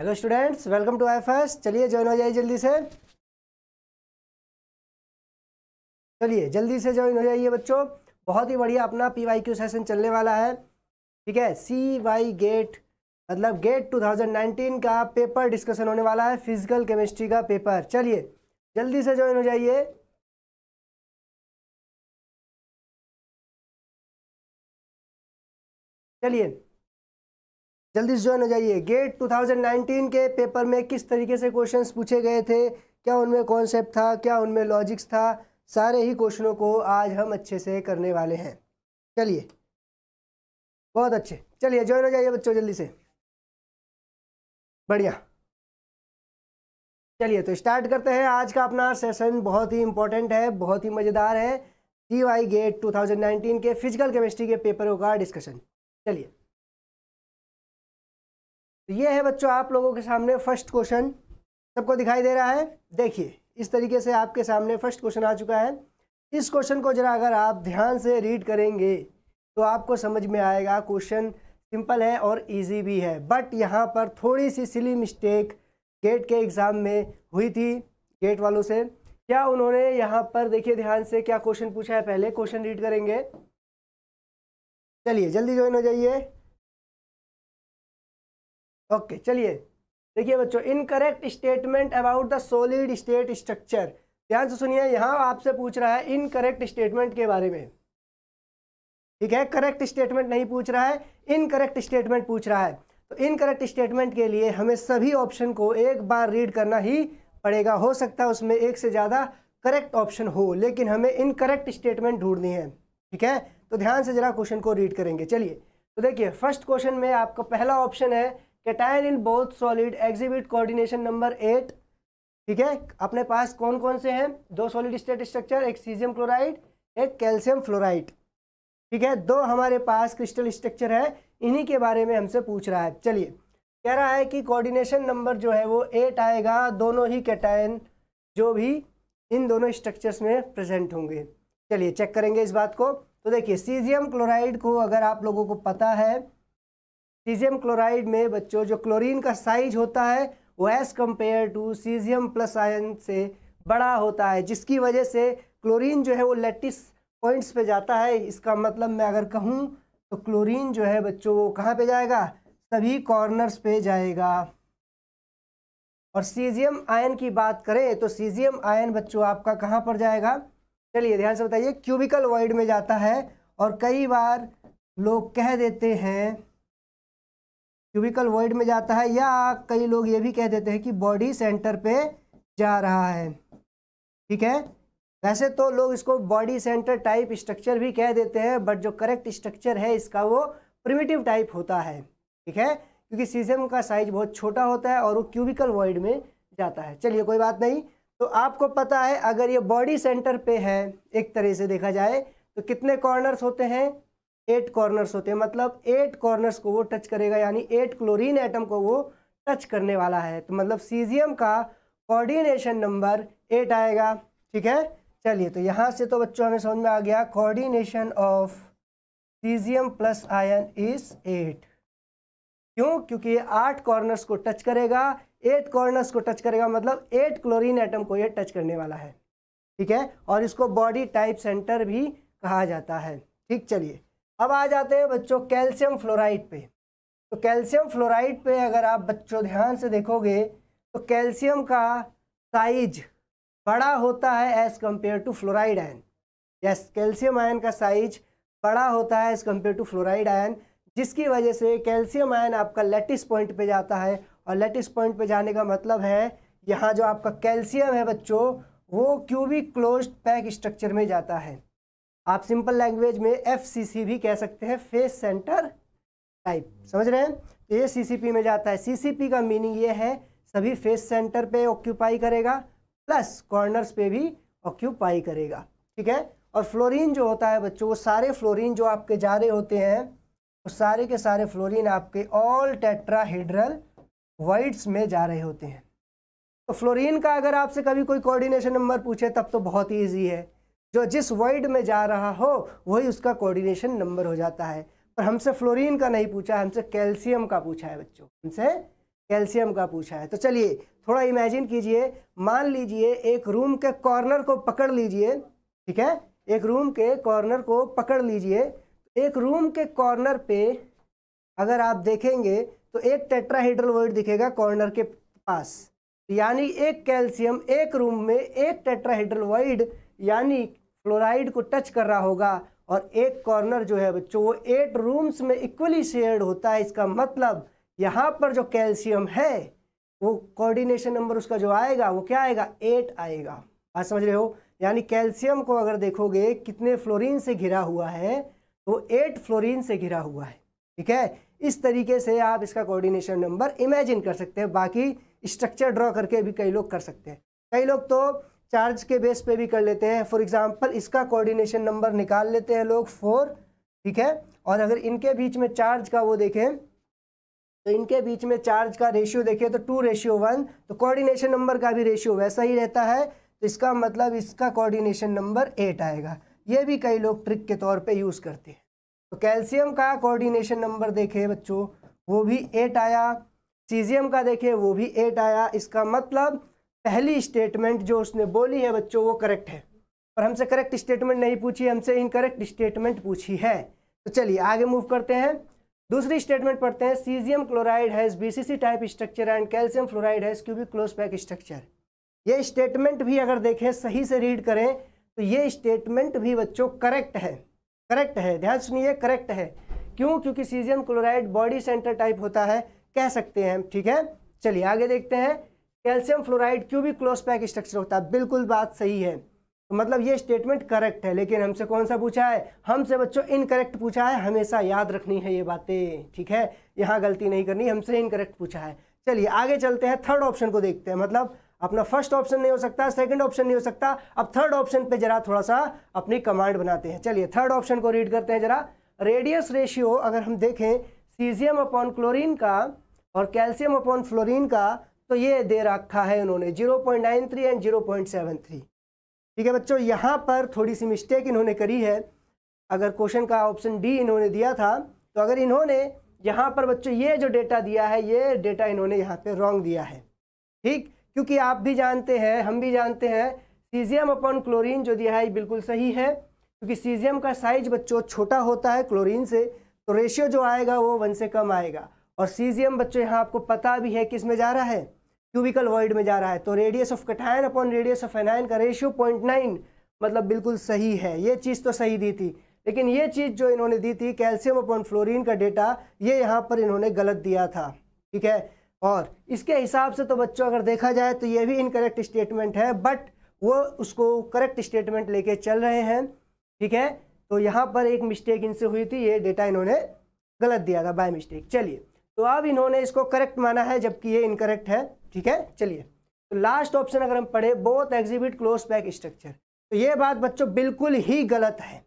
hello students welcome to I first चलिए join हो जाइए जल्दी से चलिए जल्दी से ज्वाइन हो जाइए बच्चों बहुत ही बढ़िया अपना पी वाई क्यू सेशन चलने वाला है ठीक है सी वाई गेट मतलब गेट 2019 का पेपर डिस्कशन होने वाला है फिजिकल केमिस्ट्री का पेपर चलिए जल्दी से ज्वाइन हो जाइए चलिए जल्दी से ज्वाइन हो जाइए गेट 2019 के पेपर में किस तरीके से क्वेश्चंस पूछे गए थे क्या उनमें कॉन्सेप्ट था क्या उनमें लॉजिक्स था सारे ही क्वेश्चनों को आज हम अच्छे से करने वाले हैं चलिए बहुत अच्छे चलिए ज्वाइन हो जाइए बच्चों जल्दी से बढ़िया चलिए तो स्टार्ट करते हैं आज का अपना सेशन बहुत ही इंपॉर्टेंट है बहुत ही मज़ेदार है टी वाई गेट 2019 के फिजिकल केमिस्ट्री के पेपरों का डिस्कशन चलिए तो ये है बच्चों आप लोगों के सामने फर्स्ट क्वेश्चन सबको दिखाई दे रहा है देखिए इस तरीके से आपके सामने फर्स्ट क्वेश्चन आ चुका है इस क्वेश्चन को जरा अगर आप ध्यान से रीड करेंगे तो आपको समझ में आएगा क्वेश्चन सिंपल है और इजी भी है बट यहाँ पर थोड़ी सी सिली मिस्टेक गेट के एग्ज़ाम में हुई थी गेट वालों से क्या उन्होंने यहाँ पर देखिए ध्यान से क्या क्वेश्चन पूछा है पहले क्वेश्चन रीड करेंगे चलिए जल्दी ज्वाइन हो जाइए ओके चलिए देखिए बच्चों incorrect statement about the solid state structure ध्यान से सुनिए यहाँ आपसे पूछ रहा है इनकरेक्ट स्टेटमेंट के बारे में ठीक है करेक्ट स्टेटमेंट नहीं पूछ रहा है इनकरेक्ट स्टेटमेंट पूछ रहा है तो इनकरेक्ट स्टेटमेंट के लिए हमें सभी ऑप्शन को एक बार रीड करना ही पड़ेगा हो सकता है उसमें एक से ज़्यादा करेक्ट ऑप्शन हो लेकिन हमें इनकरेक्ट स्टेटमेंट ढूंढनी है ठीक है तो ध्यान से ज़रा क्वेश्चन को रीड करेंगे चलिए तो देखिए फर्स्ट क्वेश्चन में आपका पहला ऑप्शन है cation in both solid exhibit coordination number eight ठीक है अपने पास कौन कौन से हैं दो सॉलिड स्टेट स्ट्रक्चर एक सीजियम क्लोराइड एक कैल्शियम फ्लोराइड ठीक है दो हमारे पास क्रिस्टल स्ट्रक्चर है इन्हीं के बारे में हमसे पूछ रहा है चलिए कह रहा है कि कोऑर्डिनेशन नंबर जो है वो एट आएगा दोनों ही कैटायन जो भी इन दोनों स्ट्रक्चर्स में प्रेजेंट होंगे चलिए चेक करेंगे इस बात को तो देखिए सीजियम क्लोराइड को अगर आप लोगों को पता है सीजियम क्लोराइड में बच्चों जो क्लोरीन का साइज होता है वो as compare to caesium plus ion से बड़ा होता है जिसकी वजह से क्लोरीन जो है वो लेटिस पॉइंट्स पे जाता है इसका मतलब मैं अगर कहूँ तो क्लोरीन जो है बच्चों वो कहाँ पे जाएगा सभी कॉर्नर्स पे जाएगा और सीजियम आयन की बात करें तो सीजियम आयन बच्चों आपका कहाँ पर जाएगा चलिए ध्यान से बताइए क्यूबिकल वाइड में जाता है और कई बार लोग कह देते हैं क्यूबिकल वर्ड में जाता है या कई लोग ये भी कह देते हैं कि बॉडी सेंटर पे जा रहा है ठीक है वैसे तो लोग इसको बॉडी सेंटर टाइप स्ट्रक्चर भी कह देते हैं बट जो करेक्ट स्ट्रक्चर है इसका वो प्रिमिटिव टाइप होता है ठीक है क्योंकि सीजम का साइज बहुत छोटा होता है और वो क्यूबिकल वर्ड में जाता है चलिए कोई बात नहीं तो आपको पता है अगर ये बॉडी सेंटर पे है एक तरह से देखा जाए तो कितने कॉर्नर्स होते हैं एट कॉर्नर्स होते हैं मतलब एट कॉर्नर्स को वो टच करेगा यानी एट क्लोरीन एटम को वो टच करने वाला है तो मतलब सीजियम का कोऑर्डिनेशन नंबर एट आएगा ठीक है चलिए तो यहाँ से तो बच्चों हमें समझ में आ गया coordination of caesium plus ion is eight क्यों क्योंकि ये आठ कॉर्नर्स को टच करेगा एट कॉर्नर्स को टच करेगा मतलब एट क्लोरीन एटम को ये टच करने वाला है ठीक है और इसको बॉडी टाइप सेंटर भी कहा जाता है ठीक चलिए अब आ जाते हैं बच्चों कैल्शियम फ्लोराइड पे तो कैल्शियम फ्लोराइड पे अगर आप बच्चों ध्यान से देखोगे तो कैल्शियम का साइज बड़ा होता है as compare to fluoride ion yes calcium ion का साइज बड़ा होता है as compare to fluoride ion जिसकी वजह से कैल्शियम आयन आपका लेटिस पॉइंट पे जाता है और लेटिस पॉइंट पे जाने का मतलब है यहाँ जो आपका कैल्शियम है बच्चों वो क्यूबिक क्लोज पैक स्ट्रक्चर में जाता है आप सिंपल लैंग्वेज में एफ भी कह सकते हैं फेस सेंटर टाइप समझ रहे हैं तो ये पी में जाता है पी का मीनिंग ये है सभी फेस सेंटर पे ऑक्यूपाई करेगा प्लस कॉर्नर्स पे भी ऑक्यूपाई करेगा ठीक है और फ्लोरीन जो होता है बच्चों वो सारे फ्लोरीन जो आपके जा रहे होते हैं वो सारे के सारे फ्लोरीन आपके ऑल टेट्राहेड्रल वाइड्स में जा रहे होते हैं तो फ्लोरीन का अगर आपसे कभी कोई कोऑर्डिनेशन नंबर पूछे तब तो बहुत ही ईजी है जो जिस वर्ड में जा रहा हो वही उसका कोऑर्डिनेशन नंबर हो जाता है पर हमसे फ्लोरीन का नहीं पूछा है हमसे कैल्शियम का पूछा है बच्चों हमसे कैल्शियम का पूछा है तो चलिए थोड़ा इमेजिन कीजिए मान लीजिए एक रूम के कॉर्नर को पकड़ लीजिए ठीक है एक रूम के कॉर्नर को पकड़ लीजिए एक रूम के कॉर्नर पे अगर आप देखेंगे तो एक टेट्राहीड्रल वर्ड दिखेगा कॉर्नर के पास यानी एक कैल्शियम एक रूम में एक टेट्राहीड्रल वर्ड यानी फ्लोराइड को टच कर रहा होगा और एक कॉर्नर जो है बच्चों वो एट रूम्स में इक्वली शेयर्ड होता है इसका मतलब यहाँ पर जो कैल्शियम है वो कोऑर्डिनेशन नंबर उसका जो आएगा वो क्या आएगा एट आएगा बात समझ रहे हो यानी कैल्शियम को अगर देखोगे कितने फ्लोरीन से घिरा हुआ है तो एट फ्लोरीन से घिरा हुआ है ठीक है इस तरीके से आप इसका कोऑर्डिनेशन नंबर इमेजिन कर सकते हैं बाकी स्ट्रक्चर ड्रॉ करके भी कई लोग कर सकते हैं कई लोग तो चार्ज के बेस पे भी कर लेते हैं फॉर एग्जांपल इसका कोऑर्डिनेशन नंबर निकाल लेते हैं लोग फोर ठीक है और अगर इनके बीच में चार्ज का वो देखें तो इनके बीच में चार्ज का रेशियो देखें तो टू रेशियो वन तो कोऑर्डिनेशन नंबर का भी रेशियो वैसा ही रहता है तो इसका मतलब इसका कोऑर्डिनेशन नंबर एट आएगा ये भी कई लोग ट्रिक के तौर पर यूज़ करते हैं तो कैल्शियम का कॉर्डिनेशन नंबर देखे बच्चों वो भी एट आया सीजियम का देखे वो भी एट आया इसका मतलब पहली स्टेटमेंट जो उसने बोली है बच्चों वो करेक्ट है पर हमसे करेक्ट स्टेटमेंट नहीं पूछी हमसे इनकरेक्ट स्टेटमेंट पूछी है तो चलिए आगे मूव करते हैं दूसरी स्टेटमेंट पढ़ते हैं caesium chloride has BCC type structure and calcium fluoride has cubic close pack structure ये स्टेटमेंट भी अगर देखें सही से रीड करें तो ये स्टेटमेंट भी बच्चों करेक्ट है करेक्ट है ध्यान सुनिए करेक्ट है क्यों क्योंकि caesium chloride body centre type होता है कह सकते हैं हम ठीक है चलिए आगे देखते हैं कैल्शियम फ्लोराइड क्यों भी क्लोज पैक स्ट्रक्चर होता है बिल्कुल बात सही है तो मतलब ये स्टेटमेंट करेक्ट है लेकिन हमसे कौन सा पूछा है हमसे बच्चों इनकरेक्ट पूछा है हमेशा याद रखनी है ये बातें ठीक है यहाँ गलती नहीं करनी हमसे इनकरेक्ट पूछा है चलिए आगे चलते हैं थर्ड ऑप्शन को देखते हैं मतलब अपना फर्स्ट ऑप्शन नहीं हो सकता सेकंड ऑप्शन नहीं हो सकता अब थर्ड ऑप्शन पे जरा थोड़ा सा अपनी कमांड बनाते हैं चलिए थर्ड ऑप्शन को रीड करते हैं जरा रेडियस रेशियो अगर हम देखें सीजियम अपॉन क्लोरीन का और कैल्शियम अपॉन फ्लोरीन का तो ये दे रखा है इन्होंने 0.93 एंड 0.73 ठीक है बच्चों यहाँ पर थोड़ी सी मिस्टेक इन्होंने करी है अगर क्वेश्चन का ऑप्शन डी इन्होंने दिया था तो अगर इन्होंने यहाँ पर बच्चों ये जो डेटा दिया है ये डेटा इन्होंने यहाँ पे रॉन्ग दिया है ठीक क्योंकि आप भी जानते हैं हम भी जानते हैं सीजियम अपॉन क्लोरीन जो दिया है ये बिल्कुल सही है क्योंकि सीजियम का साइज बच्चों छोटा होता है क्लोरीन से तो रेशियो जो आएगा वो वन से कम आएगा और सीजियम बच्चों यहाँ आपको पता भी है किस में जा रहा है क्यूबिकल वर्ल्ड में जा रहा है तो radius of cation upon radius of anion का रेशियो पॉइंट नाइन मतलब बिल्कुल सही है ये चीज़ तो सही दी थी लेकिन ये चीज़ जो इन्होंने दी थी कैल्शियम अपॉन फ्लोरिन का डेटा ये यहाँ पर इन्होंने गलत दिया था ठीक है और इसके हिसाब से तो बच्चों अगर देखा जाए तो ये भी इनकरेक्ट स्टेटमेंट है बट वो उसको करेक्ट स्टेटमेंट लेके चल रहे हैं ठीक है तो यहाँ पर एक मिस्टेक इनसे हुई थी ये डेटा इन्होंने गलत दिया था बाय मिस्टेक चलिए तो अब इन्होंने इसको करेक्ट माना है जबकि ये इनकरेक्ट है ठीक है चलिए तो लास्ट ऑप्शन अगर हम पढ़े both exhibit close pack structure तो ये बात बच्चों बिल्कुल ही गलत है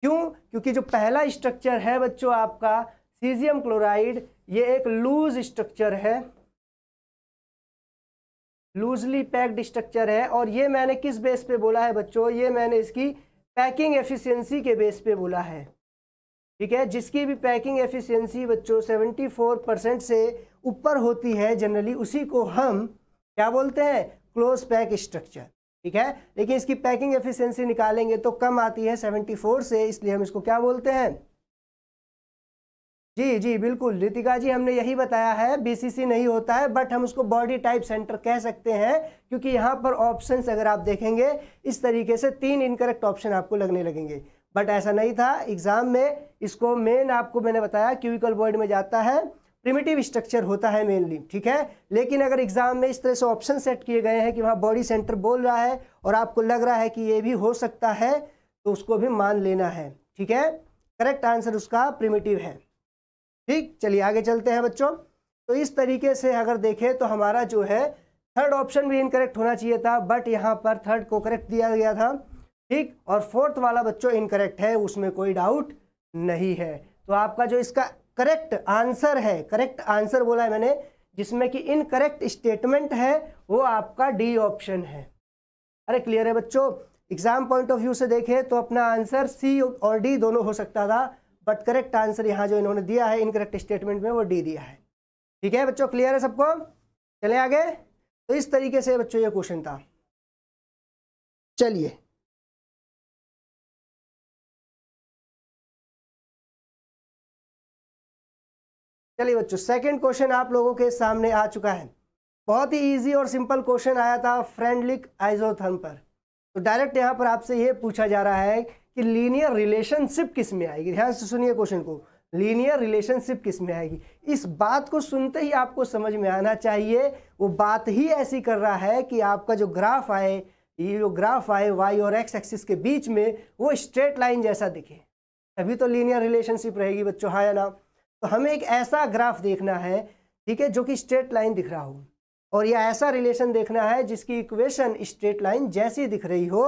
क्यों क्योंकि जो पहला स्ट्रक्चर है बच्चों आपका सीजियम क्लोराइड ये एक लूज स्ट्रक्चर है लूजली पैक्ड स्ट्रक्चर है और ये मैंने किस बेस पे बोला है बच्चों ये मैंने इसकी पैकिंग एफिशिएंसी के बेस पे बोला है ठीक है जिसकी भी पैकिंग एफिशिएंसी बच्चों 74 परसेंट से ऊपर होती है जनरली उसी को हम क्या बोलते हैं क्लोज पैक स्ट्रक्चर ठीक है लेकिन इसकी पैकिंग एफिशिएंसी निकालेंगे तो कम आती है 74 से इसलिए हम इसको क्या बोलते हैं जी जी बिल्कुल रितिका जी हमने यही बताया है बीसीसी नहीं होता है बट हम उसको बॉडी टाइप सेंटर कह सकते हैं क्योंकि यहाँ पर ऑप्शंस अगर आप देखेंगे इस तरीके से तीन इनकरेक्ट ऑप्शन आपको लगने लगेंगे बट ऐसा नहीं था एग्ज़ाम में इसको मेन आपको मैंने बताया क्यूबिकल वर्ड में जाता है प्रिमिटिव स्ट्रक्चर होता है मेनली ठीक है लेकिन अगर एग्जाम में इस तरह से ऑप्शन सेट किए गए हैं कि वहाँ बॉडी सेंटर बोल रहा है और आपको लग रहा है कि ये भी हो सकता है तो उसको भी मान लेना है ठीक है करेक्ट आंसर उसका प्रिमिटिव है ठीक चलिए आगे चलते हैं बच्चों तो इस तरीके से अगर देखें तो हमारा जो है थर्ड ऑप्शन भी इनकरेक्ट होना चाहिए था बट यहाँ पर थर्ड को करेक्ट दिया गया था ठीक और फोर्थ वाला बच्चों इनकरेक्ट है उसमें कोई डाउट नहीं है तो आपका जो इसका करेक्ट आंसर है करेक्ट आंसर बोला है मैंने जिसमें कि इनकरेक्ट स्टेटमेंट है वो आपका डी ऑप्शन है अरे क्लियर है बच्चों एग्जाम पॉइंट ऑफ व्यू से देखें तो अपना आंसर सी और डी दोनों हो सकता था बट करेक्ट आंसर यहाँ जो इन्होंने दिया है इनकरेक्ट स्टेटमेंट में वो डी दिया है ठीक है बच्चों क्लियर है सबको चले आगे तो इस तरीके से बच्चों ये क्वेश्चन था चलिए चलिए बच्चों सेकंड क्वेश्चन आप लोगों के सामने आ चुका है बहुत ही इजी और सिंपल क्वेश्चन आया था फ्रेंडलिक आइजोथर्म पर तो डायरेक्ट यहाँ पर आपसे ये पूछा जा रहा है कि लीनियर रिलेशनशिप किस में आएगी ध्यान से सुनिए क्वेश्चन को लीनियर रिलेशनशिप किस में आएगी इस बात को सुनते ही आपको समझ में आना चाहिए वो बात ही ऐसी कर रहा है कि आपका जो ग्राफ आए ये जो ग्राफ आए वाई और एक्स एक्सिस के बीच में वो स्ट्रेट लाइन जैसा दिखे तभी तो लीनियर रिलेशनशिप रहेगी बच्चों हाँ या ना तो हमें एक ऐसा ग्राफ देखना है ठीक है जो कि स्ट्रेट लाइन दिख रहा हो और यह ऐसा रिलेशन देखना है जिसकी इक्वेशन स्ट्रेट लाइन जैसी दिख रही हो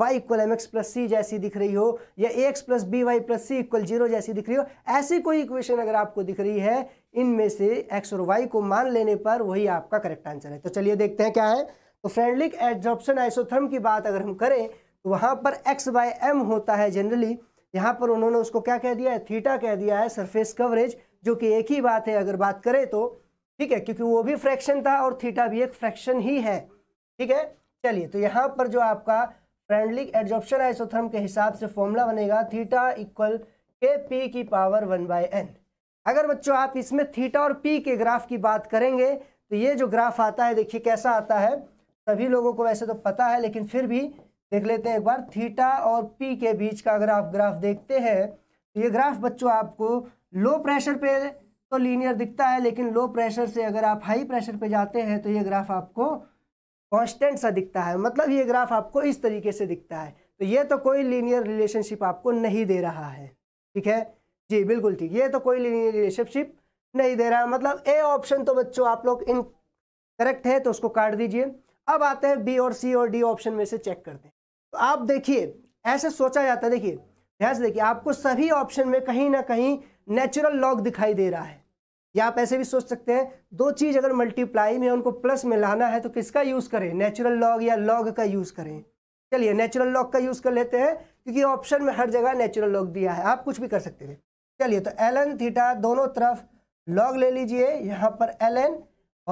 y equal M X plus C जैसी दिख रही हो या A X plus B Y plus C equal zero जैसी दिख रही हो ऐसी कोई इक्वेशन अगर आपको दिख रही है इनमें से x और y को मान लेने पर वही आपका करेक्ट आंसर है तो चलिए देखते हैं क्या है तो फ्रेंडलिक एड्जॉप्शन आइसोथर्म की बात अगर हम करें तो वहाँ पर एक्स बाय एम होता है जनरली यहाँ पर उन्होंने उसको क्या कह दिया है थीटा कह दिया है सरफेस कवरेज जो कि एक ही बात है अगर बात करें तो ठीक है क्योंकि वो भी फ्रैक्शन था और थीटा भी एक फ्रैक्शन ही है ठीक है चलिए तो यहाँ पर जो आपका फ्रेंडली एडजॉप्शन आइसोथर्म के हिसाब से फॉर्मूला बनेगा थीटा इक्वल के पी की पावर वन बाई एन अगर बच्चों आप इसमें थीटा और पी के ग्राफ की बात करेंगे तो ये जो ग्राफ आता है देखिए कैसा आता है सभी लोगों को वैसे तो पता है लेकिन फिर भी देख लेते हैं एक बार थीटा और पी के बीच का अगर आप ग्राफ देखते हैं तो ये ग्राफ बच्चों आपको लो प्रेशर पे तो लीनियर दिखता है लेकिन लो प्रेशर से अगर आप हाई प्रेशर पे जाते हैं तो ये ग्राफ आपको कांस्टेंट सा दिखता है मतलब ये ग्राफ आपको इस तरीके से दिखता है तो ये तो कोई लीनियर रिलेशनशिप आपको नहीं दे रहा है ठीक है जी बिल्कुल ठीक ये तो कोई लीनियर रिलेशनशिप नहीं दे रहा है मतलब ए ऑप्शन तो बच्चों आप लोग इन करेक्ट है तो उसको काट दीजिए अब आते हैं बी और सी और डी ऑप्शन में से चेक करते हैं तो आप देखिए ऐसे सोचा जाता है देखिए ध्यान से देखिए आपको सभी ऑप्शन में कहीं ना कहीं नेचुरल लॉग दिखाई दे रहा है या आप ऐसे भी सोच सकते हैं दो चीज़ अगर मल्टीप्लाई में उनको प्लस में लाना है तो किसका यूज़ करें नेचुरल लॉग या लॉग का यूज़ करें चलिए नेचुरल लॉग का यूज़ कर लेते हैं क्योंकि ऑप्शन में हर जगह नेचुरल लॉग दिया है आप कुछ भी कर सकते हैं चलिए तो एल एन थीटा दोनों तरफ लॉग ले लीजिए यहाँ पर एल एन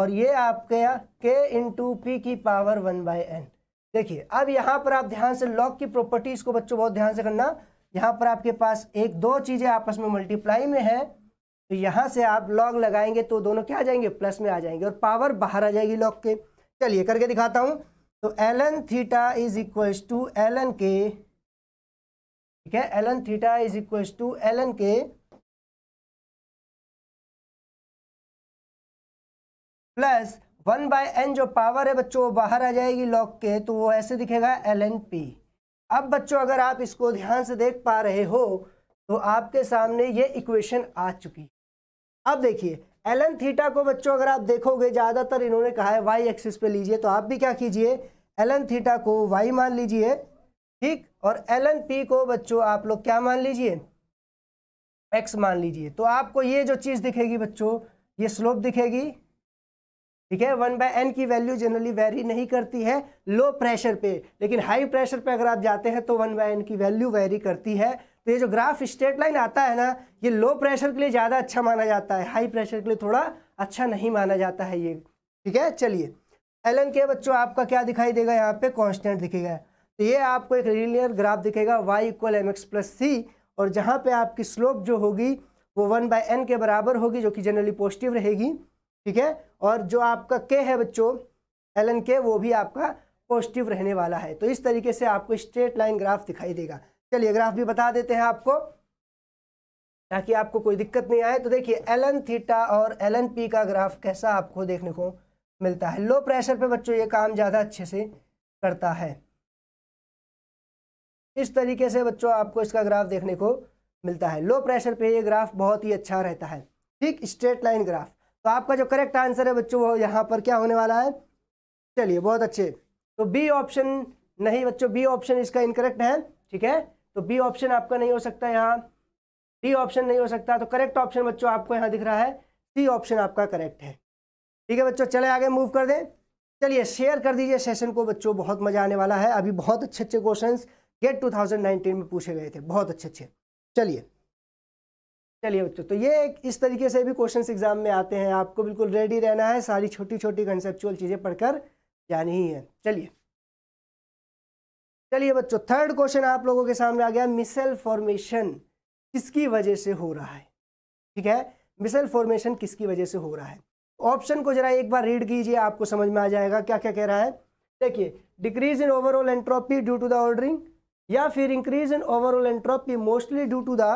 और ये आपके यहाँ के इंटू पी की पावर वन बाई एन देखिए अब यहाँ पर आप ध्यान से लॉग की प्रॉपर्टीज को बच्चों बहुत ध्यान से करना यहाँ पर आपके पास एक दो चीज़ें आपस में मल्टीप्लाई में है तो यहाँ से आप लॉग लगाएंगे तो दोनों क्या आ जाएंगे प्लस में आ जाएंगे और पावर बाहर आ जाएगी लॉग के चलिए करके दिखाता हूँ तो L N theta is equals to L N K ठीक है L N theta is equals to L N K plus one by N जो पावर है बच्चों वो बाहर आ जाएगी लॉग के तो वो ऐसे दिखेगा एल एन पी अब बच्चों अगर आप इसको ध्यान से देख पा रहे हो तो आपके सामने ये इक्वेशन आ चुकी अब देखिए एल एन थीटा को बच्चों अगर आप देखोगे ज़्यादातर इन्होंने कहा है वाई एक्सिस पे लीजिए तो आप भी क्या कीजिए एल एन थीटा को वाई मान लीजिए ठीक और एल एन पी को बच्चों आप लोग क्या मान लीजिए एक्स मान लीजिए तो आपको ये जो चीज़ दिखेगी बच्चों ये स्लोप दिखेगी ठीक है वन बाय एन की वैल्यू जनरली वेरी नहीं करती है लो प्रेशर पे लेकिन हाई प्रेशर पे अगर आप जाते हैं तो वन बाय एन की वैल्यू वेरी करती है तो ये जो ग्राफ स्ट्रेट लाइन आता है ना ये लो प्रेशर के लिए ज़्यादा अच्छा माना जाता है हाई प्रेशर के लिए थोड़ा अच्छा नहीं माना जाता है ये ठीक है चलिए एल एन के बच्चों आपका क्या दिखाई देगा यहाँ पे कॉन्स्टेंट दिखेगा तो ये आपको एक लीनियर ग्राफ दिखेगा Y equal M X plus C और जहाँ पे आपकी स्लोप जो होगी वो वन बाय एन के बराबर होगी जो कि जनरली पॉजिटिव रहेगी ठीक है और जो आपका के है बच्चों एल एन के वो भी आपका पॉजिटिव रहने वाला है तो इस तरीके से आपको स्ट्रेट लाइन ग्राफ दिखाई देगा चलिए ग्राफ भी बता देते हैं आपको ताकि आपको कोई दिक्कत नहीं आए तो देखिए एल एन थीटा और एल एन पी का ग्राफ कैसा आपको देखने को मिलता है लो प्रेशर पे बच्चों ये काम ज़्यादा अच्छे से करता है इस तरीके से बच्चों आपको इसका ग्राफ देखने को मिलता है लो प्रेशर पे ये ग्राफ बहुत ही अच्छा रहता है ठीक स्ट्रेट लाइन ग्राफ तो आपका जो करेक्ट आंसर है बच्चों वो यहाँ पर क्या होने वाला है चलिए बहुत अच्छे तो बी ऑप्शन नहीं बच्चों बी ऑप्शन इसका इनकरेक्ट है ठीक है तो बी ऑप्शन आपका नहीं हो सकता यहाँ डी ऑप्शन नहीं हो सकता तो करेक्ट ऑप्शन बच्चों आपको यहाँ दिख रहा है सी ऑप्शन आपका करेक्ट है ठीक है बच्चों चले आगे मूव कर दें चलिए शेयर कर दीजिए सेशन को बच्चों बहुत मज़ा आने वाला है अभी बहुत अच्छे अच्छे क्वेश्चंस गेट 2019 में पूछे गए थे बहुत अच्छे अच्छे चलिए चलिए बच्चों तो ये इस तरीके से भी क्वेश्चंस एग्जाम में आते हैं आपको बिल्कुल रेडी रहना है सारी छोटी छोटी कंसेप्चुअल चीज़ें पढ़कर जानी ही है चलिए चलिए बच्चों थर्ड क्वेश्चन आप लोगों के सामने आ गया मिसल फॉर्मेशन किसकी वजह से हो रहा है ठीक है मिसल फॉर्मेशन किसकी वजह से हो रहा है ऑप्शन को जरा एक बार रीड कीजिए आपको समझ में आ जाएगा क्या क्या कह रहा है देखिए decrease in overall entropy due to the ordering या फिर increase in overall entropy mostly due to the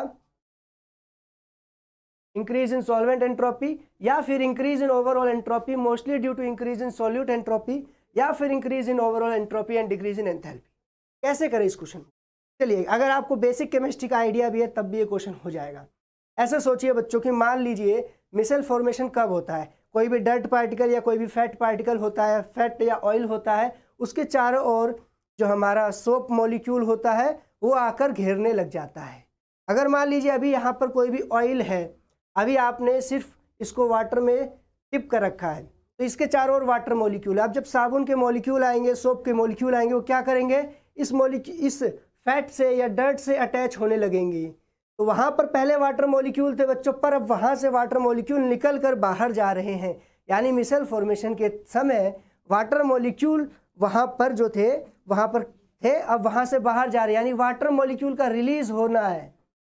increase in solvent entropy या फिर increase in overall entropy mostly due to increase in solute entropy या फिर increase in overall entropy and decrease in enthalpy कैसे करें इस question चलिए अगर आपको बेसिक केमिस्ट्री का आइडिया भी है तब भी ये क्वेश्चन हो जाएगा ऐसा सोचिए बच्चों की मान लीजिए मिसल फॉर्मेशन कब होता है कोई भी डर्ट पार्टिकल या कोई भी फैट पार्टिकल होता है फैट या ऑयल होता है उसके चारों ओर जो हमारा सोप मॉलिक्यूल होता है वो आकर घेरने लग जाता है अगर मान लीजिए अभी यहाँ पर कोई भी ऑयल है अभी आपने सिर्फ इसको वाटर में टिप कर रखा है तो इसके चारों ओर वाटर मॉलिक्यूल अब जब साबुन के मॉलिक्यूल आएंगे सोप के मॉलिक्यूल आएंगे वो क्या करेंगे इस मॉलिक्यू इस फैट से या डर्ट से अटैच होने लगेंगी तो वहाँ पर पहले वाटर मॉलिक्यूल थे बच्चों पर अब वहाँ से वाटर मॉलिक्यूल निकल कर बाहर जा रहे हैं यानी मिसल फॉर्मेशन के समय वाटर मॉलिक्यूल वहाँ पर जो थे वहाँ पर थे अब वहाँ से बाहर जा रहे हैं यानी वाटर मॉलिक्यूल का रिलीज होना है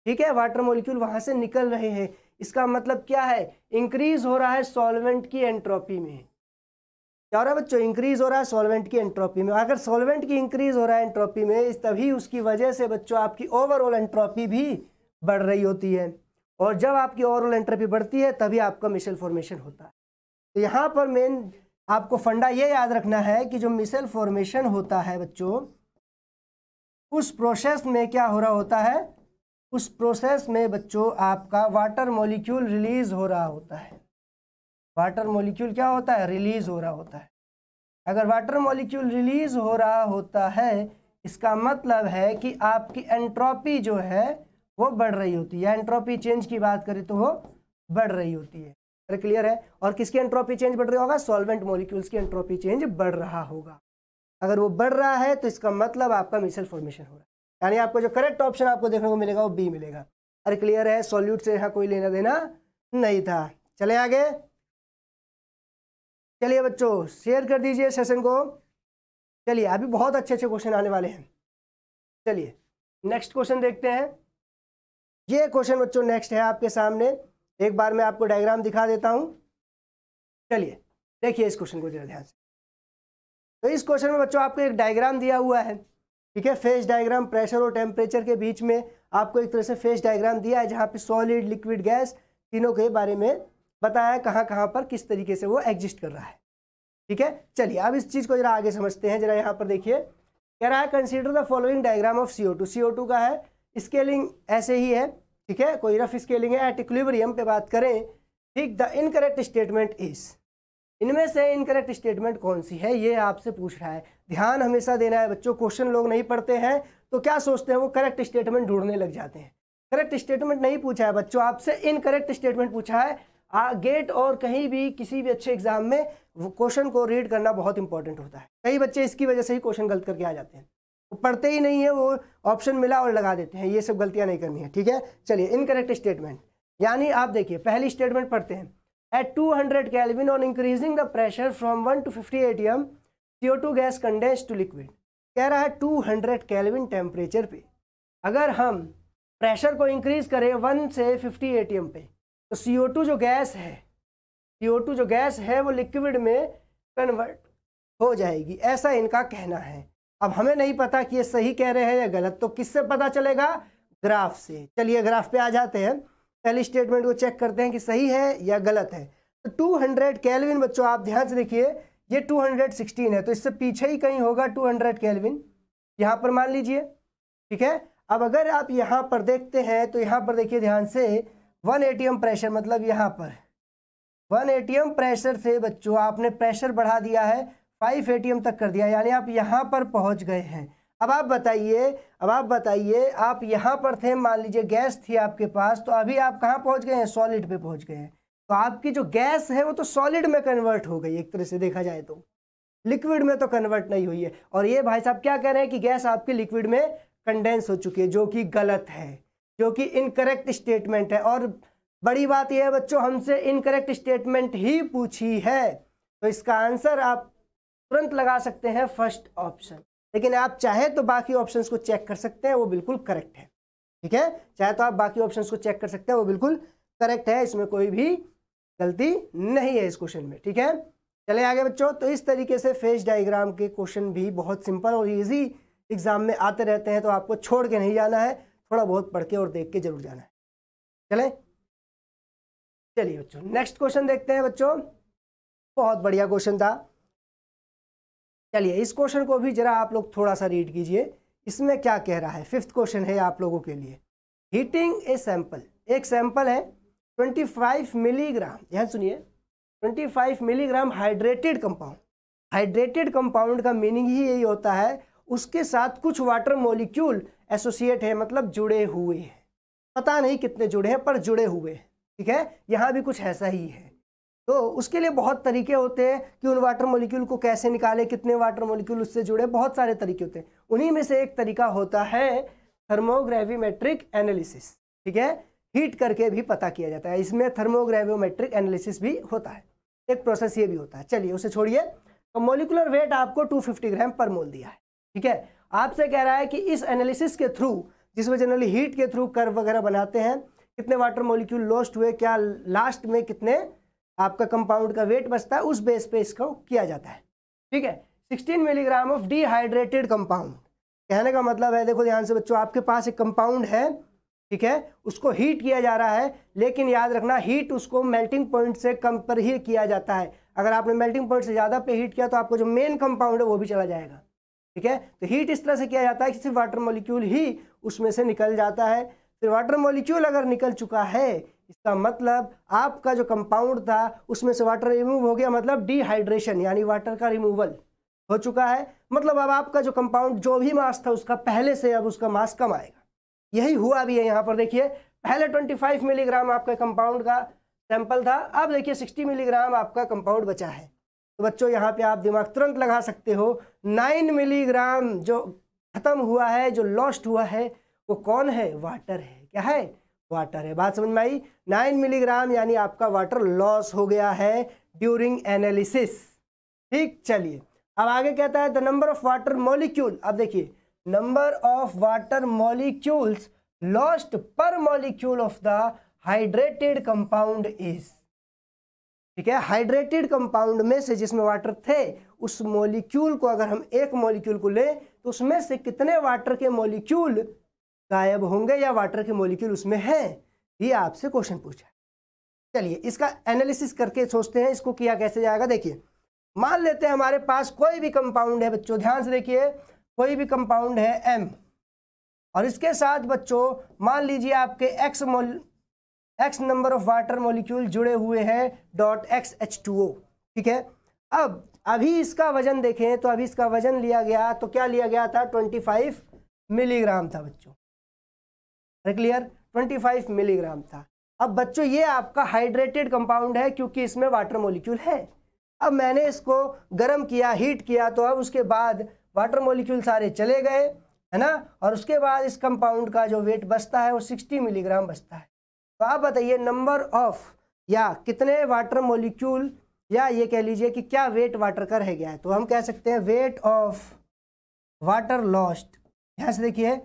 ठीक है वाटर मॉलिक्यूल वहाँ से निकल रहे हैं इसका मतलब क्या है इंक्रीज हो रहा है सॉल्वेंट की एंट्रोपी में क्या हो रहा है बच्चों इंक्रीज हो रहा है सॉल्वेंट की एंट्रोपी में अगर सॉल्वेंट की इंक्रीज हो रहा है एंट्रोपी में तभी उसकी वजह से बच्चों आपकी ओवरऑल एंट्रोपी भी बढ़ रही होती है और जब आपकी ओवरऑल एंट्रोपी बढ़ती है तभी आपका मिसल फॉर्मेशन होता है तो यहाँ पर मेन आपको फंडा ये याद रखना है कि जो मिसल फॉर्मेशन होता है बच्चों उस प्रोसेस में क्या हो रहा होता है उस प्रोसेस में बच्चों आपका वाटर मॉलिक्यूल रिलीज़ हो रहा होता है वाटर मॉलिक्यूल क्या होता है रिलीज़ हो रहा होता है अगर वाटर मॉलिक्यूल रिलीज़ हो रहा होता है इसका मतलब है कि आपकी एंट्रोपी जो है वो बढ़ रही होती है एंट्रोपी चेंज की बात करें तो वो बढ़ रही होती है अरे क्लियर है और किसकी एंट्रोपी चेंज बढ़ रही होगा सॉल्वेंट मॉलिक्यूल्स की एंट्रोपी चेंज बढ़ रहा होगा अगर वो बढ़ रहा है तो इसका मतलब आपका मिसल फॉर्मेशन हो रहा है यानी आपको जो करेक्ट ऑप्शन आपको देखने को मिलेगा वो बी मिलेगा अरे क्लियर है सॉल्यूट से यहाँ कोई लेना देना नहीं था चले आगे चलिए बच्चों शेयर कर दीजिए सेशन को चलिए अभी बहुत अच्छे अच्छे क्वेश्चन आने वाले हैं चलिए नेक्स्ट क्वेश्चन देखते हैं ये क्वेश्चन बच्चों नेक्स्ट है आपके सामने एक बार मैं आपको डायग्राम दिखा देता हूँ चलिए देखिए इस क्वेश्चन को जरा ध्यान से तो इस क्वेश्चन में बच्चों आपको एक डायग्राम दिया हुआ है ठीक है फेस डायग्राम प्रेशर और टेम्परेचर के बीच में आपको एक तरह से फेस डायग्राम दिया है जहाँ पे सॉलिड लिक्विड गैस तीनों के बारे में बताया कहाँ कहाँ पर किस तरीके से वो एग्जिस्ट कर रहा है ठीक है चलिए अब इस चीज़ को जरा आगे समझते हैं जरा यहाँ पर देखिए कह रहा है consider the following diagram of C O two का है स्केलिंग ऐसे ही है ठीक है कोई रफ स्केलिंग है एट इक्विबरियम पे बात करें ठीक द इनकरेक्ट स्टेटमेंट इज इनमें से इनकरेक्ट स्टेटमेंट कौन सी है ये आपसे पूछ रहा है ध्यान हमेशा देना है बच्चों क्वेश्चन लोग नहीं पढ़ते हैं तो क्या सोचते हैं वो करेक्ट स्टेटमेंट ढूंढने लग जाते हैं करेक्ट स्टेटमेंट नहीं पूछा है बच्चों आपसे इनकरेक्ट स्टेटमेंट पूछा है आ, गेट और कहीं भी किसी भी अच्छे एग्जाम में क्वेश्चन को रीड करना बहुत इंपॉर्टेंट होता है कई बच्चे इसकी वजह से ही क्वेश्चन गलत करके आ जाते हैं वो पढ़ते ही नहीं है वो ऑप्शन मिला और लगा देते हैं ये सब गलतियाँ नहीं करनी है ठीक है चलिए इनकरेक्ट स्टेटमेंट यानी आप देखिए पहली स्टेटमेंट पढ़ते हैं at two hundred kelvin on increasing the pressure from one to fifty A T M CO2 gas condense to liquid कह रहा है 200 कैलविन टेम्परेचर पर अगर हम प्रेशर को इंक्रीज करें वन से 50 एटीएम पे तो CO2 जो गैस है CO2 जो गैस है वो लिक्विड में कन्वर्ट हो जाएगी ऐसा इनका कहना है अब हमें नहीं पता कि ये सही कह रहे हैं या गलत तो किससे पता चलेगा ग्राफ से चलिए ग्राफ पे आ जाते हैं पहली स्टेटमेंट को चेक करते हैं कि सही है या गलत है तो 200 केल्विन बच्चों आप ध्यान से देखिए ये 216 है तो इससे पीछे ही कहीं होगा 200 हंड्रेड केलविन यहाँ पर मान लीजिए ठीक है अब अगर आप यहाँ पर देखते हैं तो यहाँ पर देखिए ध्यान से वन एटीएम प्रेशर मतलब यहाँ पर वन एटीएम प्रेशर से बच्चों आपने प्रेशर बढ़ा दिया है फाइव एटीएम तक कर दिया यानी आप यहाँ पर पहुँच गए हैं अब आप बताइए अब आप बताइए आप यहाँ पर थे मान लीजिए गैस थी आपके पास तो अभी आप कहाँ पहुँच गए हैं सॉलिड पे पहुँच गए हैं तो आपकी जो गैस है वो तो सॉलिड में कन्वर्ट हो गई एक तरह से देखा जाए तो लिक्विड में तो कन्वर्ट नहीं हुई है और ये भाई साहब क्या कह रहे हैं कि गैस आपकी लिक्विड में कंडेंस हो चुकी है जो कि गलत है जो कि इनकरेक्ट स्टेटमेंट है और बड़ी बात यह है बच्चों हमसे इनकरेक्ट स्टेटमेंट ही पूछी है तो इसका आंसर आप तुरंत लगा सकते हैं फर्स्ट ऑप्शन लेकिन आप चाहे तो बाकी ऑप्शन को चेक कर सकते हैं वो बिल्कुल करेक्ट है ठीक है चाहे तो आप बाकी ऑप्शन को चेक कर सकते हैं वो बिल्कुल करेक्ट है इसमें कोई भी गलती नहीं है इस क्वेश्चन में ठीक है चले आगे बच्चों तो इस तरीके से फेज डायग्राम के क्वेश्चन भी बहुत सिंपल और ईजी एग्जाम में आते रहते हैं तो आपको छोड़ के नहीं जाना है थोड़ा बहुत पढ़ के और देख के जरूर जाना है चले चलिए बच्चों नेक्स्ट क्वेश्चन देखते हैं बच्चों बहुत बढ़िया क्वेश्चन था चलिए इस क्वेश्चन को भी जरा आप लोग थोड़ा सा रीड कीजिए इसमें क्या कह रहा है फिफ्थ क्वेश्चन है आप लोगों के लिए हीटिंग ए सैंपल एक सैंपल है 25 मिलीग्राम ध्यान सुनिए 25 milligram hydrated compound hydrated compound का मीनिंग ही यही होता है उसके साथ कुछ वाटर मोलिक्यूल एसोसिएट है मतलब जुड़े हुए हैं पता नहीं कितने जुड़े हैं पर जुड़े हुए हैं ठीक है यहाँ भी कुछ ऐसा ही है तो उसके लिए बहुत तरीके होते हैं कि उन वाटर मोलिक्यूल को कैसे निकाले कितने वाटर मोलिक्यूल उससे जुड़े बहुत सारे तरीके होते हैं उन्हीं में से एक तरीका होता है थर्मोग्रेविमेट्रिक एनालिसिस ठीक है हीट करके भी पता किया जाता है इसमें थर्मोग्रेवियोमेट्रिक एनालिसिस भी होता है एक प्रोसेस ये भी होता है चलिए उसे छोड़िए तो मोलिकुलर वेट आपको 250 ग्राम पर मोल दिया है ठीक है आपसे कह रहा है कि इस एनालिसिस के थ्रू जिसमें जनरली हीट के थ्रू कर वगैरह बनाते हैं कितने वाटर मोलिक्यूल लॉस्ट हुए क्या लास्ट में कितने आपका कंपाउंड का वेट बचता है उस बेस पे इसको किया जाता है ठीक है 16 मिलीग्राम ऑफ डीहाइड्रेटेड कंपाउंड कहने का मतलब है देखो ध्यान से बच्चों आपके पास एक कंपाउंड है ठीक है उसको हीट किया जा रहा है लेकिन याद रखना हीट उसको मेल्टिंग पॉइंट से कम पर ही किया जाता है अगर आपने मेल्टिंग पॉइंट से ज़्यादा पे हीट किया तो आपको जो मेन कंपाउंड है वो भी चला जाएगा ठीक है तो हीट इस तरह से किया जाता है कि सिर्फ वाटर मोलिक्यूल ही उसमें से निकल जाता है फिर वाटर मोलिक्यूल अगर निकल चुका है इसका मतलब आपका जो कंपाउंड था उसमें से वाटर रिमूव हो गया मतलब डिहाइड्रेशन यानी वाटर का रिमूवल हो चुका है मतलब अब आपका जो कंपाउंड जो भी मास था उसका पहले से अब उसका मास कम आएगा यही हुआ भी है यहाँ पर देखिए पहले 25 मिलीग्राम आपका कंपाउंड का सैंपल था अब देखिए 60 मिलीग्राम आपका कंपाउंड बचा है तो बच्चों यहाँ पे आप दिमाग तुरंत लगा सकते हो 9 मिलीग्राम जो खत्म हुआ है जो लॉस्ट हुआ है वो कौन है वाटर है क्या है वाटर है बात समझ में आई 9 मिलीग्राम यानी आपका वाटर लॉस हो गया है ड्यूरिंग एनालिसिस ठीक चलिए अब आगे कहता है the number of water molecule अब देखिए number of water molecules lost per molecule of the hydrated compound is ठीक है हाइड्रेटेड कंपाउंड में से जिसमें वाटर थे उस मॉलिक्यूल को अगर हम एक मॉलिक्यूल को लें तो उसमें से कितने वाटर के मॉलिक्यूल गायब होंगे या वाटर के मॉलिक्यूल उसमें हैं ये आपसे क्वेश्चन पूछा चलिए इसका एनालिसिस करके सोचते हैं इसको किया कैसे जाएगा देखिए मान लेते हैं हमारे पास कोई भी कंपाउंड है बच्चों ध्यान से देखिए कोई भी कंपाउंड है एम और इसके साथ बच्चों मान लीजिए आपके X mole X number of water molecule जुड़े हुए हैं dot X H two O ठीक है अब अभी इसका वजन देखें तो अभी इसका वजन लिया गया तो क्या लिया गया था ट्वेंटी फाइव मिलीग्राम था बच्चों क्लियर ट्वेंटी फाइव मिलीग्राम था अब बच्चों ये आपका हाइड्रेटेड कंपाउंड है क्योंकि इसमें वाटर मोलिक्यूल है अब मैंने इसको गर्म किया हीट किया तो अब उसके बाद वाटर मोलिक्यूल सारे चले गए है ना और उसके बाद इस कंपाउंड का जो वेट बचता है वो सिक्सटी मिलीग्राम बचता है तो आप बताइए नंबर ऑफ या कितने वाटर मोलिक्यूल या ये कह लीजिए कि क्या वेट वाटर का रह गया है तो हम कह सकते हैं वेट ऑफ वाटर लॉस्ट यहाँ से देखिए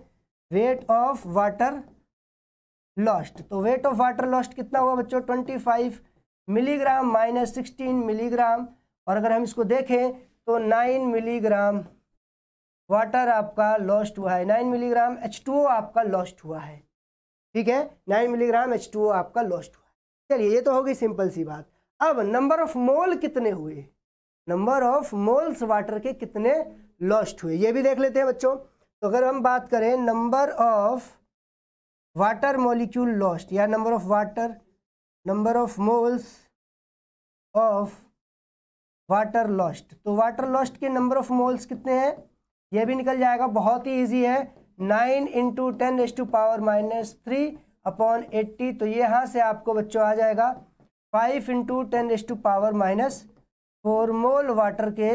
वेट ऑफ वाटर लॉस्ट तो वेट ऑफ वाटर लॉस्ट कितना हुआ बच्चों twenty five milligram minus sixteen milligram और अगर हम इसको देखें तो नाइन मिलीग्राम वाटर आपका लॉस्ट हुआ है नाइन मिलीग्राम एच टू आपका लॉस्ट हुआ है ठीक है नाइन मिलीग्राम एच टू आपका लॉस्ट हुआ है चलिए ये तो होगी सिंपल सी बात अब नंबर ऑफ मोल कितने हुए नंबर ऑफ मोल्स वाटर के कितने लॉस्ट हुए ये भी देख लेते हैं बच्चों तो अगर हम बात करें number of water molecule lost या number of water number of moles of water lost तो वाटर लॉस्ट के नंबर ऑफ मोल्स कितने हैं ये भी निकल जाएगा बहुत ही ईजी है nine into ten S to power minus three upon eighty तो ये यहाँ से आपको बच्चों आ जाएगा five into ten S to power minus four mole water के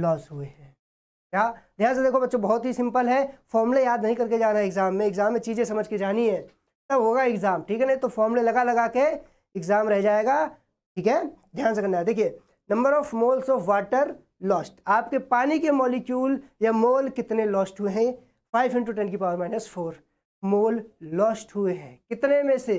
लॉस हुए हैं क्या ध्यान से देखो बच्चों बहुत ही सिंपल है फॉर्मूले याद नहीं करके जाना एग्जाम में एग्जाम में चीज़ें समझ के जानी है तब होगा एग्जाम ठीक है नहीं तो फॉर्मूले लगा लगा के एग्जाम रह जाएगा ठीक है ध्यान से करना है देखिए number of moles of water lost आपके पानी के मॉलिक्यूल या मोल कितने लॉस्ट हुए हैं फाइव इंटू टेन की power minus four mole lost हुए हैं कितने में से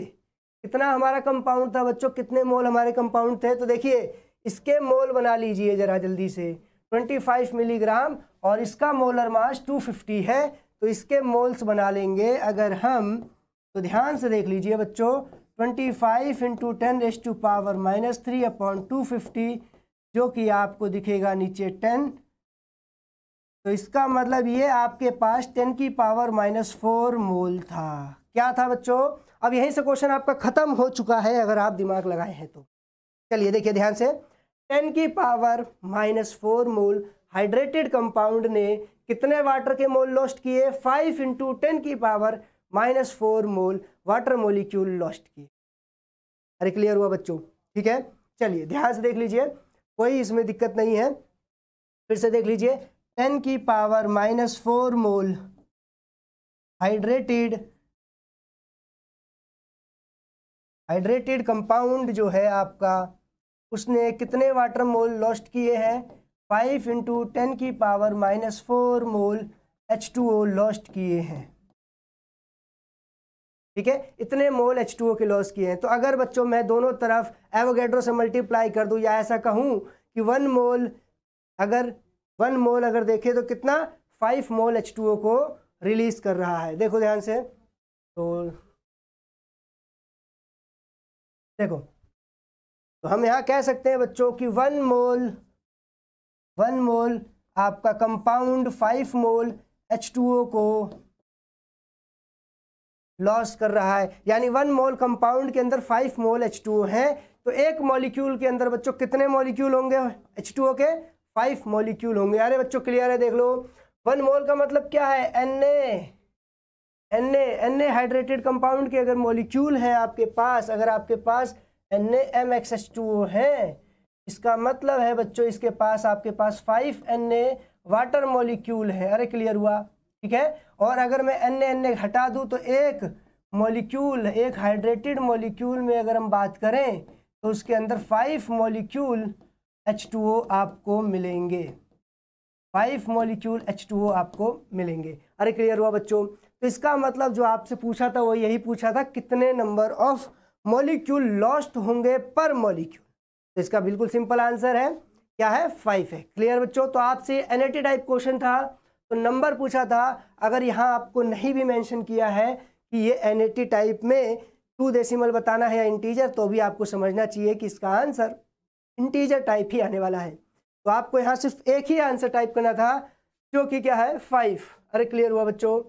कितना हमारा कंपाउंड था बच्चों कितने मोल हमारे कंपाउंड थे तो देखिए इसके मोल बना लीजिए ज़रा जल्दी से 25 मिलीग्राम और इसका मोलर मास 250 है तो इसके मोल्स बना लेंगे अगर हम तो ध्यान से देख लीजिए बच्चों 25 five into ten raised to power minus three upon two fifty जो कि आपको दिखेगा नीचे टेन तो इसका मतलब ये आपके पास टेन की पावर माइनस फोर मोल था क्या था बच्चों अब यहीं से क्वेश्चन आपका ख़त्म हो चुका है अगर आप दिमाग लगाए हैं तो चलिए देखिए ध्यान से टेन की power minus four mole hydrated compound ने कितने वाटर के मोल लॉस्ट किए फाइव इंटू टेन की power minus four mole water molecule lost किए अरे क्लियर हुआ बच्चों ठीक है चलिए ध्यान से देख लीजिए कोई इसमें दिक्कत नहीं है फिर से देख लीजिए टेन की power minus four mole hydrated hydrated compound जो है आपका उसने कितने वाटर मोल लॉस्ट किए हैं फाइव इंटू टेन की power minus four mole H two O lost किए हैं ठीक है इतने मोल एच टू ओ के लॉस किए हैं तो अगर बच्चों मैं दोनों तरफ एवोगेड्रो से मल्टीप्लाई कर दूँ या ऐसा कहूँ कि वन मोल अगर वन मोल अगर देखें तो कितना five mole H two O को रिलीज़ कर रहा है देखो ध्यान से तो देखो तो हम यहाँ कह सकते हैं बच्चों कि वन मोल वन मोल आपका compound five mole H two O को लॉस कर रहा है यानी वन मोल कंपाउंड के अंदर फाइव मोल एच टू हैं तो एक मॉलिक्यूल के अंदर बच्चों कितने मॉलिक्यूल होंगे एच टू के फाइव मॉलिक्यूल होंगे अरे बच्चों क्लियर है देख लो वन मोल का मतलब क्या है N N N A hydrated compound के अगर मॉलिक्यूल हैं आपके पास अगर आपके पास N M X H two है इसका मतलब है बच्चों इसके पास आपके पास five N A water molecule है अरे क्लियर हुआ ठीक है और अगर मैं एन एन हटा दूँ तो एक मॉलिक्यूल एक हाइड्रेटेड मॉलिक्यूल में अगर हम बात करें तो उसके अंदर five molecule H two O आपको मिलेंगे five molecule H two O आपको मिलेंगे अरे क्लियर हुआ बच्चों तो इसका मतलब जो आपसे पूछा था वो यही पूछा था कितने नंबर ऑफ मॉलिक्यूल लॉस्ट होंगे पर मॉलिक्यूल तो इसका बिल्कुल सिंपल आंसर है क्या है फाइव है क्लियर बच्चों तो आपसे एनएटी टाइप क्वेश्चन था तो नंबर पूछा था अगर यहाँ आपको नहीं भी मेंशन किया है कि ये एन टाइप में टू डेसिमल बताना है या इंटीजर तो भी आपको समझना चाहिए कि इसका आंसर इंटीजर टाइप ही आने वाला है तो आपको यहाँ सिर्फ एक ही आंसर टाइप करना था जो कि क्या है फाइव अरे क्लियर हुआ बच्चों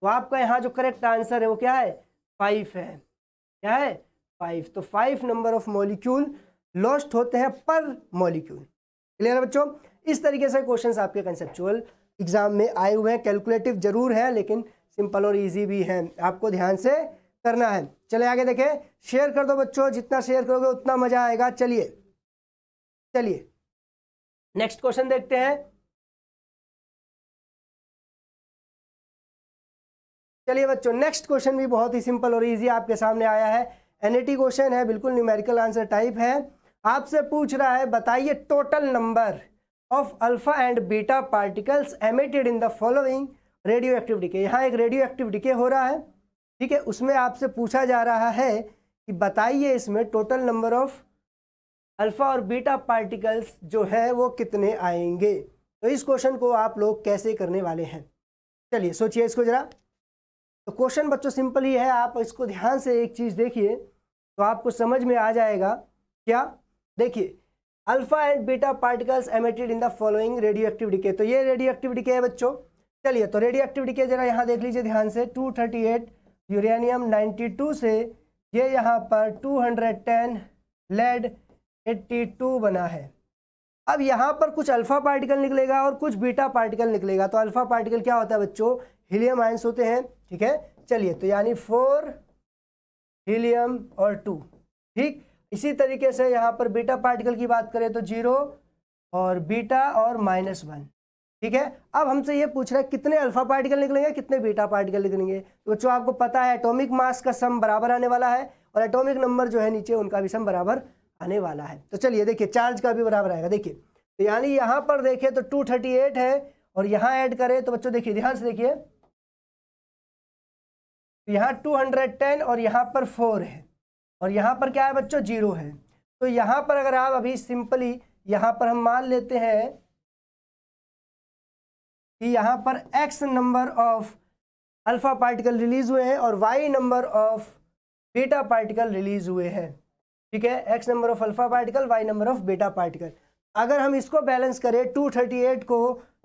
तो आपका यहाँ जो करेक्ट आंसर है वो क्या है फाइव है क्या है फाइव तो five number of molecule lost होते हैं पर मॉलिक्यूल क्लियर है बच्चों इस तरीके से क्वेश्चंस आपके कंसेप्चुअल एग्जाम में आए हुए हैं कैलकुलेटिव जरूर है लेकिन सिंपल और इजी भी है आपको ध्यान से करना है चले आगे देखें शेयर कर दो बच्चों जितना शेयर करोगे उतना मज़ा आएगा चलिए चलिए नेक्स्ट क्वेश्चन देखते हैं चलिए बच्चों नेक्स्ट क्वेश्चन भी बहुत ही सिंपल और इजी आपके सामने आया है एनईटी क्वेश्चन है बिल्कुल न्यूमेरिकल आंसर टाइप है आपसे पूछ रहा है बताइए total number of alpha and beta particles emitted in the following radioactive decay यहाँ एक रेडियो एक्टिव डिके हो रहा है ठीक है उसमें आपसे पूछा जा रहा है कि बताइए इसमें टोटल नंबर ऑफ अल्फ़ा और बीटा पार्टिकल्स जो है वो कितने आएंगे तो इस क्वेश्चन को आप लोग कैसे करने वाले हैं चलिए सोचिए इसको ज़रा तो क्वेश्चन बच्चों सिंपल ही है आप इसको ध्यान से एक चीज़ देखिए तो आपको समझ में आ जाएगा क्या देखिए alpha and beta particles emitted in the following radioactive decay तो ये रेडियो एक्टिव डिके है बच्चों चलिए तो रेडियो एक्टिव डिके जरा यहाँ देख लीजिए ध्यान से 238 यूरेनियम 92 से ये यहाँ पर 210 लेड 82 बना है अब यहाँ पर कुछ अल्फा पार्टिकल निकलेगा और कुछ बीटा पार्टिकल निकलेगा तो अल्फा पार्टिकल क्या होता है बच्चों हीलियम आइंस होते हैं ठीक है चलिए तो यानी फोर हीलियम और टू ठीक इसी तरीके से यहाँ पर बीटा पार्टिकल की बात करें तो जीरो और बीटा और माइनस वन ठीक है अब हमसे ये पूछ रहा है कितने अल्फा पार्टिकल निकलेंगे कितने बीटा पार्टिकल निकलेंगे तो बच्चों आपको पता है एटॉमिक मास का सम बराबर आने वाला है और एटॉमिक नंबर जो है नीचे उनका भी सम बराबर आने वाला है तो चलिए देखिए चार्ज का भी बराबर आएगा देखिए तो यानी यहाँ पर देखिए तो टू थर्टी एट है और यहाँ ऐड करें तो बच्चों देखिए ध्यान से देखिए यहाँ टू हंड्रेड टेन और यहाँ पर फोर है और यहाँ पर क्या है बच्चों जीरो है तो यहाँ पर अगर आप अभी सिंपली यहाँ पर हम मान लेते हैं कि यहाँ पर X number of alpha particle release हुए हैं और Y number of beta particle release हुए हैं ठीक है X number of alpha particle Y number of beta particle अगर हम इसको बैलेंस करें टू थर्टी एट को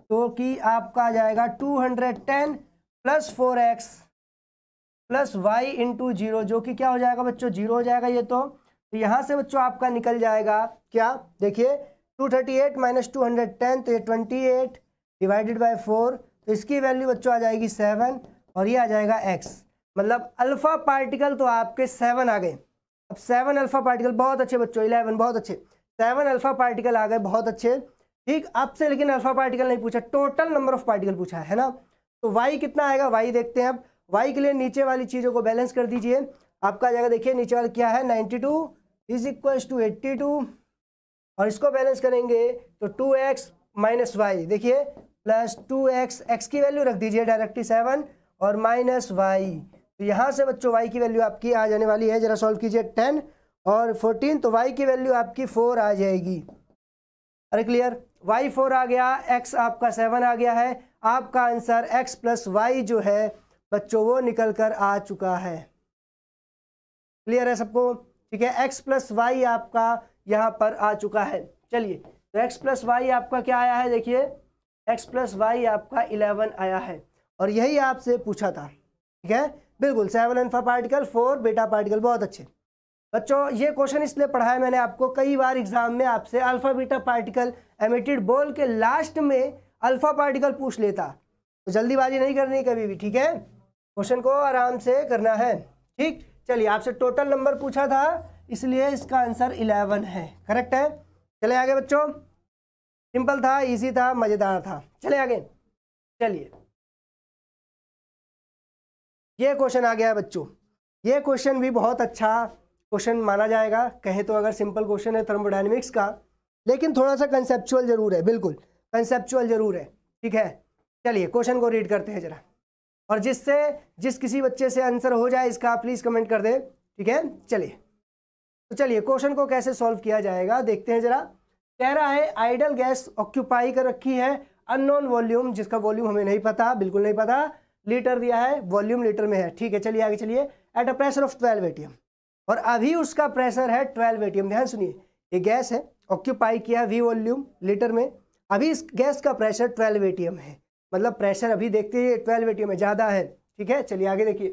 तो कि आपका आ जाएगा two hundred ten plus four X plus Y into zero जो कि क्या हो जाएगा बच्चों जीरो हो जाएगा ये तो, तो यहाँ से बच्चों आपका निकल जाएगा क्या देखिए two thirty eight minus two hundred ten तो ये twenty eight divided by four तो इसकी वैल्यू बच्चों आ जाएगी सेवन और ये आ जाएगा एक्स मतलब अल्फ़ा पार्टिकल तो आपके सेवन आ गए अब सेवन अल्फ़ा पार्टिकल बहुत अच्छे बच्चों इलेवन बहुत अच्छे सेवन अल्फ़ा पार्टिकल आ गए बहुत अच्छे ठीक आपसे लेकिन अल्फ़ा पार्टिकल नहीं पूछा टोटल नंबर ऑफ पार्टिकल पूछा है ना तो वाई कितना आएगा वाई देखते हैं अब वाई के लिए नीचे वाली चीज़ों को बैलेंस कर दीजिए आपका आ जाएगा देखिए नीचे वाला क्या है ninety two is equal to eighty two और इसको बैलेंस करेंगे तो टू एक्स माइनस वाई देखिए प्लस टू एक्स एक्स की वैल्यू रख दीजिए डायरेक्टली सेवन और माइनस वाई तो यहाँ से बच्चों वाई की वैल्यू आपकी आ जाने वाली है जरा सॉल्व कीजिए टेन और फोर्टीन तो वाई की वैल्यू आपकी फोर आ जाएगी अरे क्लियर वाई फोर आ गया एक्स आपका सेवन आ गया है आपका आंसर एक्स प्लस वाई जो है बच्चों वो निकल कर आ चुका है क्लियर है सबको ठीक है एक्स प्लस वाई आपका यहाँ पर आ चुका है चलिए तो एक्स प्लस वाई आपका क्या आया है देखिए एक्स प्लस वाई आपका इलेवन आया है और यही आपसे पूछा था ठीक है बिल्कुल seven alpha particle four beta particle बहुत अच्छे बच्चों ये क्वेश्चन इसलिए पढ़ाया मैंने आपको कई बार एग्जाम में आपसे अल्फा बीटा पार्टिकल एमिटेड बोल के लास्ट में अल्फा पार्टिकल पूछ लेता तो जल्दीबाजी नहीं करनी कभी भी ठीक है क्वेश्चन को आराम से करना है ठीक चलिए आपसे टोटल नंबर पूछा था इसलिए इसका आंसर इलेवन है करेक्ट है चले आगे बच्चों सिंपल था इजी था मज़ेदार था चले आगे चलिए ये क्वेश्चन आ गया है बच्चों ये क्वेश्चन भी बहुत अच्छा क्वेश्चन माना जाएगा कहें तो अगर सिंपल क्वेश्चन है थर्मोडाइनमिक्स का लेकिन थोड़ा सा कंसेप्चुअल जरूर है बिल्कुल कंसेप्चुअल जरूर है ठीक है चलिए क्वेश्चन को रीड करते हैं जरा और जिससे जिस किसी बच्चे से आंसर हो जाए इसका प्लीज़ कमेंट कर दें ठीक है चलिए तो चलिए क्वेश्चन को कैसे सॉल्व किया जाएगा देखते हैं ज़रा कह रहा है आइडल गैस ऑक्यूपाई कर रखी है अननोन वॉल्यूम जिसका वॉल्यूम हमें नहीं पता बिल्कुल नहीं पता लीटर दिया है वॉल्यूम लीटर में है ठीक है चलिए आगे चलिए at a pressure of twelve ATM और अभी उसका प्रेशर है ट्वेल्व एटीएम ध्यान सुनिए ये गैस है ऑक्यूपाई किया वी वॉल्यूम लीटर में अभी इस गैस का प्रेशर ट्वेल्व एटीएम है मतलब प्रेशर अभी देखते हैं ट्वेल्व एटी में ज़्यादा है ठीक है चलिए आगे देखिए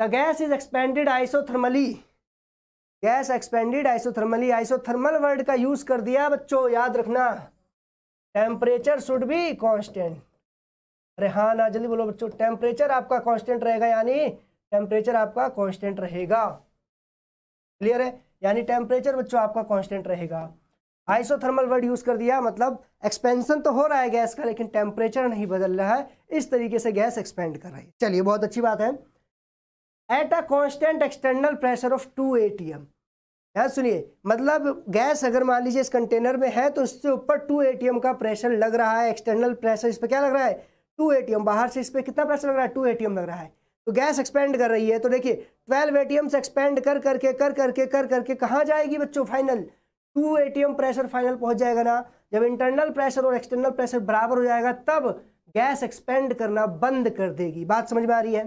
the gas is expanded isothermally gas expanded isothermally isothermal word का यूज़ कर दिया बच्चों याद रखना टेम्परेचर शुड बी कॉन्स्टेंट अरे हाँ ना जल्दी बोलो बच्चों टेम्परेचर आपका कॉन्स्टेंट रहेगा यानी टेम्परेचर आपका कॉन्स्टेंट रहेगा क्लियर है यानी टेम्परेचर बच्चों आपका कॉन्स्टेंट रहेगा आइसोथर्मल वर्ड यूज़ कर दिया मतलब एक्सपेंशन तो हो रहा है गैस का लेकिन टेम्परेचर नहीं बदल रहा है इस तरीके से गैस एक्सपेंड कर रही है चलिए बहुत अच्छी बात है at a constant external pressure of two A T M यहाँ सुनिए मतलब गैस अगर मान लीजिए इस कंटेनर में है तो इससे ऊपर टू ए टी एम का प्रेशर लग रहा है एक्सटर्नल प्रेशर इस पर क्या लग रहा है टू ए टी एम बाहर से इस पर कितना प्रेशर लग रहा है टू ए टी एम लग रहा है तो गैस एक्सपेंड कर रही है तो देखिए ट्वेल्व ए टी एम से एक्सपेंड कर करके कर करके कर करके कहाँ जाएगी बच्चों final two A pressure final पहुंच जाएगा ना जब इंटरनल प्रेशर और एक्सटर्नल प्रेशर बराबर हो जाएगा तब गैस एक्सपेंड करना बंद कर देगी बात समझ में आ रही है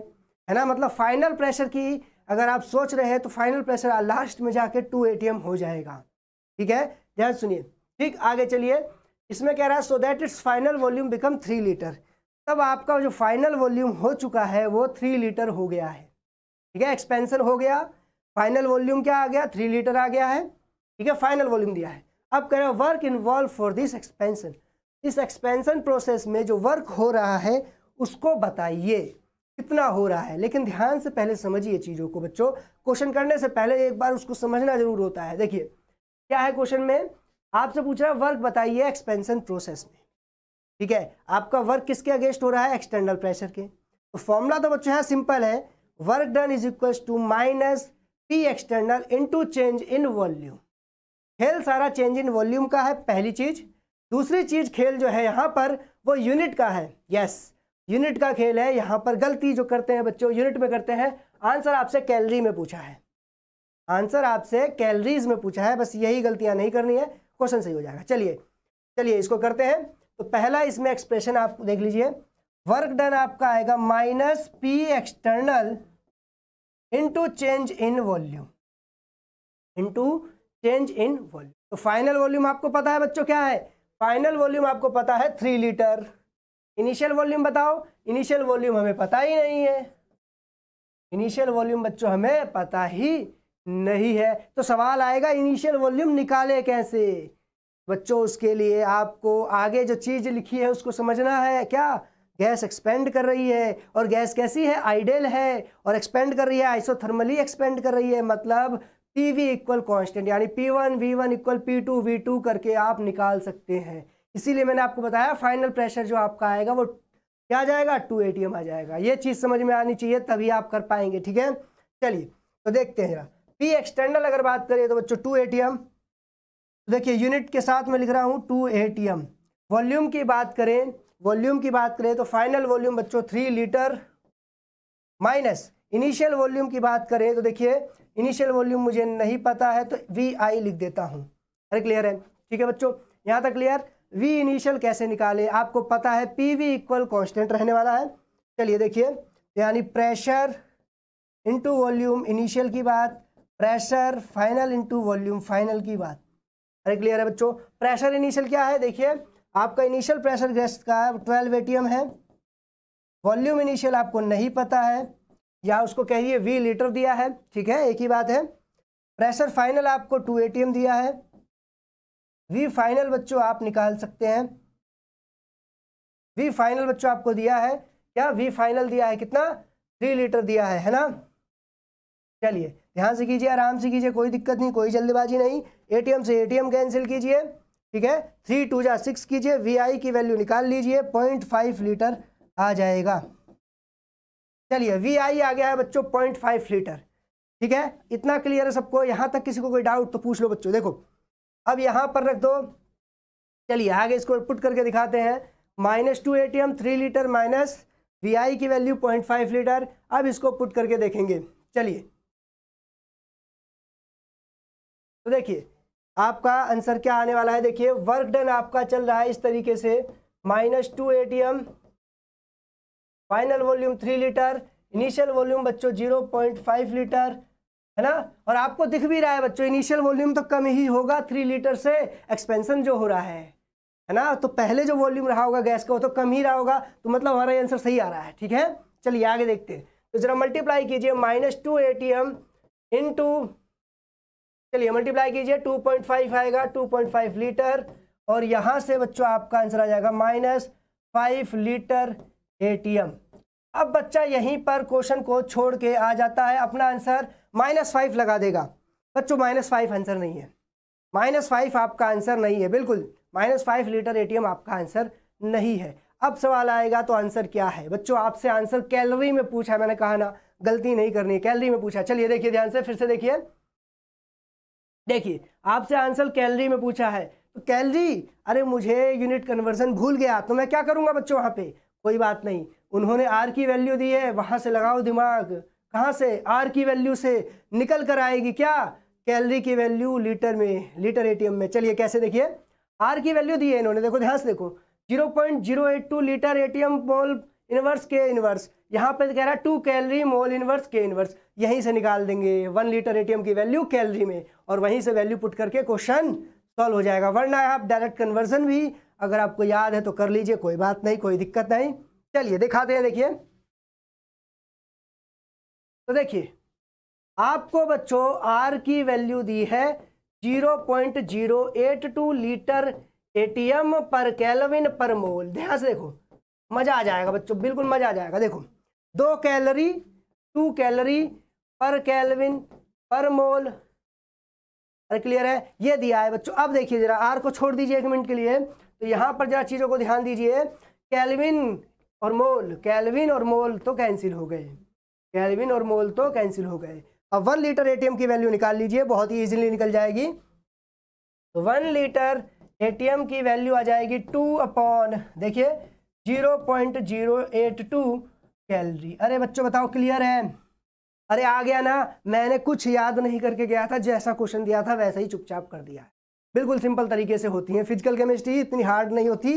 है ना मतलब फाइनल प्रेशर की अगर आप सोच रहे हैं तो फाइनल प्रेशर लास्ट में जाके टू ए हो जाएगा ठीक है ध्यान सुनिए ठीक आगे चलिए इसमें कह रहा है so that it's final volume become three litre तब आपका जो फाइनल वॉल्यूम हो चुका है वो थ्री लीटर हो गया है ठीक है एक्सपेंसन हो गया फाइनल वॉल्यूम क्या आ गया थ्री लीटर आ गया है ठीक है फाइनल वॉल्यूम दिया है अब कह रहे हैं work involve for this expansion इस एक्सपेंशन प्रोसेस में जो वर्क हो रहा है उसको बताइए कितना हो रहा है लेकिन ध्यान से पहले समझिए चीज़ों को बच्चों क्वेश्चन करने से पहले एक बार उसको समझना जरूर होता है देखिए क्या है क्वेश्चन में आपसे पूछ रहा है वर्क बताइए एक्सपेंशन प्रोसेस में ठीक है आपका वर्क किसके अगेंस्ट हो रहा है एक्सटर्नल प्रेशर के तो फॉर्मूला तो बच्चों है सिंपल है work done is equals to minus T external into change in volume खेल सारा चेंज इन वॉल्यूम का है पहली चीज़ दूसरी चीज़ खेल जो है यहाँ पर वो यूनिट का है यस यूनिट का खेल है यहाँ पर गलती जो करते हैं बच्चों यूनिट में करते हैं आंसर आपसे कैलरी में पूछा है आंसर आपसे कैलरीज में पूछा है बस यही गलतियां नहीं करनी है क्वेश्चन सही हो जाएगा चलिए चलिए इसको करते हैं तो पहला इसमें एक्सप्रेशन आप देख लीजिए वर्क डन आपका आएगा minus P external into change in volume into change in volume तो फाइनल वॉल्यूम आपको पता है बच्चों क्या है फाइनल वॉल्यूम आपको पता है थ्री लीटर इनिशियल वॉल्यूम बताओ इनिशियल वॉल्यूम हमें पता ही नहीं है इनिशियल वॉल्यूम बच्चों हमें पता ही नहीं है तो सवाल आएगा इनिशियल वॉल्यूम निकाले कैसे बच्चों उसके लिए आपको आगे जो चीज़ लिखी है उसको समझना है क्या गैस एक्सपेंड कर रही है और गैस कैसी है आइडियल है और एक्सपेंड कर रही है आइसोथर्मली एक्सपेंड कर रही है मतलब टी वी इक्वल कॉन्स्टेंट यानी P one V one equal P two V two करके आप निकाल सकते हैं इसीलिए मैंने आपको बताया फाइनल प्रेशर जो आपका आएगा वो क्या जाएगा टू ए आ जाएगा ये चीज़ समझ में आनी चाहिए तभी आप कर पाएंगे ठीक है चलिए तो देखते हैं जरा पी एक्सटर्नल अगर बात करें तो बच्चों टू ए देखिए यूनिट के साथ में लिख रहा हूँ टू ए वॉल्यूम की बात करें वॉल्यूम की बात करें तो फाइनल वॉल्यूम बच्चों three litre minus initial volume की बात करें तो देखिए इनिशियल वॉल्यूम मुझे नहीं पता है तो वी आई लिख देता हूँ अरे क्लियर है ठीक है बच्चों यहाँ तक क्लियर वी इनिशियल कैसे निकाले आपको पता है पी वी इक्वल कॉन्स्टेंट रहने वाला है चलिए देखिए यानी प्रेशर इंटू वॉल्यूम इनिशियल की बात pressure final into volume final की बात अरे क्लियर है बच्चों प्रेशर इनिशियल क्या है देखिए आपका इनिशियल प्रेशर गैस का ट्वेल्व ए है वॉल्यूम इनिशियल आपको नहीं पता है या उसको कहिए वी लीटर दिया है ठीक है एक ही बात है प्रेशर फाइनल आपको टू ए दिया है वी फाइनल बच्चों आप निकाल सकते हैं वी फाइनल बच्चों आपको दिया है क्या वी फाइनल दिया है कितना थ्री लीटर दिया है है ना चलिए ध्यान से कीजिए आराम से कीजिए कोई दिक्कत नहीं कोई जल्दबाजी नहीं एटीएम से एटीएम कैंसिल कीजिए ठीक है थ्री टू जा सिक्स कीजिए वी आई की वैल्यू निकाल लीजिए पॉइंट फाइव लीटर आ जाएगा चलिए वी आई आ गया है बच्चों पॉइंट फाइव लीटर ठीक है इतना क्लियर है सबको यहाँ तक किसी को कोई डाउट तो पूछ लो बच्चों देखो अब यहाँ पर रख दो चलिए आगे इसको पुट करके दिखाते हैं minus two A T M three litre minus V I की वैल्यू पॉइंट फाइव लीटर अब इसको पुट करके देखेंगे चलिए तो देखिए आपका आंसर क्या आने वाला है देखिए वर्क डन आपका चल रहा है इस तरीके से minus two A T M final volume three litre initial volume बच्चों जीरो पॉइंट फाइव लीटर है ना और आपको दिख भी रहा है बच्चों इनिशियल वॉल्यूम तो कम ही होगा थ्री लीटर से एक्सपेंसन जो हो रहा है है ना तो पहले जो वॉल्यूम रहा होगा गैस का वो तो कम ही रहा होगा तो मतलब हमारा आंसर सही आ रहा है ठीक है चलिए आगे देखते हैं तो जरा मल्टीप्लाई कीजिए minus two A T M in two चलिए मल्टीप्लाई कीजिए टू पॉइंट फाइव आएगा टू पॉइंट फाइव लीटर और यहाँ से बच्चों आपका आंसर आ जाएगा माइनस फाइव लीटर एटीएम अब बच्चा यहीं पर क्वेश्चन को छोड़ के आ जाता है अपना आंसर माइनस फाइव लगा देगा बच्चों माइनस फाइव आंसर नहीं है माइनस फाइव आपका आंसर नहीं है बिल्कुल माइनस फाइव लीटर एटीएम आपका आंसर नहीं है अब सवाल आएगा तो आंसर क्या है बच्चों आपसे आंसर कैलोरी में पूछा है मैंने कहा ना गलती नहीं करनी है में पूछा चलिए देखिए ध्यान से फिर से देखिए देखिए आपसे आंसर कैलरी में पूछा है तो कैलरी अरे मुझे यूनिट कन्वर्जन भूल गया तो मैं क्या करूंगा बच्चों वहां पे कोई बात नहीं उन्होंने आर की वैल्यू दी है वहां से लगाओ दिमाग कहाँ से आर की वैल्यू से निकल कर आएगी क्या कैलरी की वैल्यू लीटर में लीटर एटीएम में चलिए कैसे देखिए आर की वैल्यू दी है इन्होंने देखो ध्यान से देखो zero point zero eight two litre ATM mole inverse के इनवर्स यहाँ पे कह रहा है टू कैलरी मोल इनवर्स के इनवर्स यहीं से निकाल देंगे वन लीटर एटीएम की वैल्यू कैलरी में और वहीं से वैल्यू पुट करके क्वेश्चन सॉल्व हो जाएगा वरना आप डायरेक्ट कन्वर्जन भी अगर आपको याद है तो कर लीजिए कोई बात नहीं कोई दिक्कत नहीं चलिए दिखाते हैं देखिए तो देखिए आपको बच्चों आर की वैल्यू दी है 0.082 लीटर एटीएम पर कैलोविन पर मोल ध्यान से देखो मज़ा आ जाएगा बच्चों बिल्कुल मज़ा आ जाएगा देखो दो कैलोरी टू कैलोरी पर कैलोविन पर मोल क्लियर है ये दिया है बच्चों अब देखिए जरा आर को छोड़ दीजिए एक मिनट के लिए तो यहाँ पर जरा चीज़ों को ध्यान दीजिए कैलविन और मोल कैलविन और मोल तो कैंसिल हो गए कैलविन और मोल तो कैंसिल हो गए अब वन लीटर एटीएम की वैल्यू निकाल लीजिए बहुत ही ईजिली निकल जाएगी तो वन लीटर एटीएम की वैल्यू आ जाएगी टू अपॉन देखिए zero point zero eight two calorie अरे बच्चों बताओ क्लियर है अरे आ गया ना मैंने कुछ याद नहीं करके गया था जैसा क्वेश्चन दिया था वैसा ही चुपचाप कर दिया है बिल्कुल सिंपल तरीके से होती है फिजिकल केमिस्ट्री इतनी हार्ड नहीं होती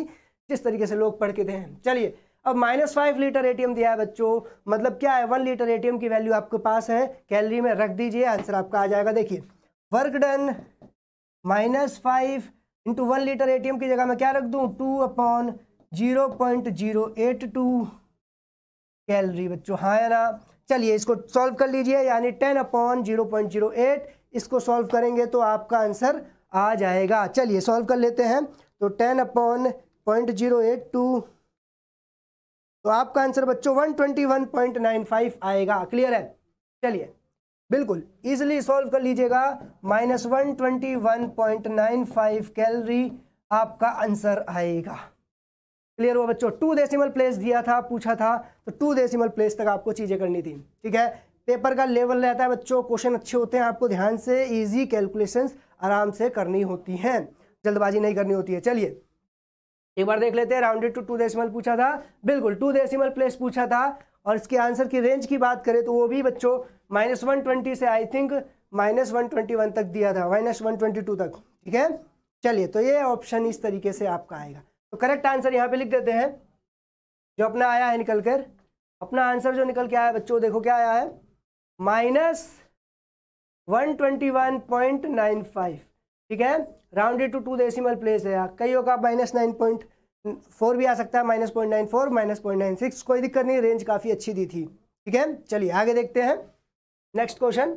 जिस तरीके से लोग पढ़ के दे चलिए अब माइनस फाइव लीटर एटीएम दिया है बच्चों मतलब क्या है वन लीटर एटीएम की वैल्यू आपके पास है कैलरी में रख दीजिए आंसर आपका आ जाएगा देखिए work done minus five into one litre ATM की जगह मैं क्या रख दूं two upon zero point zero eight two calorie बच्चों हाँ ना चलिए इसको सॉल्व कर लीजिए यानी ten upon zero point zero eight इसको सॉल्व करेंगे तो आपका आंसर आ जाएगा चलिए सॉल्व कर लेते हैं तो ten upon point zero eight two तो आपका आंसर बच्चों one twenty one point nine five आएगा क्लियर है चलिए बिल्कुल इजिली सॉल्व कर लीजिएगा minus one twenty one point nine five calorie आपका आंसर आएगा क्लियर हुआ बच्चों टू डेसिमल प्लेस दिया था पूछा था तो टू डेसिमल प्लेस तक आपको चीज़ें करनी थी ठीक है पेपर का लेवल रहता है बच्चों क्वेश्चन अच्छे होते हैं आपको ध्यान से ईजी कैलकुलेशंस आराम से करनी होती हैं जल्दबाजी नहीं करनी होती है चलिए एक बार देख लेते हैं राउंडेड टू टू डेसिमल पूछा था बिल्कुल टू डेसिमल प्लेस पूछा था और इसके आंसर की रेंज की बात करें तो वो भी बच्चों माइनस वन ट्वेंटी से I think minus one twenty one तक दिया था माइनस वन ट्वेंटी टू तक ठीक है चलिए तो ये ऑप्शन इस तरीके से आपका आएगा तो करेक्ट आंसर यहाँ पे लिख देते हैं जो अपना आया है निकल कर अपना आंसर जो निकल के आया बच्चों देखो क्या आया है minus one twenty one point nine five ठीक है rounded to two decimal place है यार कईयों का माइनस नाइन पॉइंट फोर भी आ सकता है minus point nine four minus point nine six कोई दिक्कत नहीं रेंज काफ़ी अच्छी दी थी ठीक है चलिए आगे देखते हैं नेक्स्ट क्वेश्चन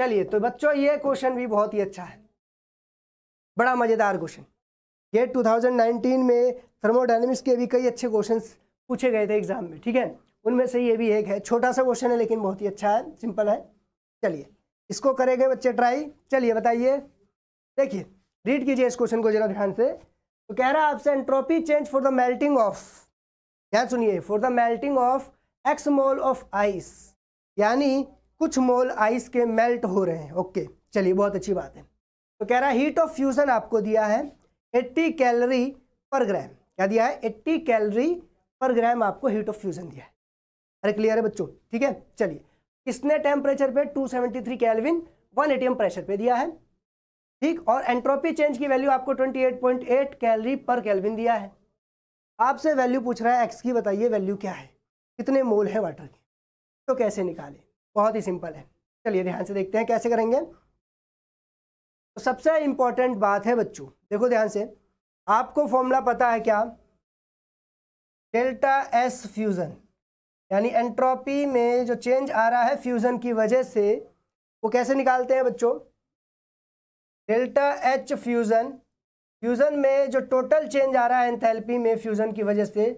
चलिए तो बच्चों ये क्वेश्चन भी बहुत ही अच्छा है बड़ा मज़ेदार क्वेश्चन ये 2019 में थर्मोडाइनमिक्स के भी कई अच्छे क्वेश्चन पूछे गए थे एग्जाम में ठीक है उनमें से ये भी एक है छोटा सा क्वेश्चन है लेकिन बहुत ही अच्छा है सिंपल है चलिए इसको करेंगे बच्चे ट्राई चलिए बताइए देखिए रीड कीजिए इस क्वेश्चन को जरा ध्यान से तो कह रहा है आपसे entropy change for the melting of ध्यान सुनिए for the melting of X mole of ice यानी कुछ मोल आइस के मेल्ट हो रहे हैं ओके चलिए बहुत अच्छी बात है तो कह रहा है हीट ऑफ फ्यूजन आपको दिया है 80 कैलोरी पर ग्राम क्या दिया है 80 कैलोरी पर ग्राम आपको हीट ऑफ फ्यूजन दिया है अरे क्लियर है बच्चों ठीक है चलिए किसने टेम्परेचर पे 273 seventy three kelvin one ATM pressure पे दिया है ठीक और एंट्रोपी चेंज की वैल्यू आपको 28.8 कैलोरी पर कैलविन दिया है आपसे वैल्यू पूछ रहा है एक्स की बताइए वैल्यू क्या है कितने मोल है वाटर की तो कैसे निकालें बहुत ही सिंपल है चलिए ध्यान से देखते हैं कैसे करेंगे तो सबसे इम्पोर्टेंट बात है बच्चों देखो ध्यान से आपको फॉर्मूला पता है क्या डेल्टा एस फ्यूज़न यानी एंट्रोपी में जो चेंज आ रहा है फ्यूज़न की वजह से वो कैसे निकालते हैं बच्चों डेल्टा एच फ्यूज़न फ्यूज़न में जो टोटल चेंज आ रहा है एंथैल्पी में फ्यूज़न की वजह से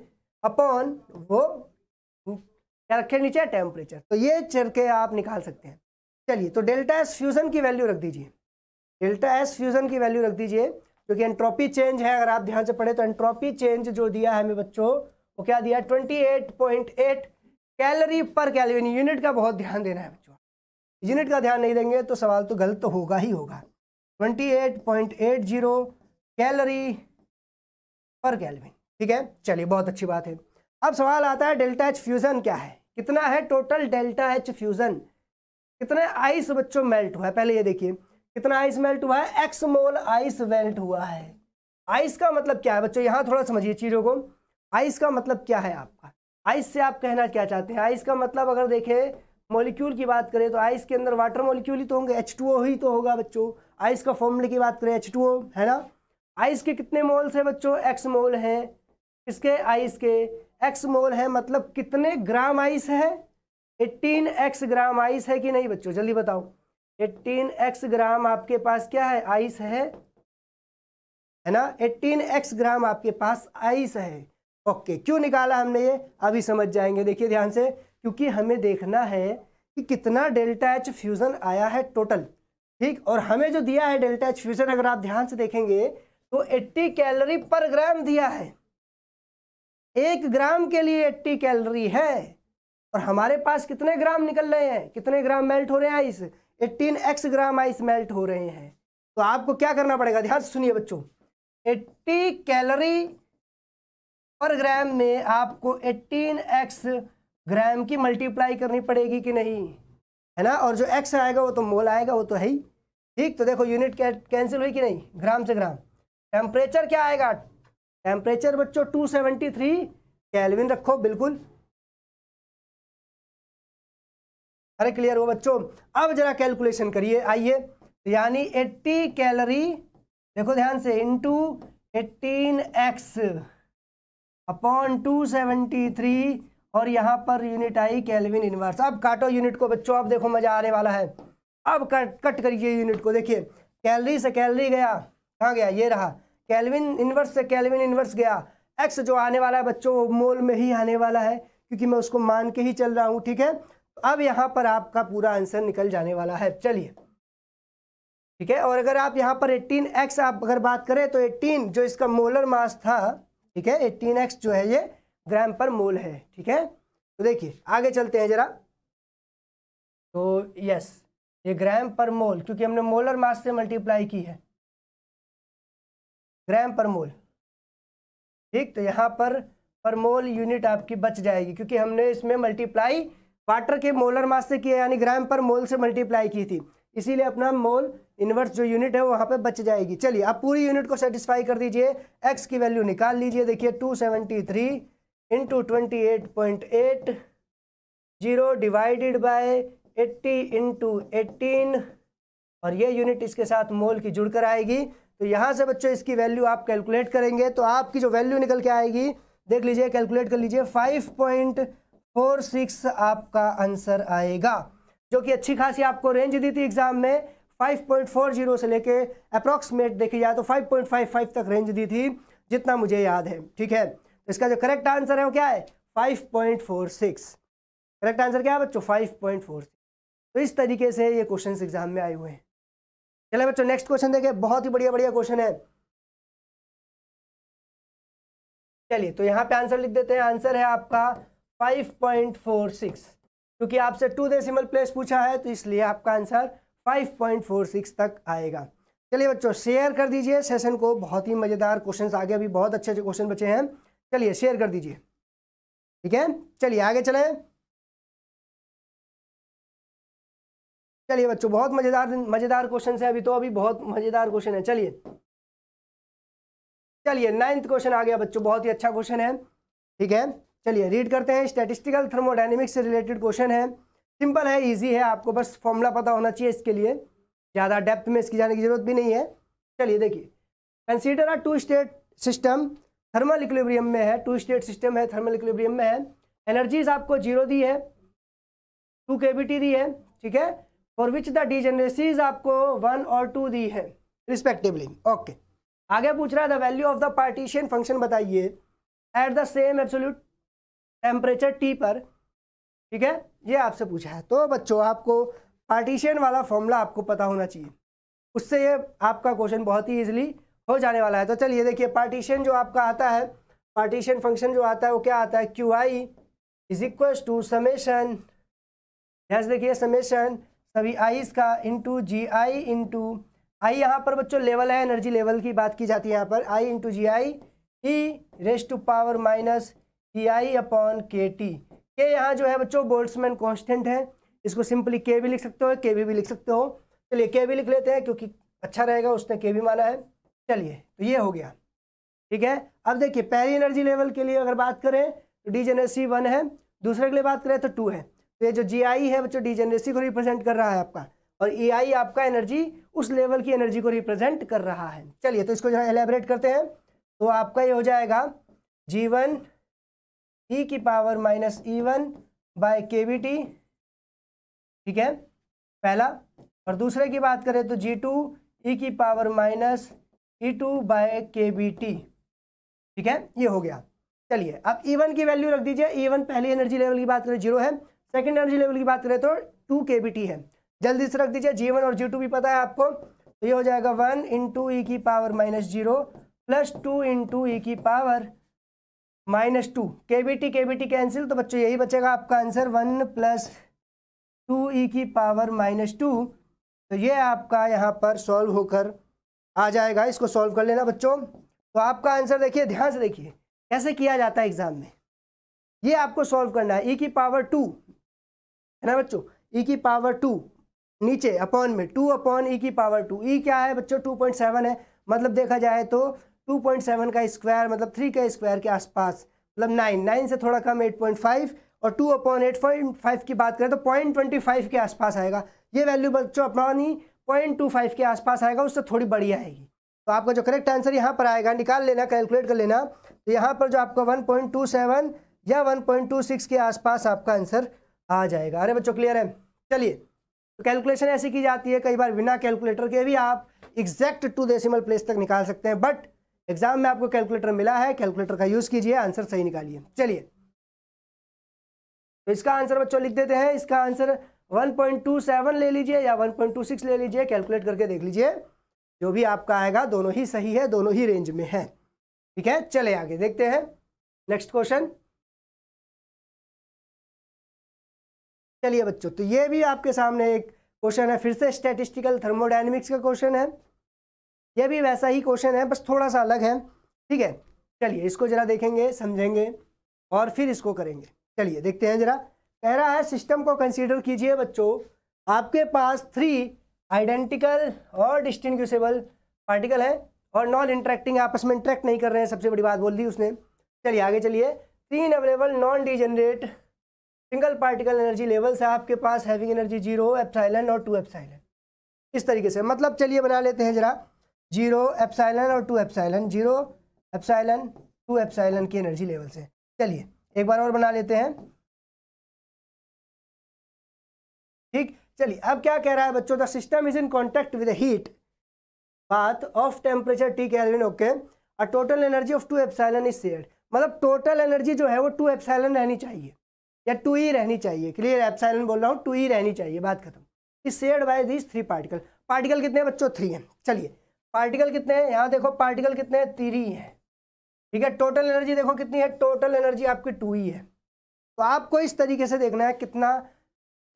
अपॉन वो क्या रखे नीचे टेम्परेचर तो ये चल के आप निकाल सकते हैं चलिए तो डेल्टा एस फ्यूज़न की वैल्यू रख दीजिए डेल्टा एस फ्यूज़न की वैल्यू रख दीजिए क्योंकि एंट्रोपी चेंज है अगर आप ध्यान से पढ़े तो एंट्रोपी चेंज जो दिया है हमें बच्चों वो क्या दिया twenty eight point eight calorie per calorie unit का बहुत ध्यान देना है बच्चों यूनिट का ध्यान नहीं देंगे तो सवाल तो गलत तो होगा ही होगा twenty eight point eight zero calorie per calorie ठीक है चलिए बहुत अच्छी बात है अब सवाल आता है डेल्टा एच फ्यूज़न क्या है कितना है टोटल डेल्टा एच फ्यूज़न कितने आइस बच्चों मेल्ट हुआ है पहले ये देखिए कितना आइस मेल्ट हुआ है एक्स मोल आइस मेल्ट हुआ है आइस का मतलब क्या है बच्चों यहाँ थोड़ा समझिए चीज़ों को आइस का मतलब क्या है आपका आइस से आप कहना क्या चाहते हैं आइस का मतलब अगर देखें मॉलिक्यूल की बात करें तो आइस के अंदर वाटर मॉलिक्यूल ही तो होंगे एच ही तो होगा बच्चों आइस का फॉर्मूले की बात करें एच है ना आइस के कितने मोल्स हैं बच्चों एक्स मोल हैं इसके आइस के एक्स मोल है मतलब कितने ग्राम आइस है एट्टीन एक्स ग्राम आइस है कि नहीं बच्चों जल्दी बताओ एट्टीन एक्स ग्राम आपके पास क्या है आइस है है ना एट्टीन एक्स ग्राम आपके पास आइस है ओके क्यों निकाला हमने ये अभी समझ जाएंगे देखिए ध्यान से क्योंकि हमें देखना है कि कितना डेल्टा एच फ्यूज़न आया है टोटल ठीक और हमें जो दिया है डेल्टा एच फ्यूज़न अगर आप ध्यान से देखेंगे तो 80 कैलोरी पर ग्राम दिया है एक ग्राम के लिए 80 कैलोरी है और हमारे पास कितने ग्राम निकल रहे हैं कितने ग्राम मेल्ट हो रहे हैं ice eighteen X gram ice melt हो रहे हैं तो आपको क्या करना पड़ेगा ध्यान से सुनिए बच्चों एट्टी कैलोरी पर ग्राम में आपको एट्टीन एक्स ग्राम की मल्टीप्लाई करनी पड़ेगी कि नहीं है ना और जो एक्स आएगा वो तो मोल आएगा वो तो है ही ठीक तो देखो यूनिट कैंसिल हुई कि नहीं ग्राम से ग्राम टेम्परेचर क्या आएगा टेम्परेचर बच्चों 273 कैलविन रखो बिल्कुल अरे क्लियर हो बच्चों अब जरा कैलकुलेशन करिए आइए यानी एट्टी कैलोरी देखो ध्यान से into eighteen X upon two seventy three और यहाँ पर यूनिट आई कैलविन इनवर्स अब काटो यूनिट को बच्चों अब देखो मज़ा आने वाला है अब कट कट करिए यूनिट को देखिए कैलरी से कैलरी गया कहाँ गया ये रहा कैलविन इनवर्स से कैलविन इनवर्स गया एक्स जो आने वाला है बच्चों मोल में ही आने वाला है क्योंकि मैं उसको मान के ही चल रहा हूँ ठीक है अब यहां पर आपका पूरा आंसर निकल जाने वाला है चलिए ठीक है और अगर आप यहां पर 18x आप अगर बात करें तो 18 जो इसका मोलर मास था ठीक है 18x जो है ये ग्राम पर मोल है ठीक है तो देखिए आगे चलते हैं ज़रा तो यस ये ग्राम पर मोल क्योंकि हमने मोलर मास से मल्टीप्लाई की है ग्राम पर मोल ठीक तो यहां पर पर मोल यूनिट आपकी बच जाएगी क्योंकि हमने इसमें मल्टीप्लाई वाटर के मोलर मास से किया यानी ग्राम पर मोल से मल्टीप्लाई की थी इसीलिए अपना मोल इन्वर्स जो यूनिट है वो वहाँ पे बच जाएगी चलिए आप पूरी यूनिट को सेटिस्फाई कर दीजिए एक्स की वैल्यू निकाल लीजिए देखिए two seventy three into twenty eight point eight zero divided by eighty into eighteen और ये यूनिट इसके साथ मोल की जुड़कर आएगी तो यहाँ से बच्चों इसकी वैल्यू आप कैलकुलेट करेंगे तो आपकी जो वैल्यू निकल के आएगी देख लीजिए कैलकुलेट कर लीजिए फाइव पॉइंट फोर सिक्स आपका आंसर आएगा जो कि अच्छी खासी आपको रेंज दी थी एग्जाम में 5.40 से लेके अप्रोक्सीमेट देखी जाए तो 5.55 तक रेंज दी थी जितना मुझे याद है ठीक है तो इसका जो करेक्ट आंसर है वो क्या है 5.46 करेक्ट आंसर क्या है बच्चों 5.46 तो इस तरीके से ये क्वेश्चन एग्जाम में आए हुए हैं चले बच्चों नेक्स्ट क्वेश्चन देखें बहुत ही बढ़िया बढ़िया क्वेश्चन है चलिए तो यहाँ पे आंसर लिख देते हैं आंसर है आपका 5.46 क्योंकि आपसे टू डेसिमल प्लेस पूछा है तो इसलिए आपका आंसर 5.46 तक आएगा चलिए बच्चों शेयर कर दीजिए सेशन को बहुत ही मज़ेदार क्वेश्चन आगे भी बहुत अच्छे अच्छे क्वेश्चन बचे हैं चलिए शेयर कर दीजिए ठीक है चलिए आगे चलें चलिए बच्चों बहुत मज़ेदार मज़ेदार क्वेश्चन है अभी तो अभी बहुत मज़ेदार क्वेश्चन है चलिए चलिए नाइन्थ क्वेश्चन आ गया बच्चों बहुत ही अच्छा क्वेश्चन है ठीक है चलिए रीड करते हैं स्टैटिस्टिकल थर्मोडाइनमिक्स से रिलेटेड क्वेश्चन है सिंपल है ईजी है आपको बस फॉर्मूला पता होना चाहिए इसके लिए ज़्यादा डेप्थ में इसकी जाने की जरूरत भी नहीं है चलिए देखिए consider a two state system thermal equilibrium में है टू स्टेट सिस्टम है थर्मल इक्विलिब्रियम में है एनर्जीज आपको जीरो दी है टू के दी है ठीक है फॉर विच द डीजेनरेसीज आपको वन और टू दी है रिस्पेक्टिवली ओके आगे पूछ रहा है the value of the partition function बताइए at the same absolute temperature T पर ठीक है ये आपसे पूछा है तो बच्चों आपको पार्टीशन वाला फॉर्मूला आपको पता होना चाहिए उससे ये आपका क्वेश्चन बहुत ही ईजिली हो जाने वाला है तो चलिए देखिए पार्टीशन जो आपका आता है पार्टीशन फंक्शन जो आता है वो क्या आता है Q I is equal to summation ध्यान देखिए समेशन सभी आईज का इंटू जी आई इंटू आई यहाँ पर बच्चों लेवल है एनर्जी लेवल की बात की जाती है यहाँ पर I into G I E raise to power minus P I upon K T के यहाँ जो है बच्चों बोल्ट्समैन कॉन्स्टेंट है इसको सिंपली के भी लिख सकते हो के भी, भी लिख सकते हो चलिए के भी लिख लेते हैं क्योंकि अच्छा रहेगा उसने के भी माना है चलिए तो ये हो गया ठीक है अब देखिए पहली एनर्जी लेवल के लिए अगर बात करें तो डी जेनरेसी वन है दूसरे के लिए बात करें तो टू है तो ये जो जी आई है बच्चों डी जेनरेसी को रिप्रेजेंट कर रहा है आपका और ए आई आपका एनर्जी उस लेवल की एनर्जी को रिप्रेजेंट कर रहा है चलिए तो इसको जरा एलेबरेट करते हैं तो आपका ये हो जाएगा जी वन ई e की power minus E one by k B T ठीक है पहला और दूसरे की बात करें तो जी टू ई की power minus E two by k B T ठीक है ये हो गया चलिए अब ई e वन की वैल्यू रख दीजिए ई e वन पहली एनर्जी लेवल की बात करें जीरो है सेकेंड एनर्जी लेवल की बात करें तो टू के बी टी है जल्दी से रख दीजिए जी वन और जी टू भी पता है आपको तो ये हो जाएगा वन इंटू ई की power minus zero plus two into e की power minus two k B T k B T cancel तो बच्चों यही बचेगा आपका answer one plus two e की पावर माइनस टू तो ये आपका यहाँ पर सॉल्व होकर आ जाएगा इसको सॉल्व कर लेना बच्चों तो आपका आंसर देखिए ध्यान से देखिए कैसे किया जाता है एग्ज़ाम में ये आपको सॉल्व करना है ई e की पावर टू है ना बच्चों ई e की पावर टू नीचे अपॉन में टू अपॉन ई की पावर टू ई क्या है बच्चों टू पॉइंट सेवन है मतलब देखा जाए तो टू पॉइंट सेवन का स्क्वायर मतलब थ्री का स्क्वायर के आसपास मतलब नाइन नाइन से थोड़ा कम एट पॉइंट फाइव और two upon eight point five की बात करें तो पॉइंट ट्वेंटी फाइव के आसपास आएगा ये वैल्यू बच्चों अपनी पॉइंट टू फाइव के आसपास आएगा उससे थोड़ी बड़ी आएगी तो आपका जो करेक्ट आंसर यहाँ पर आएगा निकाल लेना कैलकुलेट कर लेना तो यहाँ पर जो आपका वन पॉइंट टू सेवन या वन पॉइंट टू सिक्स के आसपास आपका आंसर आ जाएगा अरे बच्चों क्लियर है चलिए तो कैलकुलेशन ऐसी की जाती है कई बार बिना कैलकुलेटर के भी आप एग्जैक्ट टू डेसिमल प्लेस तक निकाल सकते हैं बट एग्जाम में आपको कैलकुलेटर मिला है कैलकुलेटर का यूज कीजिए आंसर सही निकालिए चलिए तो इसका आंसर बच्चों लिख देते हैं इसका आंसर 1.27 ले लीजिए या 1.26 ले लीजिए कैलकुलेट करके देख लीजिए जो भी आपका आएगा दोनों ही सही है दोनों ही रेंज में है ठीक है चले आगे देखते हैं नेक्स्ट क्वेश्चन चलिए बच्चों तो ये भी आपके सामने एक क्वेश्चन है फिर से स्टेटिस्टिकल थर्मोडाइनमिक्स का क्वेश्चन है यह भी वैसा ही क्वेश्चन है बस थोड़ा सा अलग है ठीक है चलिए इसको जरा देखेंगे समझेंगे और फिर इसको करेंगे चलिए देखते हैं जरा कह रहा है सिस्टम को कंसीडर कीजिए बच्चों आपके पास थ्री आइडेंटिकल और डिस्टिंग्विशेबल पार्टिकल है और नॉन इंट्रैक्टिंग आपस में इंट्रैक्ट नहीं कर रहे हैं सबसे बड़ी बात बोल दी उसने चलिए आगे चलिए तीन available non degenerate single particle energy levels है आपके पास हैविंग एनर्जी जीरो एप्साइलन और टू एप्साइलन इस तरीके से मतलब चलिए बना लेते हैं जरा जीरो एप्साइलन और two epsilon zero epsilon two epsilon की एनर्जी लेवल से चलिए एक बार और बना लेते हैं ठीक चलिए अब क्या कह रहा है बच्चों the system is in contact with heat bath of temperature T kelvin okay और total energy of two epsilon is said मतलब टोटल एनर्जी जो है वो टू एप्साइलन रहनी चाहिए या टू ई e रहनी चाहिए क्लियर एप्साइलन बोल रहा हूँ टू ई e रहनी चाहिए बात खत्म is said by these three particle particle कितने बच्चों थ्री हैं चलिए पार्टिकल कितने हैं यहाँ देखो पार्टिकल कितने हैं तीरी हैं ठीक है टोटल एनर्जी देखो कितनी है टोटल एनर्जी आपकी टू ही है तो आपको इस तरीके से देखना है कितना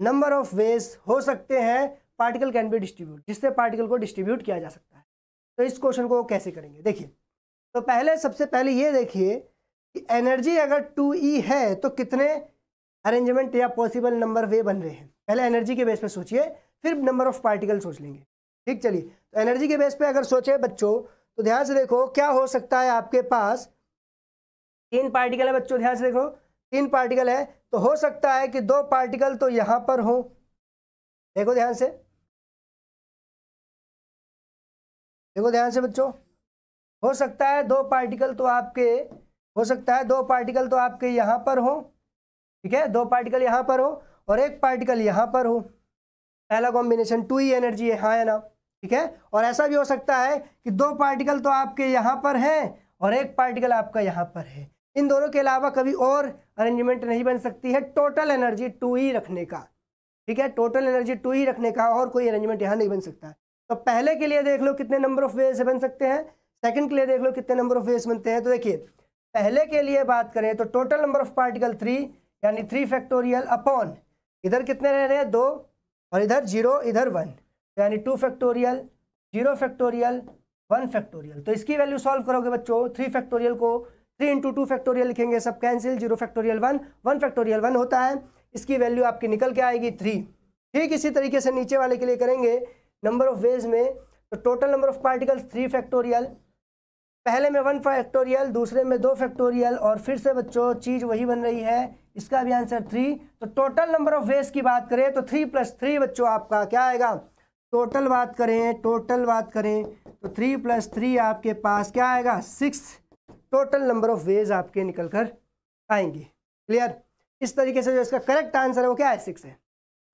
नंबर ऑफ वेज हो सकते हैं पार्टिकल कैन बी डिस्ट्रीब्यूट जिससे पार्टिकल को डिस्ट्रीब्यूट किया जा सकता है तो इस क्वेश्चन को कैसे करेंगे देखिए तो पहले सबसे पहले ये देखिए कि एनर्जी अगर टू ई e है तो कितने अरेंजमेंट या पॉसिबल नंबर वे बन रहे हैं पहले एनर्जी के बेस पर सोचिए फिर नंबर ऑफ पार्टिकल सोच लेंगे ठीक चलिए तो एनर्जी के बेस पे अगर सोचे बच्चों तो ध्यान से देखो क्या हो सकता है आपके पास तीन पार्टिकल है बच्चों ध्यान से देखो तीन पार्टिकल है तो हो सकता है कि दो पार्टिकल तो यहां पर हो देखो ध्यान से देखो ध्यान से बच्चों हो सकता है दो पार्टिकल तो आपके हो सकता है दो पार्टिकल तो आपके यहां पर हो ठीक है दो पार्टिकल यहां पर हो और एक पार्टिकल यहां पर हो पहला कॉम्बिनेशन टू ही एनर्जी है हाँ है ना ठीक है और ऐसा भी हो सकता है कि दो पार्टिकल तो आपके यहाँ पर हैं और एक पार्टिकल आपका यहाँ पर है इन दोनों के अलावा कभी और अरेंजमेंट नहीं बन सकती है टोटल एनर्जी टू ही रखने का ठीक है टोटल एनर्जी टू ही रखने का और कोई अरेंजमेंट यहाँ नहीं बन सकता तो पहले के लिए देख लो कितने नंबर ऑफ वेज बन सकते हैं सेकंड के लिए देख लो कितने नंबर ऑफ वेज बनते हैं तो देखिए पहले के लिए बात करें तो total number of particle three यानी थ्री फैक्टोरियल अपॉन इधर कितने रह रहे हैं दो और इधर जीरो इधर वन यानी two factorial zero factorial one factorial तो इसकी वैल्यू सॉल्व करोगे बच्चों थ्री फैक्टोरियल को थ्री इंटू टू फैक्टोरियल लिखेंगे सब cancel zero factorial one one factorial one होता है इसकी वैल्यू आपकी निकल के आएगी थ्री ठीक इसी तरीके से नीचे वाले के लिए करेंगे नंबर ऑफ वेज में तो total number of particles three factorial पहले में वन फैक्टोरियल दूसरे में दो फैक्टोरियल और फिर से बच्चों चीज़ वही बन रही है इसका भी आंसर थ्री तो टोटल नंबर ऑफ वेज की बात करें तो थ्री प्लस थ्री बच्चों आपका क्या आएगा टोटल बात करें टोटल बात करें तो थ्री प्लस थ्री आपके पास क्या आएगा six total number of ways आपके निकल कर आएंगे क्लियर इस तरीके से जो इसका करेक्ट आंसर है वो क्या है सिक्स है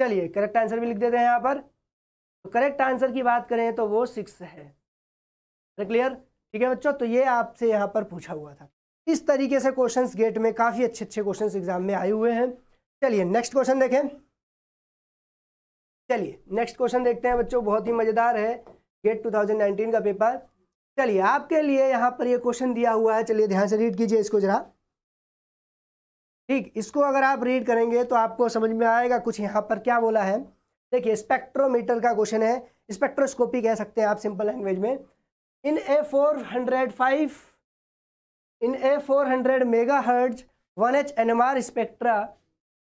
चलिए करेक्ट आंसर भी लिख देते हैं यहाँ पर तो करेक्ट आंसर की बात करें तो वो सिक्स है क्लियर ठीक है बच्चों तो ये आपसे यहाँ पर पूछा हुआ था इस तरीके से क्वेश्चंस गेट में काफ़ी अच्छे अच्छे क्वेश्चंस एग्जाम में आए हुए हैं चलिए नेक्स्ट क्वेश्चन देखें चलिए नेक्स्ट क्वेश्चन देखते हैं बच्चों बहुत ही मज़ेदार है गेट 2019 का पेपर चलिए आपके लिए यहाँ पर ये क्वेश्चन दिया हुआ है चलिए ध्यान से रीड कीजिए इसको जरा ठीक इसको अगर आप रीड करेंगे तो आपको समझ में आएगा कुछ यहाँ पर क्या बोला है देखिए स्पेक्ट्रोमीटर का क्वेश्चन है स्पेक्ट्रोस्कोपी कह सकते हैं आप सिंपल लैंग्वेज में in a four hundred five in a four hundred megahertz one H N M R spectra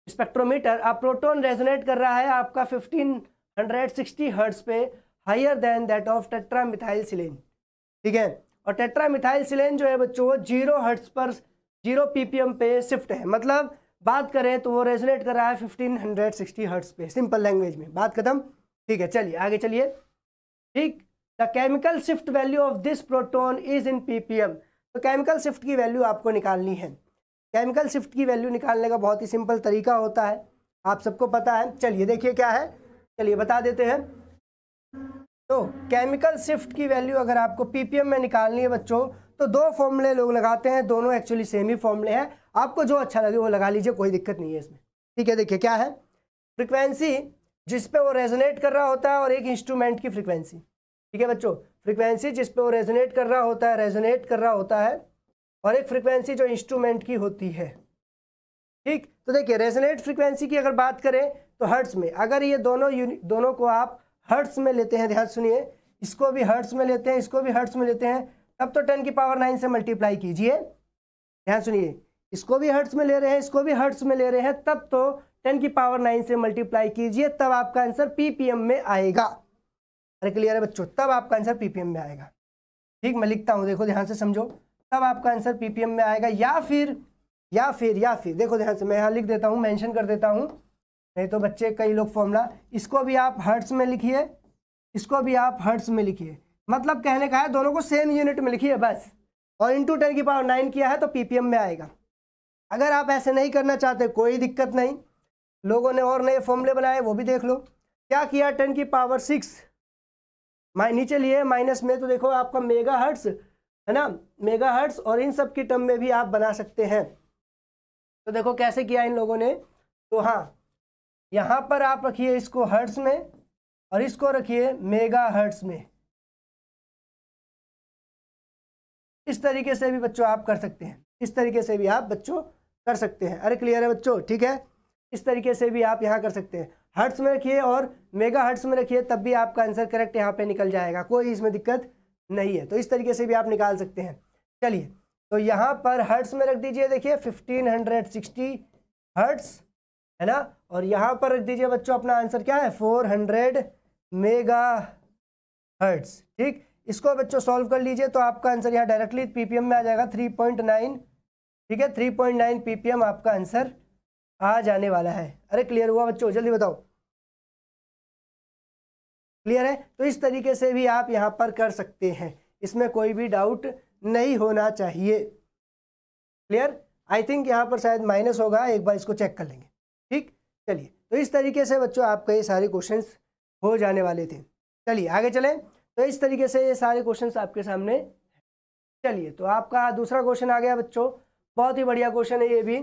spectrometer आप प्रोटोन रेजोनेट कर रहा है आपका 1560 हर्ट्स पे higher than that of tetramethyl silane ठीक है और टेट्रा मिथाइल सिलेन जो है बच्चों जीरो हर्ट्स पर जीरो पीपीएम पे शिफ्ट है मतलब बात करें तो वो रेजोनेट कर रहा है 1560 हर्ट्स पे सिंपल लैंग्वेज में बात खत्म ठीक है चलिए आगे चलिए ठीक the chemical shift value of this proton is in ppm तो केमिकल शिफ्ट की वैल्यू आपको निकालनी है केमिकल शिफ्ट की वैल्यू निकालने का बहुत ही सिंपल तरीका होता है आप सबको पता है चलिए देखिए क्या है चलिए बता देते हैं तो केमिकल शिफ्ट की वैल्यू अगर आपको पीपीएम में निकालनी है बच्चों तो दो फॉर्मूले लोग लगाते हैं दोनों एक्चुअली सेम ही फॉर्मूले हैं आपको जो अच्छा लगे वो लगा लीजिए कोई दिक्कत नहीं है इसमें ठीक है देखिए क्या है फ्रिक्वेंसी जिसपे वो रेजोनेट कर रहा होता है और एक इंस्ट्रूमेंट की फ्रिक्वेंसी ठीक है बच्चों फ्रिक्वेंसी जिसपे वो रेजोनेट कर रहा होता है रेजोनेट कर रहा होता है और एक फ्रीक्वेंसी जो इंस्ट्रूमेंट की होती है ठीक तो देखिए रेजोनेट फ्रीक्वेंसी की अगर बात करें तो हर्ट्स में अगर ये दोनों दोनों को आप हर्ट्स में लेते हैं ध्यान सुनिए इसको भी हर्ट्स में लेते हैं इसको भी हर्ट्स में लेते हैं तब तो टेन की पावर नाइन से मल्टीप्लाई कीजिए ध्यान सुनिए इसको भी हर्ट्स में ले रहे हैं इसको भी हर्ट्स में ले रहे हैं तब तो टेन की पावर नाइन से मल्टीप्लाई कीजिए तब आपका आंसर पीपीएम में आएगा अरे क्लियर है बच्चों तब आपका आंसर पीपीएम में आएगा ठीक मैं लिखता हूँ देखो ध्यान से समझो तब आपका आंसर पीपीएम में आएगा या फिर या फिर या फिर देखो ध्यान से मैं यहाँ लिख देता हूँ मेंशन कर देता हूँ नहीं तो बच्चे कई लोग फॉर्मूला इसको भी आप हर्ट्स में लिखिए इसको भी आप हर्ट्स में लिखिए मतलब कहने का है दोनों को सेम यूनिट में लिखिए बस और इंटू टेन की पावर नाइन किया है तो पीपीएम में आएगा अगर आप ऐसे नहीं करना चाहते कोई दिक्कत नहीं लोगों ने और नए फॉर्मूले बनाए वो भी देख लो क्या किया टेन की पावर सिक्स माइ नीचे लिए माइनस में तो देखो आपका मेगा हर्ट्स है ना मेगाहर्ट्स और इन सब की टर्म में भी आप बना सकते हैं तो देखो कैसे किया इन लोगों ने तो हाँ यहाँ पर आप रखिए इसको हर्ट्स में और इसको रखिए मेगा हर्ट्स में इस तरीके से भी बच्चों आप कर सकते हैं इस तरीके से भी आप बच्चों कर सकते हैं अरे क्लियर है बच्चों ठीक है इस तरीके से भी आप यहाँ कर सकते हैं हर्ट्स में रखिए और मेगा हर्ट्स में रखिए तब भी आपका आंसर करेक्ट यहाँ पे निकल जाएगा कोई इसमें दिक्कत नहीं है तो इस तरीके से भी आप निकाल सकते हैं चलिए तो यहाँ पर हर्ट्स में रख दीजिए देखिए फिफ्टीन हंड्रेड सिक्सटी हर्ट्स है ना और यहाँ पर रख दीजिए बच्चों अपना आंसर क्या है फोर हंड्रेड मेगा हर्ट्स ठीक इसको बच्चों सॉल्व कर लीजिए तो आपका आंसर यहाँ डायरेक्टली पीपीएम में आ जाएगा थ्री पॉइंट नाइन ठीक है थ्री पॉइंट नाइन पीपीएम आपका आंसर आ जाने वाला है अरे क्लियर हुआ बच्चों जल्दी बताओ क्लियर है तो इस तरीके से भी आप यहाँ पर कर सकते हैं इसमें कोई भी डाउट नहीं होना चाहिए क्लियर आई थिंक यहाँ पर शायद माइनस होगा एक बार इसको चेक कर लेंगे ठीक चलिए तो इस तरीके से बच्चों आपके ये सारे क्वेश्चन हो जाने वाले थे चलिए आगे चलें तो इस तरीके से ये सारे क्वेश्चन आपके सामने चलिए तो आपका दूसरा क्वेश्चन आ गया बच्चों बहुत ही बढ़िया क्वेश्चन है ये भी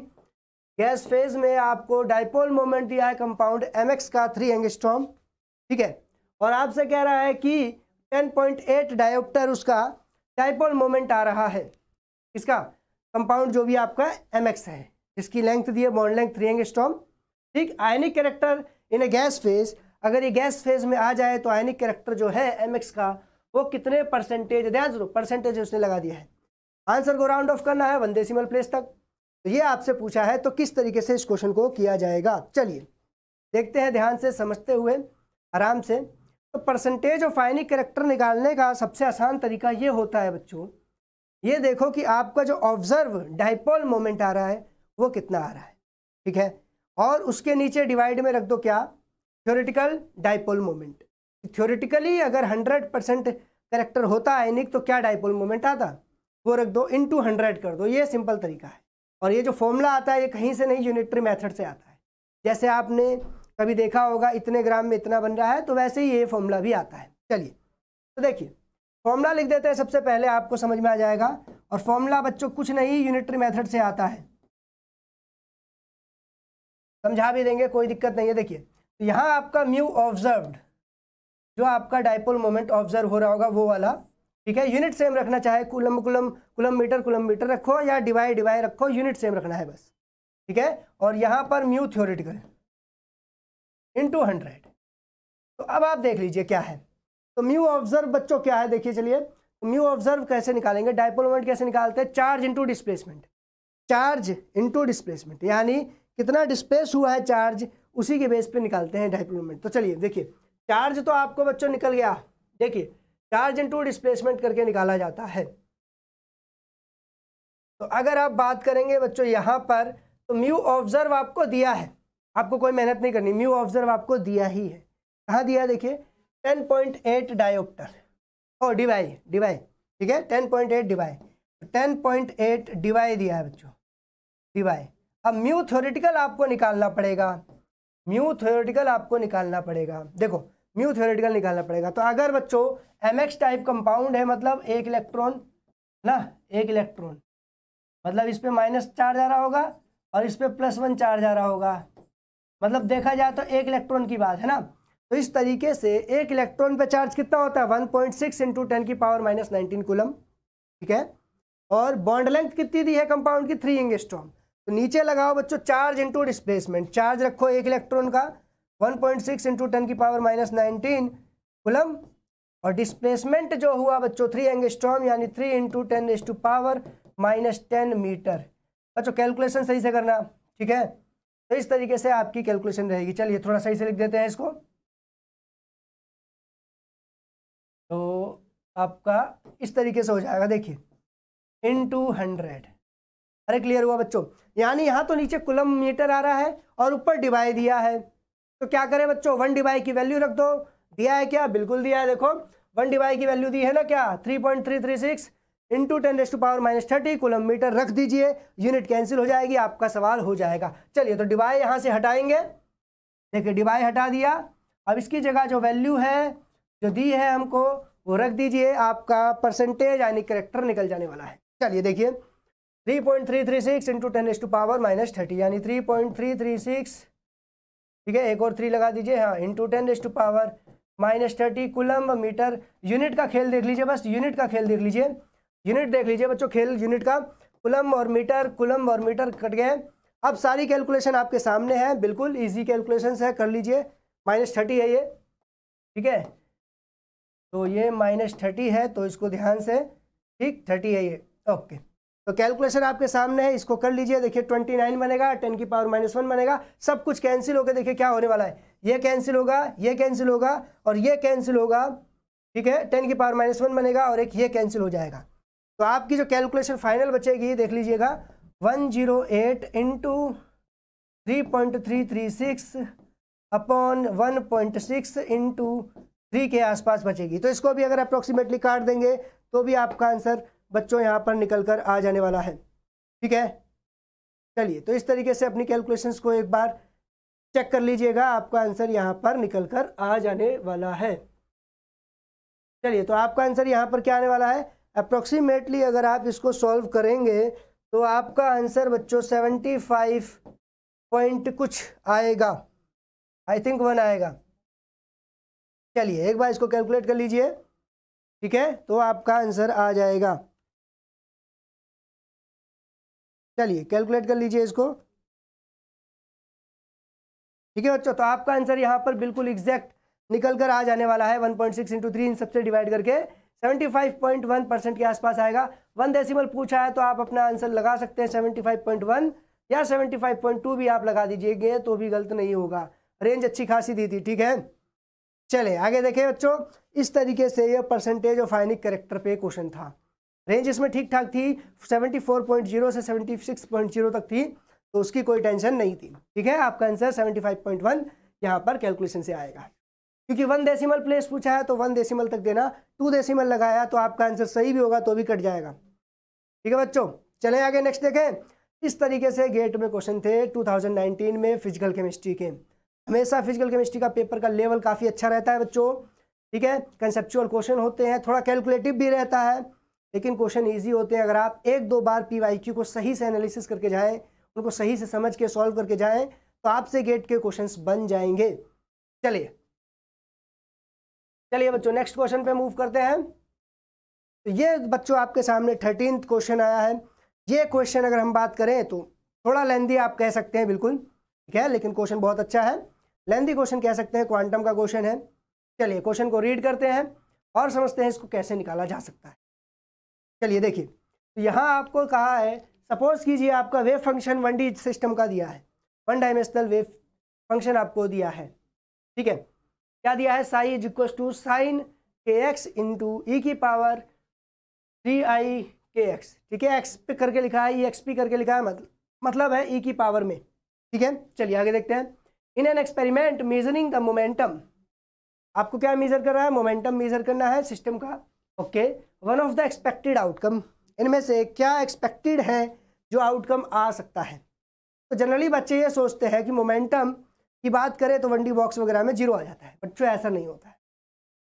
गैस फेज में आपको डाइपोल मोमेंट दिया है कंपाउंड एम एक्स का थ्री एंगस्ट्रॉम ठीक है और आपसे कह रहा है कि 10.8 डायोप्टर उसका टाइपोल मोमेंट आ रहा है इसका कंपाउंड जो भी आपका एम है इसकी लेंथ दी है bond length three angstrom ठीक ionic character in a gas phase अगर ये गैस फेज में आ जाए तो आयनिक कैरेक्टर जो है एम का वो कितने परसेंटेज ध्यान जरूर परसेंटेज उसने लगा दिया है आंसर को राउंड ऑफ करना है वंदे सिमल प्लेस तक तो ये आपसे पूछा है तो किस तरीके से इस क्वेश्चन को किया जाएगा चलिए देखते हैं ध्यान से समझते हुए आराम से तो परसेंटेज ऑफ आइनिक करेक्टर निकालने का सबसे आसान तरीका ये होता है बच्चों ये देखो कि आपका जो ऑब्जर्व डाइपोल मोमेंट आ रहा है वो कितना आ रहा है ठीक है और उसके नीचे डिवाइड में रख दो क्या थ्योरिटिकल डाइपोल मोमेंट थ्योरिटिकली अगर हंड्रेड परसेंट करेक्टर होता आइनिक तो क्या डाइपोल मोमेंट आता वो रख दो इन टू हंड्रेड कर दो ये सिंपल तरीका है और ये जो फॉर्मूला आता है ये कहीं से नहीं यूनिटरी मैथड से आता है जैसे आपने कभी देखा होगा इतने ग्राम में इतना बन रहा है तो वैसे ही ये फॉर्मूला भी आता है चलिए तो देखिए फॉर्मूला लिख देते हैं सबसे पहले आपको समझ में आ जाएगा और फॉर्मूला बच्चों कुछ नहीं यूनिटरी मेथड से आता है समझा भी देंगे कोई दिक्कत नहीं है देखिए तो यहाँ आपका म्यू ऑब्जर्व्ड जो आपका डायपोल मोमेंट ऑब्जर्व हो रहा होगा वो वाला ठीक है यूनिट सेम रखना चाहे coulomb coulomb coulomb metre coulomb metre रखो या डिवाई डिवाई रखो यूनिट सेम रखना है बस ठीक है और यहाँ पर म्यू थ्योरेटिकल इंटू हंड्रेड तो अब आप देख लीजिए क्या है तो म्यू ऑब्जर्व बच्चों क्या है देखिए चलिए म्यू तो ऑब्जर्व कैसे निकालेंगे डायपोलोमेंट मोमेंट कैसे निकालते हैं charge into displacement charge into displacement यानी कितना डिस्प्लेस हुआ है चार्ज उसी के बेस पे निकालते हैं डायपोलोमेंट मोमेंट तो चलिए देखिए चार्ज तो आपको बच्चों निकल गया देखिए चार्ज इंटू डिस्प्लेसमेंट करके निकाला जाता है तो अगर आप बात करेंगे बच्चों यहाँ पर तो म्यू ऑब्जर्व आपको दिया है आपको कोई मेहनत नहीं करनी म्यू ऑब्जर्व आपको दिया ही है कहाँ दिया देखिए टेन पॉइंट एट डायोप्टर और डिवाई डिवाई ठीक है ten point eight debye ten point eight debye दिया है बच्चों डिवाई अब म्यू थ्योरेटिकल आपको निकालना पड़ेगा म्यू थ्योरेटिकल आपको निकालना पड़ेगा देखो म्यू थ्योरेटिकल निकालना पड़ेगा तो अगर बच्चों एम एक्स टाइप कंपाउंड है मतलब एक इलेक्ट्रॉन ना एक इलेक्ट्रॉन मतलब इस पर माइनस चार्ज आ रहा होगा और इस पर प्लस वन चार्ज आ रहा होगा मतलब देखा जाए तो एक इलेक्ट्रॉन की बात है ना तो इस तरीके से एक इलेक्ट्रॉन पे चार्ज कितना होता है one point six into ten की पावर माइनस नाइनटीन कुलम ठीक है और बॉन्ड लेंथ कितनी दी है कंपाउंड की थ्री इंगस्ट्रॉम तो नीचे लगाओ बच्चों चार्ज इंटू डिस्प्लेसमेंट चार्ज रखो एक इलेक्ट्रॉन का one point six into ten की पावर माइनस नाइनटीन कुलम और डिस्प्लेसमेंट जो हुआ बच्चों थ्री एंगस्ट्रॉम यानी three into ten S to power minus ten metre बच्चों कैलकुलेशन सही से करना ठीक है तो इस तरीके से आपकी कैलकुलेशन रहेगी चलिए थोड़ा सही से लिख देते हैं इसको तो आपका इस तरीके से हो जाएगा देखिए इन टू हंड्रेड अरे क्लियर हुआ बच्चों यानी यहाँ तो नीचे कुलम मीटर आ रहा है और ऊपर डिवाई दिया है तो क्या करें बच्चों वन डिवाई की वैल्यू रख दो दिया है क्या बिल्कुल दिया है देखो वन डिवाई की वैल्यू दी है ना क्या three point three three six into ten raised power minus thirty coulomb metre रख दीजिए यूनिट कैंसिल हो जाएगी आपका सवाल हो जाएगा चलिए तो डिवाई यहाँ से हटाएंगे देखिए डिवाई हटा दिया अब इसकी जगह जो वैल्यू है जो दी है हमको वो रख दीजिए आपका परसेंटेज यानी करेक्टर निकल जाने वाला है चलिए देखिए three point three three six into ten S to power minus thirty यानी three point three three six ठीक है एक और थ्री लगा दीजिए हाँ into ten S to power minus thirty coulomb metre unit का खेल देख लीजिए बस यूनिट का खेल देख लीजिए यूनिट देख लीजिए बच्चों खेल यूनिट का कुलम और मीटर कुलम और मीटर कट गए अब सारी कैलकुलेशन आपके सामने है बिल्कुल ईजी कैलकुलेशन है कर लीजिए माइनस थर्टी है ये ठीक है तो ये माइनस थर्टी है तो इसको ध्यान से ठीक थर्टी है ये ओके तो कैलकुलेशन आपके सामने है इसको कर लीजिए देखिए ट्वेंटी नाइन बनेगा टेन की पावर माइनस वन बनेगा सब कुछ कैंसिल होकर देखिए क्या होने वाला है ये कैंसिल होगा ये कैंसिल होगा और ये कैंसिल होगा ठीक है टेन की पावर माइनस वन बनेगा और एक ये कैंसिल हो जाएगा तो आपकी जो कैलकुलेशन फाइनल बचेगी ये देख लीजिएगा one zero eight into three point three three six upon one point six into three के आसपास बचेगी तो इसको भी अगर अप्रोक्सीमेटली काट देंगे तो भी आपका आंसर बच्चों यहाँ पर निकल कर आ जाने वाला है ठीक है चलिए तो इस तरीके से अपनी कैलकुलेशंस को एक बार चेक कर लीजिएगा आपका आंसर यहाँ पर निकल कर आ जाने वाला है चलिए तो आपका आंसर यहाँ पर क्या आने वाला है अप्रोक्सीमेटली अगर आप इसको सॉल्व करेंगे तो आपका आंसर बच्चों सेवेंटी फाइव पॉइंट कुछ आएगा आई थिंक वन आएगा चलिए एक बार इसको कैलकुलेट कर लीजिए ठीक है तो आपका आंसर आ जाएगा चलिए कैलकुलेट कर लीजिए इसको ठीक है बच्चों तो आपका आंसर यहाँ पर बिल्कुल एग्जैक्ट निकल कर आ जाने वाला है one point six into three इन सबसे डिवाइड करके 75.1 परसेंट के आसपास आएगा वन डेसिमल पूछा है तो आप अपना आंसर लगा सकते हैं 75.1 या 75.2 भी आप लगा दीजिएगे तो भी गलत नहीं होगा रेंज अच्छी खासी दी थी ठीक है चले आगे देखें बच्चों इस तरीके से यह परसेंटेज ऑफ आइनिक करेक्टर पे क्वेश्चन था रेंज इसमें ठीक ठाक थी 74.0 से 76.0 तक थी तो उसकी कोई टेंशन नहीं थी ठीक है आपका आंसर 75.1 यहाँ पर कैलकुलेशन से आएगा क्योंकि वन डेसिमल प्लेस पूछा है तो वन डेसिमल तक देना टू डेसिमल लगाया तो आपका आंसर सही भी होगा तो भी कट जाएगा ठीक है बच्चों चले आगे नेक्स्ट देखें इस तरीके से गेट में क्वेश्चन थे 2019 में फिजिकल केमिस्ट्री के हमेशा फिजिकल केमिस्ट्री का पेपर का लेवल काफ़ी अच्छा रहता है बच्चों ठीक है कंसेप्चुअल क्वेश्चन होते हैं थोड़ा कैलकुलेटिव भी रहता है लेकिन क्वेश्चन ईजी होते हैं अगर आप एक दो बार पी को सही से एनालिसिस करके जाएँ उनको सही से समझ के सॉल्व करके जाएँ तो आपसे गेट के क्वेश्चन बन जाएंगे चलिए चलिए बच्चों नेक्स्ट क्वेश्चन पे मूव करते हैं तो ये बच्चों आपके सामने थर्टीन क्वेश्चन आया है ये क्वेश्चन अगर हम बात करें तो थोड़ा लेंदी आप कह सकते हैं बिल्कुल ठीक है लेकिन क्वेश्चन बहुत अच्छा है लेंदी क्वेश्चन कह सकते हैं क्वांटम का क्वेश्चन है चलिए क्वेश्चन को रीड करते हैं और समझते हैं इसको कैसे निकाला जा सकता है चलिए देखिए तो यहाँ आपको कहा है सपोज कीजिए आपका वेव फंक्शन वन सिस्टम का दिया है वन डायमेंशनल वेव फंक्शन आपको दिया है ठीक है क्या दिया है psi is equal to sine k x into e की power three i k x ठीक है एक्स पे करके लिखा है ई एक्स पी करके लिखा है मतलब मतलब है ई की पावर में ठीक है चलिए आगे देखते हैं in an experiment measuring the momentum आपको क्या मेजर करना है मोमेंटम मेजर करना है सिस्टम का okay one of the expected outcome इनमें से क्या एक्सपेक्टेड है जो आउटकम आ सकता है तो जनरली बच्चे ये सोचते हैं कि मोमेंटम की बात करें तो वन बॉक्स वगैरह में जीरो आ जाता है बट जो ऐसा नहीं होता है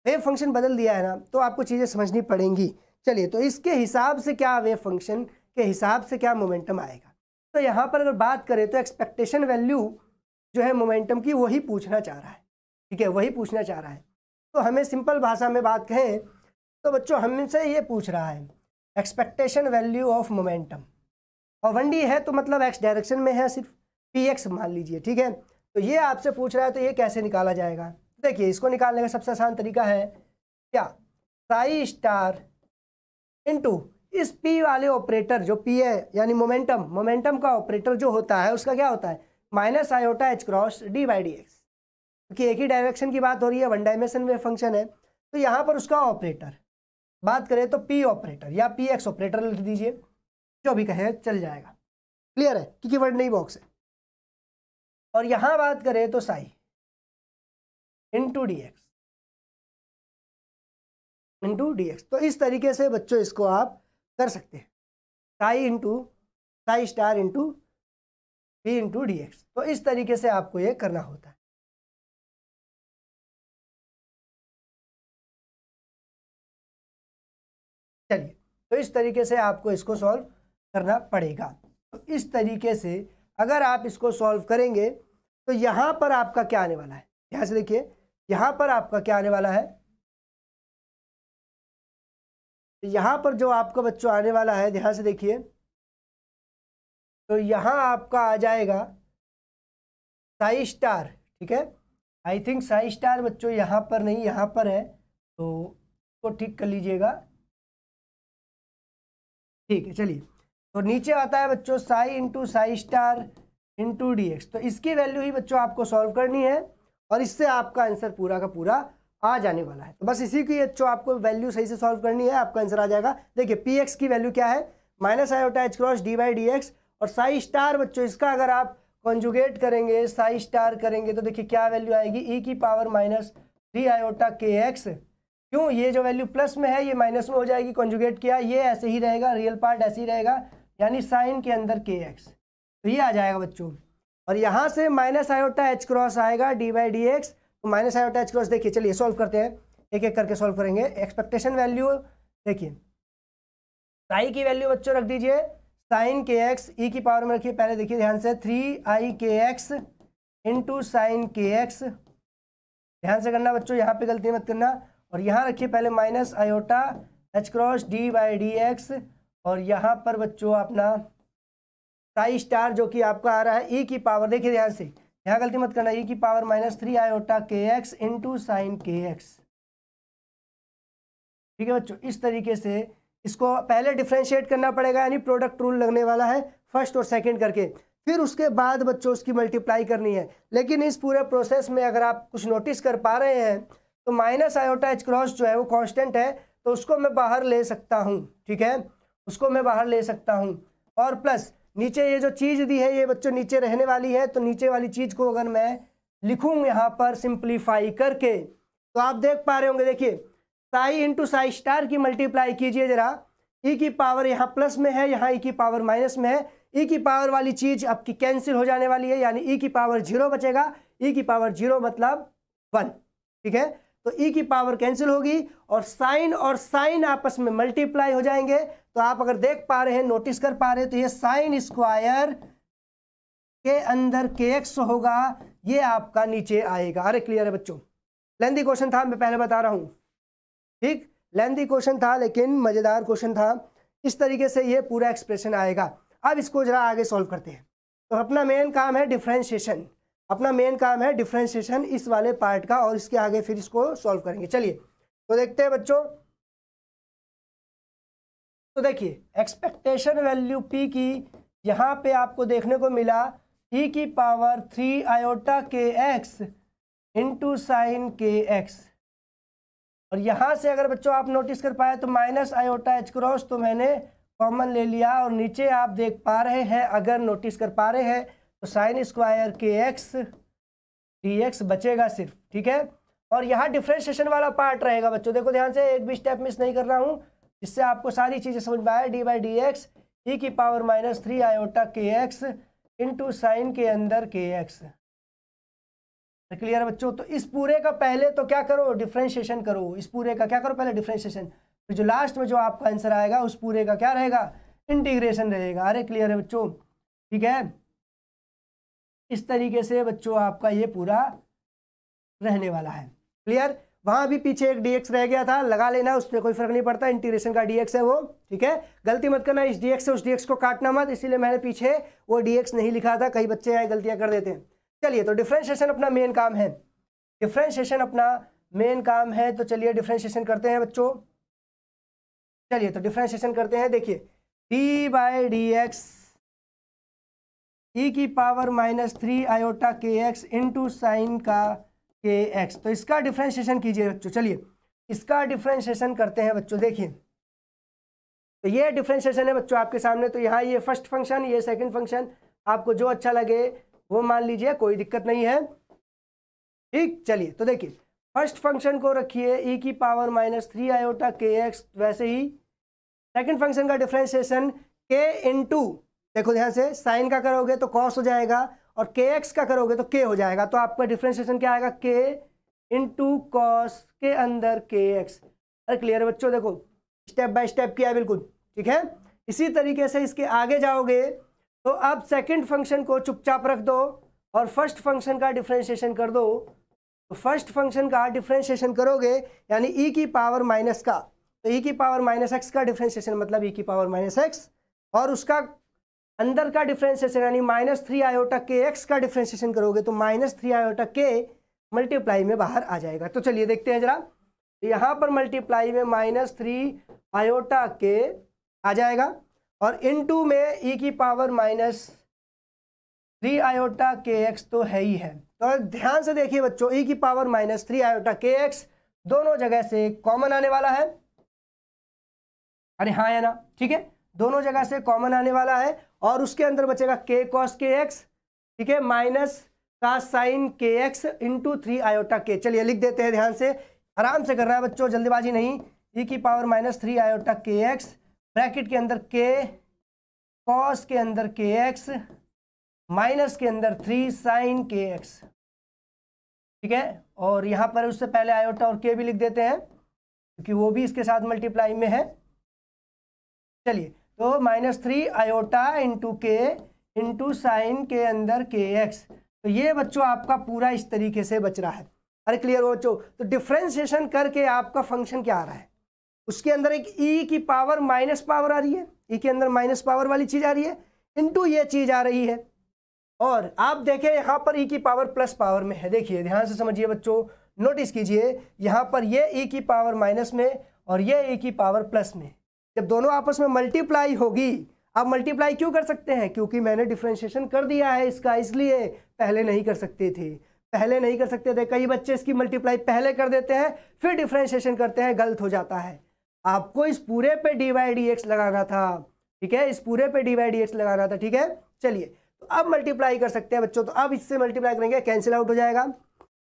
वेव फंक्शन बदल दिया है ना तो आपको चीज़ें समझनी पड़ेंगी चलिए तो इसके हिसाब से क्या वेव फंक्शन के हिसाब से क्या मोमेंटम आएगा तो यहाँ पर अगर बात करें तो एक्सपेक्टेशन वैल्यू जो है मोमेंटम की वही पूछना चाह रहा है ठीक है वही पूछना चाह रहा है तो हमें सिंपल भाषा में बात कहें तो बच्चों हमसे ये पूछ रहा है एक्सपेक्टेशन वैल्यू ऑफ मोमेंटम और वन है तो मतलब एक्स डायरेक्शन में है सिर्फ पी एक्स मान लीजिए ठीक है तो ये आपसे पूछ रहा है तो ये कैसे निकाला जाएगा देखिए इसको निकालने का सबसे आसान तरीका है क्या साई स्टार इंटू इस पी वाले ऑपरेटर जो पी है यानी मोमेंटम मोमेंटम का ऑपरेटर जो होता है उसका क्या होता है minus iota H cross d by d x क्योंकि एक ही डायरेक्शन की बात हो रही है वन डायमेंशन में फंक्शन है तो यहाँ पर उसका ऑपरेटर बात करें तो पी ऑपरेटर या पी एक्स ऑपरेटर लिख दीजिए जो भी कहें चल जाएगा क्लियर है क्योंकि वर्ड नहीं बॉक्स है और यहां बात करें तो psi into d x into d x तो इस तरीके से बच्चों इसको आप कर सकते हैं psi into psi star into p into d x तो इस तरीके से आपको ये करना होता है चलिए तो इस तरीके से आपको इसको सॉल्व करना पड़ेगा तो इस तरीके से अगर आप इसको सॉल्व करेंगे तो यहाँ पर आपका क्या आने वाला है यहां से देखिए यहाँ पर आपका क्या आने वाला है तो यहाँ पर जो आपका बच्चों आने वाला है ध्यान से देखिए तो यहाँ आपका आ जाएगा साई स्टार ठीक है आई थिंक साई स्टार बच्चों यहाँ पर नहीं यहाँ पर है तो इसको ठीक कर लीजिएगा ठीक है चलिए तो नीचे आता है बच्चों psi into psi star into d x तो इसकी वैल्यू ही बच्चों आपको सॉल्व करनी है और इससे आपका आंसर पूरा का पूरा आ जाने वाला है तो बस इसी की बच्चों आपको वैल्यू सही से सॉल्व करनी है आपका आंसर आ जाएगा देखिए पी एक्स की वैल्यू क्या है minus iota h cross d by d x और साई स्टार बच्चों इसका अगर आप कॉन्जुगेट करेंगे साई स्टार करेंगे तो देखिए क्या वैल्यू आएगी ई e की power minus three iota k x क्यों ये जो वैल्यू प्लस में है ये माइनस में हो जाएगी कॉन्जुगेट किया ये ऐसे ही रहेगा रियल पार्ट ऐसे ही रहेगा यानी साइन के अंदर के एक्स तो ये आ जाएगा बच्चों और यहाँ से माइनस आयोटा एच क्रॉस आएगा डी बाई डी एक्स तो माइनस आयोटा एच क्रॉस देखिए चलिए सॉल्व करते हैं एक एक करके सॉल्व करेंगे एक्सपेक्टेशन वैल्यू देखिए साई की वैल्यू बच्चों रख दीजिए साइन के एक्स ई की पावर में रखिए पहले देखिए ध्यान से three i k x into sine k x ध्यान से करना बच्चों यहाँ पे गलती मत करना और यहाँ रखिए पहले minus iota H cross d by d x और यहाँ पर बच्चों अपना साई स्टार जो कि आपका आ रहा है ई e की पावर देखिए ध्यान से यहाँ गलती मत करना ई e की power minus three iota k x into sine k x ठीक है बच्चों इस तरीके से इसको पहले डिफ्रेंशिएट करना पड़ेगा यानी प्रोडक्ट रूल लगने वाला है फर्स्ट और सेकेंड करके फिर उसके बाद बच्चों उसकी मल्टीप्लाई करनी है लेकिन इस पूरे प्रोसेस में अगर आप कुछ नोटिस कर पा रहे हैं तो माइनस आयोटा एच क्रॉस जो है वो कॉन्स्टेंट है तो उसको मैं बाहर ले सकता हूँ ठीक है उसको मैं बाहर ले सकता हूँ और प्लस नीचे ये जो चीज़ दी है ये बच्चों नीचे रहने वाली है तो नीचे वाली चीज़ को अगर मैं लिखूँ यहाँ पर सिंप्लीफाई करके तो आप देख पा रहे होंगे देखिए साई इंटू साई स्टार की मल्टीप्लाई कीजिए जरा ई e की पावर यहाँ प्लस में है यहाँ ई e की पावर माइनस में है ई e की पावर वाली चीज़ आपकी कैंसिल हो जाने वाली है यानी ई की पावर जीरो बचेगा ई की पावर जीरो मतलब वन ठीक है तो ई e की पावर कैंसिल होगी और साइन और साइन आपस में मल्टीप्लाई हो जाएंगे तो आप अगर देख पा रहे हैं नोटिस कर पा रहे हैं तो ये साइन स्क्वायर के अंदर के एक्स होगा ये आपका नीचे आएगा अरे क्लियर है बच्चों लेंदी क्वेश्चन था मैं पहले बता रहा हूँ ठीक लेंदी क्वेश्चन था लेकिन मज़ेदार क्वेश्चन था इस तरीके से ये पूरा एक्सप्रेशन आएगा अब इसको जरा आगे सॉल्व करते हैं तो अपना मेन काम है डिफ्रेंशिएशन अपना मेन काम है डिफ्रेंशिएशन इस वाले पार्ट का और इसके आगे फिर इसको सॉल्व करेंगे चलिए तो देखते हैं बच्चों तो देखिए एक्सपेक्टेशन वैल्यू पी की यहाँ पे आपको देखने को मिला ई की power three iota k x into sine k x और यहाँ से अगर बच्चों आप नोटिस कर पाए तो माइनस आयोटा एच क्रॉस तो मैंने कॉमन ले लिया और नीचे आप देख पा रहे हैं अगर नोटिस कर पा रहे हैं तो sine square k x d x बचेगा सिर्फ ठीक है और यहाँ डिफ्रेंशिएशन वाला पार्ट रहेगा बच्चों देखो ध्यान से एक भी स्टेप मिस नहीं कर रहा हूँ इससे आपको सारी चीज़ें समझ में आए d by d x e की power minus three iota k x into sine के अंदर के एक्स क्लियर तो बच्चों तो इस पूरे का पहले तो क्या करो डिफ्रेंशिएशन करो इस पूरे का क्या करो पहले डिफ्रेंशिएशन फिर जो लास्ट में जो आपका आंसर आएगा उस पूरे का क्या रहेगा इंटीग्रेशन रहेगा अरे क्लियर है बच्चों ठीक है इस तरीके से बच्चों आपका ये पूरा रहने वाला है क्लियर वहां भी पीछे एक डीएक्स रह गया था लगा लेना उसमें कोई फर्क नहीं पड़ता इंटीग्रेशन का डीएक्स है वो ठीक है गलती मत करना इस डीएक्स से उस डीएक्स को काटना मत इसीलिए मैंने पीछे वो डीएक्स नहीं लिखा था कई बच्चे आए गलतियां कर देते हैं चलिए तो डिफ्रेंशिएशन अपना मेन काम है डिफ्रेंशिएशन अपना मेन काम है तो चलिए डिफ्रेंशिएशन करते हैं बच्चों चलिए तो डिफ्रेंशिएशन करते हैं देखिए d by d x e e की power minus three iota k x into sine का के एक्स तो इसका डिफ्रेंशिएशन कीजिए बच्चों चलिए इसका डिफ्रेंशिएशन करते हैं बच्चों देखिए तो ये डिफ्रेंशिएशन है बच्चों आपके सामने तो यहाँ ये फर्स्ट फंक्शन ये सेकंड फंक्शन आपको जो अच्छा लगे वो मान लीजिए कोई दिक्कत नहीं है ठीक चलिए तो देखिए फर्स्ट फंक्शन को रखिए ई e की power minus three iota k x वैसे ही सेकेंड फंक्शन का डिफ्रेंशिएशन के इंटू देखो ध्यान से साइन का करोगे तो कॉस हो जाएगा और के एक्स का करोगे तो के हो जाएगा तो आपका डिफ्रेंशिएशन क्या आएगा के इन टू कॉस के अंदर के एक्स अरे क्लियर बच्चों देखो स्टेप बाय स्टेप किया है बिल्कुल ठीक है इसी तरीके से इसके आगे जाओगे तो अब सेकंड फंक्शन को चुपचाप रख दो और फर्स्ट फंक्शन का डिफ्रेंशिएशन कर दो तो फर्स्ट फंक्शन का डिफ्रेंशिएशन करोगे यानी ई e की पावर माइनस का तो ई e की पावर माइनस एक्स का डिफ्रेंशिएशन मतलब ई e की पावर माइनस एक्स और उसका अंदर का डिफ्रेंसिएशन यानी minus three iota k x का डिफ्रेंसिएशन करोगे तो minus three iota k multiply में बाहर आ जाएगा तो चलिए देखते हैं जरा यहाँ पर मल्टीप्लाई में माइनस थ्री आयोटा के आ जाएगा और इन टू में ई e की power minus three iota k x तो है ही है तो ध्यान से देखिए बच्चों ई e की power minus three iota k x दोनों जगह से कॉमन आने वाला है अरे हाँ या ना ठीक है दोनों जगह से कॉमन आने वाला है और उसके अंदर बचेगा के कॉस के एक्स ठीक है माइनस का sign k x into three iota के चलिए लिख देते हैं ध्यान से आराम से करना है बच्चों जल्दीबाजी नहीं ई e की power minus three iota k x bracket के अंदर के कॉस के अंदर के एक्स माइनस के अंदर थ्री साइन के एक्स ठीक है और यहाँ पर उससे पहले आयोटा और के भी लिख देते हैं क्योंकि वो भी इसके साथ मल्टीप्लाई में है चलिए तो minus three iota into k into sine के अंदर के एक्स तो ये बच्चों आपका पूरा इस तरीके से बच रहा है अरे क्लियर हो चो तो डिफ्रेंसिएशन करके आपका फंक्शन क्या आ रहा है उसके अंदर एक ई e की पावर माइनस पावर आ रही है ई e के अंदर माइनस पावर वाली चीज़ आ रही है इंटू ये चीज़ आ रही है और आप देखें यहाँ पर ई e की पावर प्लस पावर में है देखिए ध्यान से समझिए बच्चों नोटिस कीजिए यहाँ पर ये ई e की पावर माइनस में और ये ई e की पावर प्लस में जब दोनों आपस में मल्टीप्लाई होगी आप मल्टीप्लाई क्यों कर सकते हैं क्योंकि मैंने डिफ्रेंशिएशन कर दिया है इसका इसलिए पहले नहीं कर सकते थे पहले नहीं कर सकते थे कई बच्चे इसकी मल्टीप्लाई पहले कर देते हैं फिर डिफ्रेंशिएशन करते हैं गलत हो जाता है आपको इस पूरे पे डी वाई डी एक्स लगाना था ठीक है इस पूरे पे डी वाई डी एक्स लगाना था ठीक है चलिए तो अब मल्टीप्लाई कर सकते हैं बच्चों तो अब इससे मल्टीप्लाई करेंगे कैंसिल आउट हो जाएगा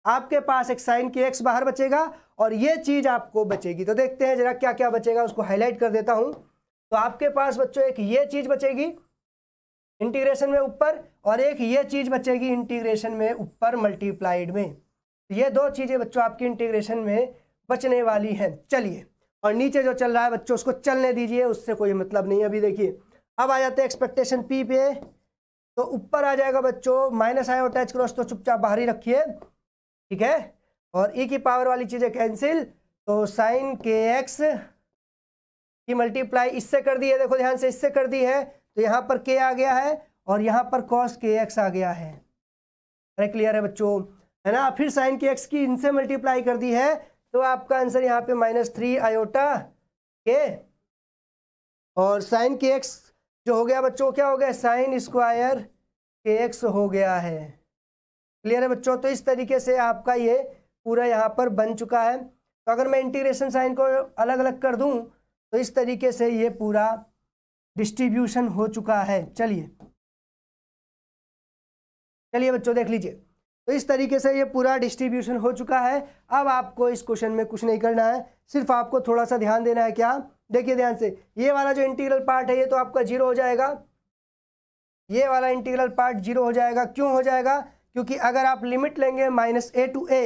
आपके पास एक साइन के एक्स बाहर बचेगा और ये चीज़ आपको बचेगी तो देखते हैं जरा क्या क्या बचेगा उसको हाईलाइट कर देता हूँ तो आपके पास बच्चों एक ये चीज़ बचेगी इंटीग्रेशन में ऊपर और एक ये चीज़ बचेगी इंटीग्रेशन में ऊपर मल्टीप्लाइड में ये दो चीज़ें बच्चों आपकी इंटीग्रेशन में बचने वाली हैं चलिए और नीचे जो चल रहा है बच्चों उसको चलने दीजिए उससे कोई मतलब नहीं अभी देखिए अब आ जाते हैं एक्सपेक्टेशन पी पे तो ऊपर आ जाएगा बच्चों माइनस आया टैच क्रॉस तो चुपचाप बाहर ही रखिए ठीक है और ई e की पावर वाली चीज़ें कैंसिल तो साइन के एक्स की मल्टीप्लाई इससे कर दी है देखो ध्यान से इससे कर दी है तो यहाँ पर के आ गया है और यहाँ पर कॉस के एक्स आ गया है अरे क्लियर है बच्चों है ना फिर साइन के एक्स की इनसे मल्टीप्लाई कर दी है तो आपका आंसर यहाँ पे माइनस थ्री आयोटा के और साइन के एक्स जो हो गया बच्चों क्या हो गया साइन स्क्वायर के एक्स हो गया है क्लियर है बच्चों तो इस तरीके से आपका ये पूरा यहाँ पर बन चुका है तो अगर मैं इंटीग्रेशन साइन को अलग अलग कर दूँ तो इस तरीके से ये पूरा डिस्ट्रीब्यूशन हो चुका है चलिए चलिए बच्चों देख लीजिए तो इस तरीके से ये पूरा डिस्ट्रीब्यूशन हो चुका है अब आपको इस क्वेश्चन में कुछ नहीं करना है सिर्फ आपको थोड़ा सा ध्यान देना है क्या देखिए ध्यान से ये वाला जो इंटीग्रल पार्ट है ये तो आपका जीरो हो जाएगा ये वाला इंटीग्रल पार्ट जीरो हो जाएगा क्यों हो जाएगा क्योंकि अगर आप लिमिट लेंगे minus a to a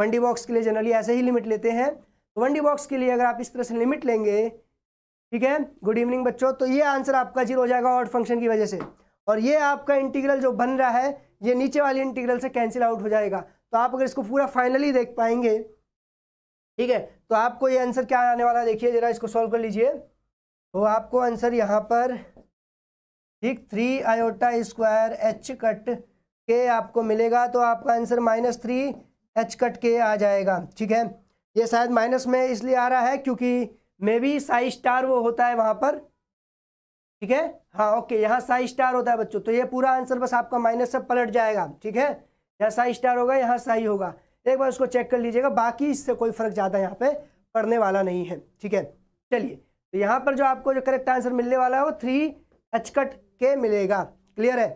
one D box के लिए जनरली ऐसे ही लिमिट लेते हैं तो वन डी बॉक्स के लिए अगर आप इस तरह से लिमिट लेंगे ठीक है गुड इवनिंग बच्चों तो ये आंसर आपका जीरो हो जाएगा ऑड फंक्शन की वजह से और ये आपका इंटीग्रल जो बन रहा है ये नीचे वाले इंटीग्रल से कैंसिल आउट हो जाएगा तो आप अगर इसको पूरा फाइनली देख पाएंगे ठीक है तो आपको ये आंसर क्या आने वाला देखिए जरा इसको सॉल्व कर लीजिए तो आपको आंसर यहाँ पर ठीक three iota square h cut k आपको मिलेगा तो आपका answer minus three h cut k आ जाएगा ठीक है ये शायद माइनस में इसलिए आ रहा है क्योंकि मे बी साई स्टार वो होता है वहाँ पर ठीक है हाँ ओके यहाँ साई स्टार होता है बच्चों तो ये पूरा आंसर बस आपका माइनस से पलट जाएगा ठीक है यहाँ साई स्टार होगा यहाँ साई होगा एक बार उसको चेक कर लीजिएगा बाकी इससे कोई फर्क ज़्यादा यहाँ पे पड़ने वाला नहीं है ठीक है चलिए तो यहाँ पर जो आपको जो करेक्ट आंसर मिलने वाला है वो थ्री एच कट के मिलेगा क्लियर है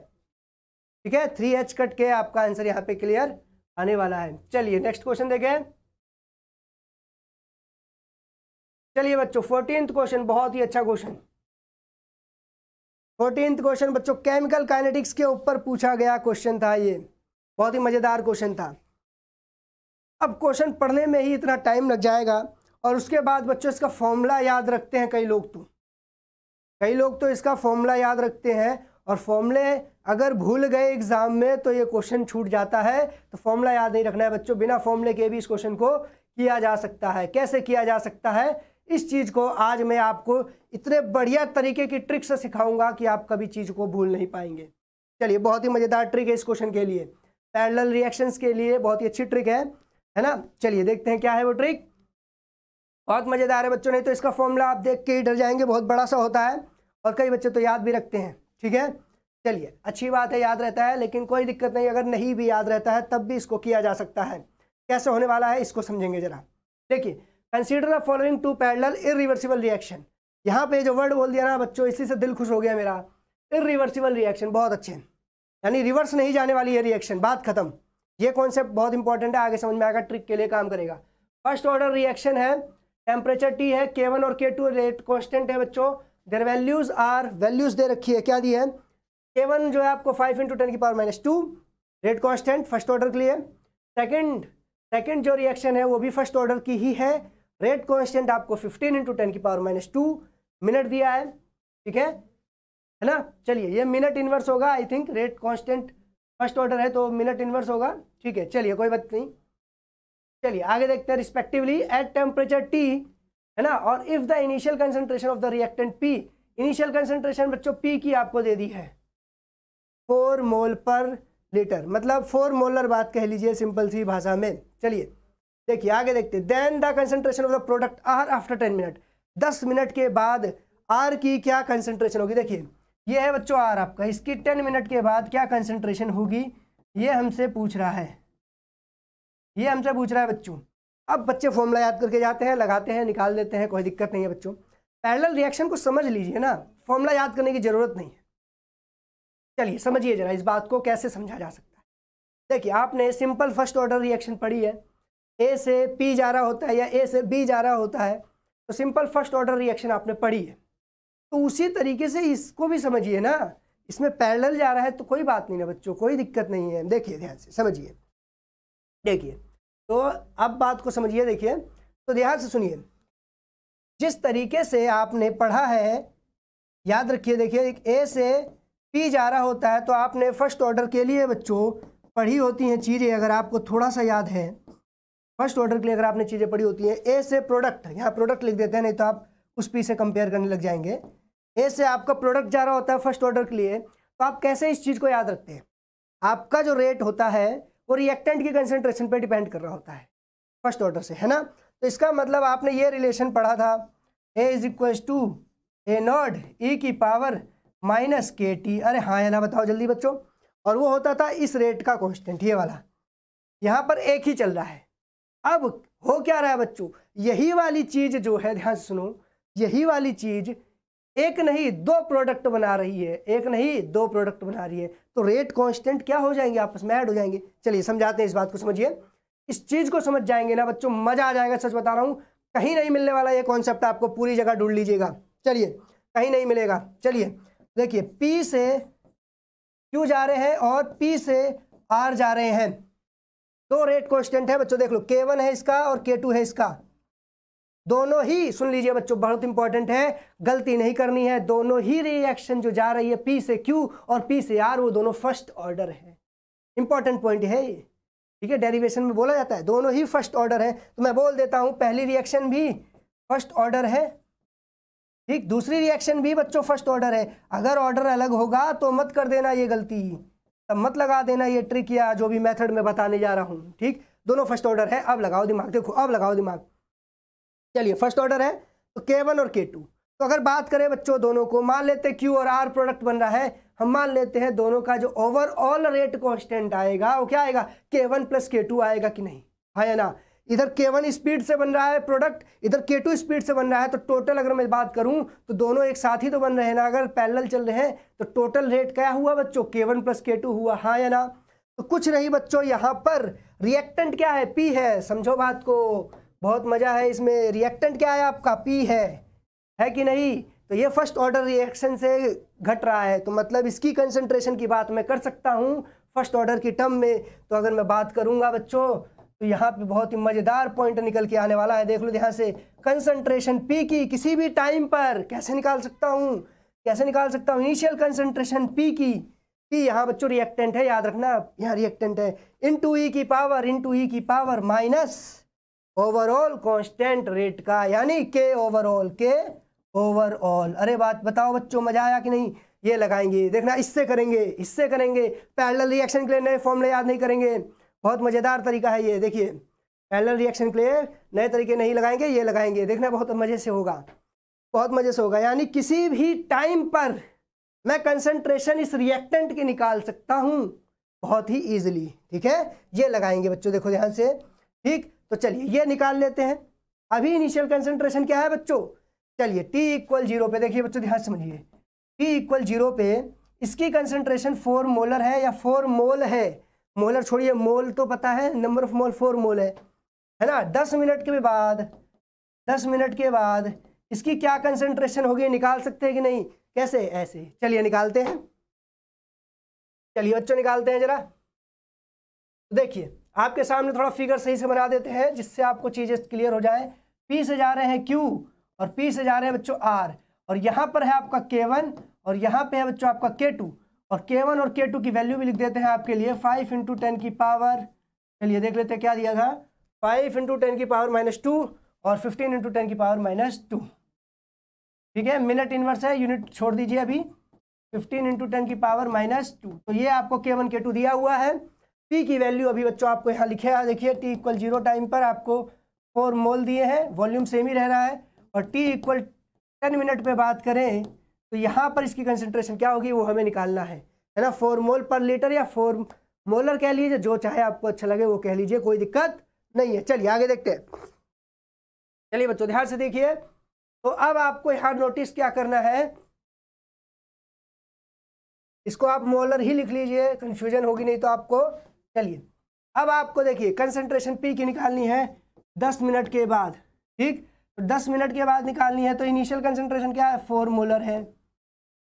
ठीक है थ्री एच कट के आपका आंसर यहाँ पे क्लियर आने वाला है चलिए नेक्स्ट क्वेश्चन देखें चलिए बच्चों फोर्टीन क्वेश्चन बहुत ही अच्छा क्वेश्चन फोर्टीन क्वेश्चन बच्चों केमिकल काइनेटिक्स के ऊपर पूछा गया क्वेश्चन था ये बहुत ही मज़ेदार क्वेश्चन था अब क्वेश्चन पढ़ने में ही इतना टाइम लग जाएगा और उसके बाद बच्चों इसका फॉर्मूला याद रखते हैं कई लोग तो कई लोग तो इसका फॉर्मूला याद रखते हैं और फॉर्मूले अगर भूल गए एग्ज़ाम में तो ये क्वेश्चन छूट जाता है तो फॉर्मूला याद नहीं रखना है बच्चों बिना फॉर्मूले के भी इस क्वेश्चन को किया जा सकता है कैसे किया जा सकता है इस चीज़ को आज मैं आपको इतने बढ़िया तरीके की ट्रिक से सिखाऊंगा कि आप कभी चीज़ को भूल नहीं पाएंगे चलिए बहुत ही मज़ेदार ट्रिक है इस क्वेश्चन के लिए पैरल रिएक्शंस के लिए बहुत ही अच्छी ट्रिक है है ना चलिए देखते हैं क्या है वो ट्रिक बहुत मज़ेदार है बच्चों नहीं तो इसका फॉर्मूला आप देख के ही डर जाएंगे बहुत बड़ा सा होता है और कई बच्चे तो याद भी रखते हैं ठीक है चलिए अच्छी बात है याद रहता है लेकिन कोई दिक्कत नहीं अगर नहीं भी याद रहता है तब भी इसको किया जा सकता है कैसे होने वाला है इसको समझेंगे जरा देखिए consider the following two parallel irreversible reaction यहाँ पे जो वर्ड बोल दिया ना बच्चों इसी से दिल खुश हो गया मेरा इरिवर्सिबल रिएक्शन बहुत अच्छे हैं यानी रिवर्स नहीं जाने वाली है रिएक्शन बात खत्म ये कॉन्सेप्ट बहुत इंपॉर्टेंट है आगे समझ में आएगा ट्रिक के लिए काम करेगा फर्स्ट ऑर्डर रिएक्शन है टेम्परेचर टी है के वन और के टू रेट कॉन्स्टेंट है बच्चों देर वैल्यूज आर वैल्यूज दे रखी है क्या दी है के वन जो है आपको फाइव इंटू टेन की power minus two rate constant first order के लिए सेकेंड सेकेंड जो रिएक्शन है वो भी फर्स्ट ऑर्डर की ही है रेट कॉन्स्टेंट आपको फिफ्टीन इंटू टेन की पावर माइनस टू मिनट दिया है ठीक है है ना चलिए ये मिनट इन्वर्स होगा I think rate constant first order है तो मिनट इन्वर्स होगा ठीक है चलिए कोई बात नहीं चलिए आगे देखते हैं रिस्पेक्टिवली एट टेम्परेचर टी है ना और if the initial concentration of the reactant P initial concentration बच्चों पी की आपको दे दी है फोर मोल पर लीटर मतलब फोर मोलर बात कह लीजिए सिंपल सी भाषा में चलिए देखिए आगे देखते then the concentration of the product R after ten minute दस मिनट के बाद आर की क्या कंसनट्रेशन होगी देखिए ये है बच्चों आर आपका इसकी टेन मिनट के बाद क्या कंसनट्रेशन होगी ये हमसे पूछ रहा है ये हमसे पूछ रहा है बच्चों अब बच्चे फॉर्मूला याद करके जाते हैं लगाते हैं निकाल देते हैं कोई दिक्कत नहीं है बच्चों पैरेलल रिएक्शन को समझ लीजिए ना फॉर्मूला याद करने की ज़रूरत नहीं है चलिए समझिए जरा इस बात को कैसे समझा जा सकता है देखिए आपने सिंपल फर्स्ट ऑर्डर रिएक्शन पढ़ी है ए से पी जा रहा होता है या ए से बी जा रहा होता है तो सिंपल फर्स्ट ऑर्डर रिएक्शन आपने पढ़ी है तो उसी तरीके से इसको भी समझिए ना इसमें पैरेलल जा रहा है तो कोई बात नहीं ना बच्चों कोई दिक्कत नहीं है देखिए ध्यान से समझिए देखिए तो अब बात को समझिए देखिए तो ध्यान से सुनिए जिस तरीके से आपने पढ़ा है याद रखिए देखिए ए से पी जा रहा होता है तो आपने फर्स्ट ऑर्डर के लिए बच्चों पढ़ी होती हैं चीज़ें अगर आपको थोड़ा सा याद है फर्स्ट ऑर्डर के लिए अगर आपने चीज़ें पढ़ी होती हैं ए से प्रोडक्ट यहाँ प्रोडक्ट लिख देते हैं नहीं तो आप उस पी से कंपेयर करने लग जाएंगे ए से आपका प्रोडक्ट जा रहा होता है फर्स्ट ऑर्डर के लिए तो आप कैसे इस चीज़ को याद रखते हैं आपका जो रेट होता है वो रिएक्टेंट की कंसेंट्रेशन पे डिपेंड कर रहा होता है फर्स्ट ऑर्डर से है ना तो इसका मतलब आपने ये रिलेशन पढ़ा था A is equal to A naught e की पावर माइनस के टी अरे हाँ या ना बताओ जल्दी बच्चों और वो होता था इस रेट का कॉन्स्टेंट ये वाला यहाँ पर एक ही चल रहा है अब हो क्या रहा है बच्चों यही वाली चीज़ जो है ध्यान सुनो यही वाली चीज़ एक नहीं दो प्रोडक्ट बना रही है एक नहीं दो प्रोडक्ट बना रही है तो रेट कांस्टेंट क्या हो जाएंगे आपस में ऐड हो जाएंगे चलिए समझाते हैं इस बात को समझिए इस चीज़ को समझ जाएंगे ना बच्चों मज़ा आ जाएगा सच बता रहा हूँ कहीं नहीं मिलने वाला यह कॉन्सेप्ट आपको पूरी जगह ढूंढ लीजिएगा चलिए कहीं नहीं मिलेगा चलिए देखिए पी से क्यू जा रहे हैं और पी से आर जा रहे हैं दो रेट कॉन्स्टेंट है बच्चों देख लो के वन है इसका और के टू है इसका दोनों ही सुन लीजिए बच्चों बहुत इंपॉर्टेंट है गलती नहीं करनी है दोनों ही रिएक्शन जो जा रही है पी से क्यू और पी से आर वो दोनों फर्स्ट ऑर्डर है इंपॉर्टेंट पॉइंट है ये ठीक है डेरिवेशन में बोला जाता है दोनों ही फर्स्ट ऑर्डर है तो मैं बोल देता हूं पहली रिएक्शन भी फर्स्ट ऑर्डर है ठीक दूसरी रिएक्शन भी बच्चों फर्स्ट ऑर्डर है अगर ऑर्डर अलग होगा तो मत कर देना ये गलती तब मत लगा देना ये ट्रिक या जो भी मेथड में बताने जा रहा हूँ ठीक दोनों फर्स्ट ऑर्डर है अब लगाओ दिमाग देखो अब लगाओ दिमाग चलिए फर्स्ट ऑर्डर है तो के वन और के टू तो अगर बात करें बच्चों दोनों को मान लेते हैं क्यू और आर प्रोडक्ट बन रहा है हम मान लेते हैं दोनों का जो ओवरऑल रेट कॉन्स्टेंट आएगा वो क्या आएगा के वन प्लस के टू आएगा कि नहीं है हाँ ना इधर के वन स्पीड से बन रहा है प्रोडक्ट इधर के टू स्पीड से बन रहा है तो टोटल अगर मैं बात करूं तो दोनों एक साथ ही तो बन रहे हैं ना अगर पैरेलल चल रहे हैं तो टोटल रेट क्या हुआ बच्चों के वन प्लस के टू हुआ हाँ या ना तो कुछ नहीं बच्चों यहाँ पर रिएक्टेंट क्या है पी है समझो बात को बहुत मज़ा है इसमें रिएक्टेंट क्या है आपका पी है है कि नहीं तो ये फर्स्ट ऑर्डर रिएक्शन से घट रहा है तो मतलब इसकी कंसंट्रेशन की बात मैं कर सकता हूँ फर्स्ट ऑर्डर की टर्म में तो अगर मैं बात करूँगा बच्चों तो यहाँ पे बहुत ही मज़ेदार पॉइंट निकल के आने वाला है देख लो यहाँ से कंसंट्रेशन पी की किसी भी टाइम पर कैसे निकाल सकता हूँ कैसे निकाल सकता हूँ इनिशियल कंसंट्रेशन पी की पी यहाँ बच्चों रिएक्टेंट है याद रखना यहाँ रिएक्टेंट है इन टू ई की पावर इन टू ई की power minus overall constant rate का यानी के ओवरऑल के ओवरऑल अरे बात बताओ बच्चों मजा आया कि नहीं ये लगाएंगे देखना इससे करेंगे इससे करेंगे पैरेलल रिएक्शन के लिए नए फॉर्मूले याद नहीं करेंगे बहुत मज़ेदार तरीका है ये देखिए पैरेलल रिएक्शन के लिए नए तरीके नहीं लगाएंगे ये लगाएंगे देखना बहुत मज़े से होगा बहुत मज़े से होगा यानी किसी भी टाइम पर मैं कंसंट्रेशन इस रिएक्टेंट की निकाल सकता हूँ बहुत ही ईजिली ठीक है ये लगाएंगे बच्चों देखो ध्यान से ठीक तो चलिए ये निकाल लेते हैं अभी इनिशियल कंसेंट्रेशन क्या है बच्चों चलिए टी इक्वल जीरो पे देखिए बच्चों ध्यान समझिए टी इक्वल जीरो पे इसकी कंसेंट्रेशन फोर मोलर है या फोर मोल है मोलर छोड़िए मोल तो पता है number of mole four mole है है ना दस मिनट के बाद दस मिनट के बाद इसकी क्या कंसेंट्रेशन होगी निकाल सकते हैं कि नहीं कैसे ऐसे चलिए निकालते हैं चलिए बच्चों निकालते हैं जरा देखिए आपके सामने थोड़ा फिगर सही से बना देते हैं जिससे आपको चीज़ें क्लियर हो जाए पी से जा रहे हैं क्यू और पी से जा रहे हैं बच्चों आर और यहाँ पर है आपका के वन और यहाँ पे है बच्चों आपका के टू और के वन और के टू की वैल्यू भी लिख देते हैं आपके लिए फाइव इंटू टेन की पावर चलिए देख लेते हैं क्या दिया था फाइव इंटू टेन की पावर माइनस टू और फिफ्टीन इंटू टेन की पावर माइनस टू ठीक है मिनट इनवर्स है यूनिट छोड़ दीजिए अभी फिफ्टीन इंटू टेन की पावर माइनस टू तो ये आपको के वन के टू दिया हुआ है पी की वैल्यू अभी बच्चों आपको यहाँ लिखे है देखिए टी इक्वल जीरो टाइम पर आपको फोर मोल दिए हैं वॉल्यूम सेम ही रह रहा है और टी इक्वल टेन मिनट पे बात करें तो यहाँ पर इसकी कंसनट्रेशन क्या होगी वो हमें निकालना है है ना फोर मोल पर लीटर या फोर मोलर कह लीजिए जो चाहे आपको अच्छा लगे वो कह लीजिए कोई दिक्कत नहीं है चलिए आगे देखते हैं चलिए बच्चों ध्यान से देखिए तो अब आपको यहाँ नोटिस क्या करना है इसको आप मोलर ही लिख लीजिए कन्फ्यूजन होगी नहीं तो आपको चलिए अब आपको देखिए कंसंट्रेशन पी की निकालनी है दस मिनट के बाद ठीक तो दस मिनट के बाद निकालनी है तो इनिशियल कंसंट्रेशन क्या है फोर मोलर है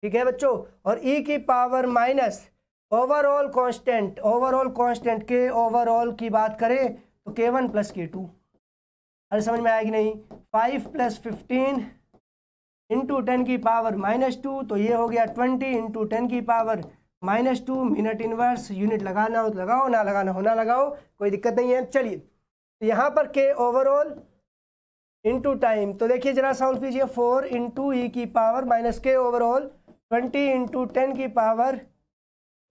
ठीक है बच्चों और ई e की power minus overall constant overall constant के ओवरऑल की बात करें तो के वन प्लस के टू अरे समझ में आएगी नहीं five plus fifteen into ten की पावर माइनस टू तो ये हो गया ट्वेंटी इंटू टेन की power minus two minute inverse unit लगाना हो तो लगाओ ना लगाना हो ना लगाओ कोई दिक्कत नहीं है चलिए तो यहाँ पर के ओवरऑल इनटू टाइम तो देखिए जरा सॉल्व कीजिए फोर इंटू ई की power minus k overall twenty into ten की पावर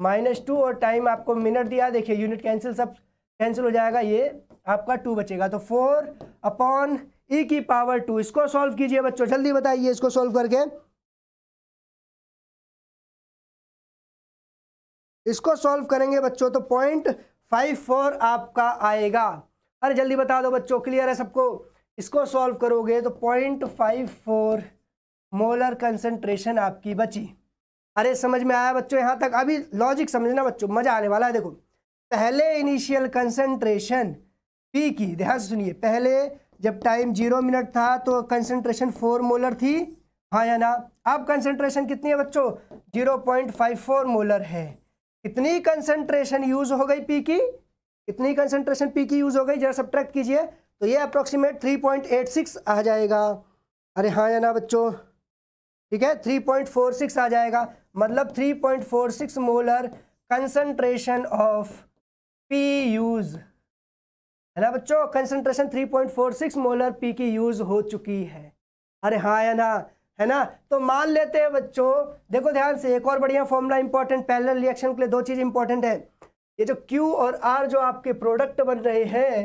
माइनस टू और टाइम आपको मिनट दिया देखिए यूनिट कैंसिल सब कैंसिल हो जाएगा ये आपका टू बचेगा तो फोर अपॉन ई की पावर टू इसको सॉल्व कीजिए बच्चों जल्दी बताइए इसको सॉल्व करके इसको सॉल्व करेंगे बच्चों तो पॉइंट फाइव फोर आपका आएगा अरे जल्दी बता दो बच्चों क्लियर है सबको इसको सॉल्व करोगे तो point five four molar concentration आपकी बची अरे समझ में आया बच्चों यहाँ तक अभी लॉजिक समझना बच्चों मज़ा आने वाला है देखो पहले इनिशियल कंसनट्रेशन पी की ध्यान से सुनिए पहले जब टाइम जीरो मिनट था तो कंसनट्रेशन फोर मोलर थी हाँ या ना अब कंसनट्रेशन कितनी है बच्चों zero point five four molar है कितनी कंसेंट्रेशन यूज हो गई पी की कितनी कंसेंट्रेशन पी की यूज हो गई जरा सब्ट्रैक्ट कीजिए तो ये अप्रोक्सीमेट 3.86 आ जाएगा अरे हाँ या ना बच्चों ठीक है 3.46 आ जाएगा मतलब 3.46 molar concentration of P use है ना बच्चों कंसंट्रेशन 3.46 मोलर पी की यूज हो चुकी है अरे हाँ या ना है ना तो मान लेते हैं बच्चों देखो ध्यान से एक और बढ़िया फॉर्मूला इंपॉर्टेंट पैरेलल रिएक्शन के लिए दो चीज़ इंपॉर्टेंट है ये जो Q और R जो आपके प्रोडक्ट बन रहे हैं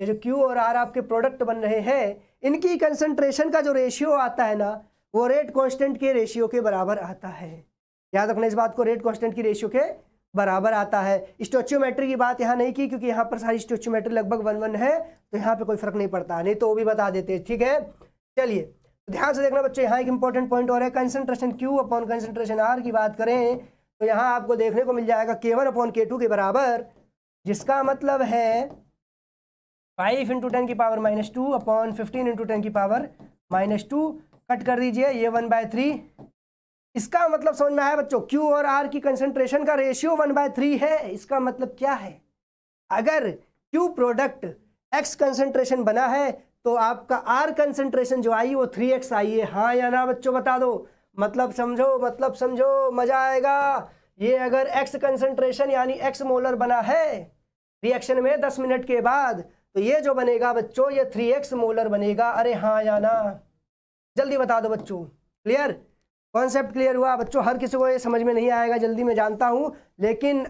ये जो Q और R आपके प्रोडक्ट बन रहे हैं इनकी कंसंट्रेशन का जो रेशियो आता है ना वो रेट कांस्टेंट के रेशियो के बराबर आता है याद रखना इस बात को रेट कांस्टेंट की रेशियो के बराबर आता है स्टोचियोमेट्री की बात यहाँ नहीं की क्योंकि यहाँ पर सारी स्टोचियोमेट्री लगभग वन वन है तो यहाँ पर कोई फर्क नहीं पड़ता नहीं तो वो भी बता देते ठीक है चलिए ध्यान से देखना बच्चे यहाँ एक इंपॉर्टेंट पॉइंट और है concentration Q upon concentration R की बात करें तो यहाँ आपको देखने को मिल जाएगा के वन अपॉन के टू के बराबर जिसका मतलब है फाइव इंटू टेन की power minus two upon fifteen into ten की पावर माइनस टू कट कर दीजिए ये वन बाय थ्री इसका मतलब समझ में आया बच्चों क्यू और आर की कंसेंट्रेशन का रेशियो वन बाय थ्री है इसका मतलब क्या है अगर क्यू प्रोडक्ट एक्स कंसेंट्रेशन बना है तो आपका आर कंसेंट्रेशन जो आई वो थ्री एक्स आई है हाँ या ना बच्चों बता दो मतलब समझो मतलब समझो मज़ा आएगा ये अगर एक्स कंसेंट्रेशन यानी एक्स मोलर बना है रिएक्शन में दस मिनट के बाद तो ये जो बनेगा बच्चों ये थ्री एक्स मोलर बनेगा अरे हाँ या ना जल्दी बता दो बच्चों क्लियर कॉन्सेप्ट क्लियर हुआ बच्चों हर किसी को ये समझ में नहीं आएगा जल्दी मैं जानता हूँ लेकिन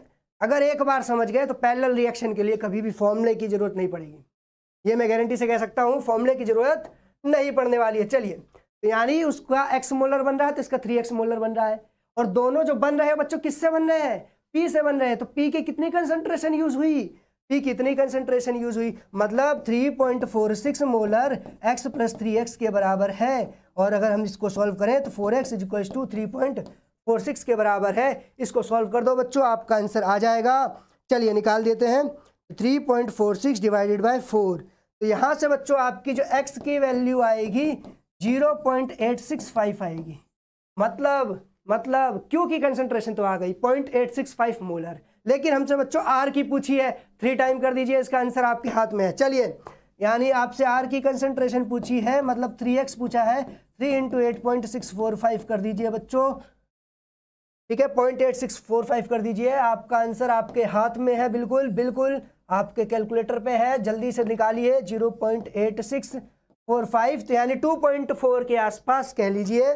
अगर एक बार समझ गए तो पैरेलल रिएक्शन के लिए कभी भी फॉर्मूले की ज़रूरत नहीं पड़ेगी ये मैं गारंटी से कह सकता हूँ फॉर्मूले की ज़रूरत नहीं पड़ने वाली है चलिए तो यानी उसका एक्स मोलर बन रहा है तो इसका थ्री एक्स मोलर बन रहा है और दोनों जो बन रहे हैं बच्चों किससे बन रहे हैं पी से बन रहे हैं तो पी की कितनी कंसेंट्रेशन यूज हुई पी कितनी कंसेंट्रेशन यूज हुई मतलब three point four six molar x plus three x के बराबर है और अगर हम इसको सॉल्व करें तो four x equals to three point four six के बराबर है इसको सॉल्व कर दो बच्चों आपका आंसर आ जाएगा चलिए निकाल देते हैं three point four six divided by four तो यहां से बच्चों आपकी जो एक्स की वैल्यू आएगी zero point eight six five आएगी मतलब मतलब Q की कंसेंट्रेशन तो आ गई point eight six five molar लेकिन हमसे बच्चों आर की पूछी है थ्री टाइम कर दीजिए इसका आंसर आपके हाथ में है चलिए यानी आपसे आर की कंसेंट्रेशन पूछी है मतलब थ्री एक्स पूछा है three into eight point six four five कर दीजिए बच्चों ठीक है point eight six four five कर दीजिए आपका आंसर आपके हाथ में है बिल्कुल बिल्कुल आपके कैलकुलेटर पे है जल्दी से निकालिए zero point eight six four five तो यानी टू पॉइंट फोर के आसपास कह लीजिए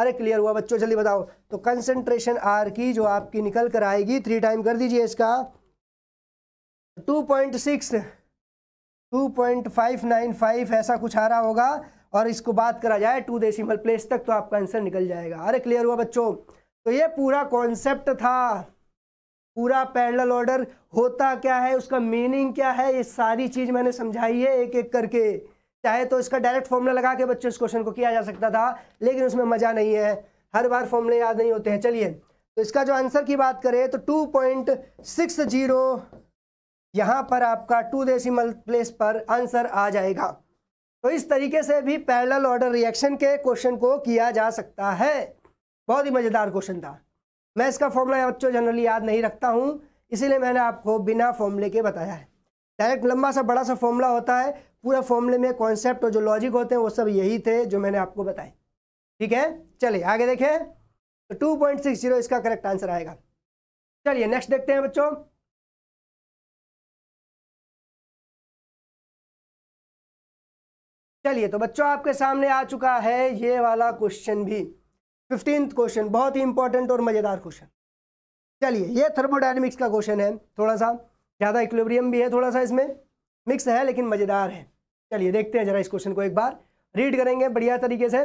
अरे क्लियर हुआ बच्चों जल्दी बताओ तो कंसंट्रेशन आर की जो आपकी निकल कर आएगी थ्री टाइम कर दीजिए इसका two point six two point five nine five ऐसा कुछ आ रहा होगा और इसको बात करा जाए टू डेसिमल प्लेस तक तो आपका आंसर निकल जाएगा अरे क्लियर हुआ बच्चों तो ये पूरा कॉन्सेप्ट था पूरा पैरल ऑर्डर होता क्या है उसका मीनिंग क्या है ये सारी चीज़ मैंने समझाई है एक एक करके चाहे तो इसका डायरेक्ट फॉर्मूला लगा के बच्चों इस क्वेश्चन को किया जा सकता था लेकिन उसमें मज़ा नहीं है हर बार फॉर्मूले याद नहीं होते हैं चलिए तो इसका जो आंसर की बात करें तो टू पॉइंट सिक्स जीरो यहाँ पर आपका टू डेसिमल प्लेस पर आंसर आ जाएगा तो इस तरीके से भी पैरेलल ऑर्डर रिएक्शन के क्वेश्चन को किया जा सकता है बहुत ही मज़ेदार क्वेश्चन था मैं इसका फॉर्मूला बच्चों जनरली याद नहीं रखता हूँ इसीलिए मैंने आपको बिना फॉर्मूले के बताया है डायरेक्ट लंबा सा बड़ा सा फॉर्मूला होता है पूरा फॉर्मूले में कॉन्सेप्ट और जो लॉजिक होते हैं वो सब यही थे जो मैंने आपको बताए ठीक है चलिए आगे देखें तो टू पॉइंट सिक्स जीरो इसका करेक्ट आंसर आएगा चलिए नेक्स्ट देखते हैं बच्चों चलिए तो बच्चों आपके सामने आ चुका है ये वाला क्वेश्चन भी फिफ्टींथ क्वेश्चन बहुत ही इंपॉर्टेंट और मज़ेदार क्वेश्चन चलिए ये थर्मोडाइनमिक्स का क्वेश्चन है थोड़ा सा ज़्यादा इक्वेबरियम भी है थोड़ा सा इसमें मिक्स है लेकिन मज़ेदार है चलिए देखते हैं जरा इस क्वेश्चन को एक बार रीड करेंगे बढ़िया तरीके से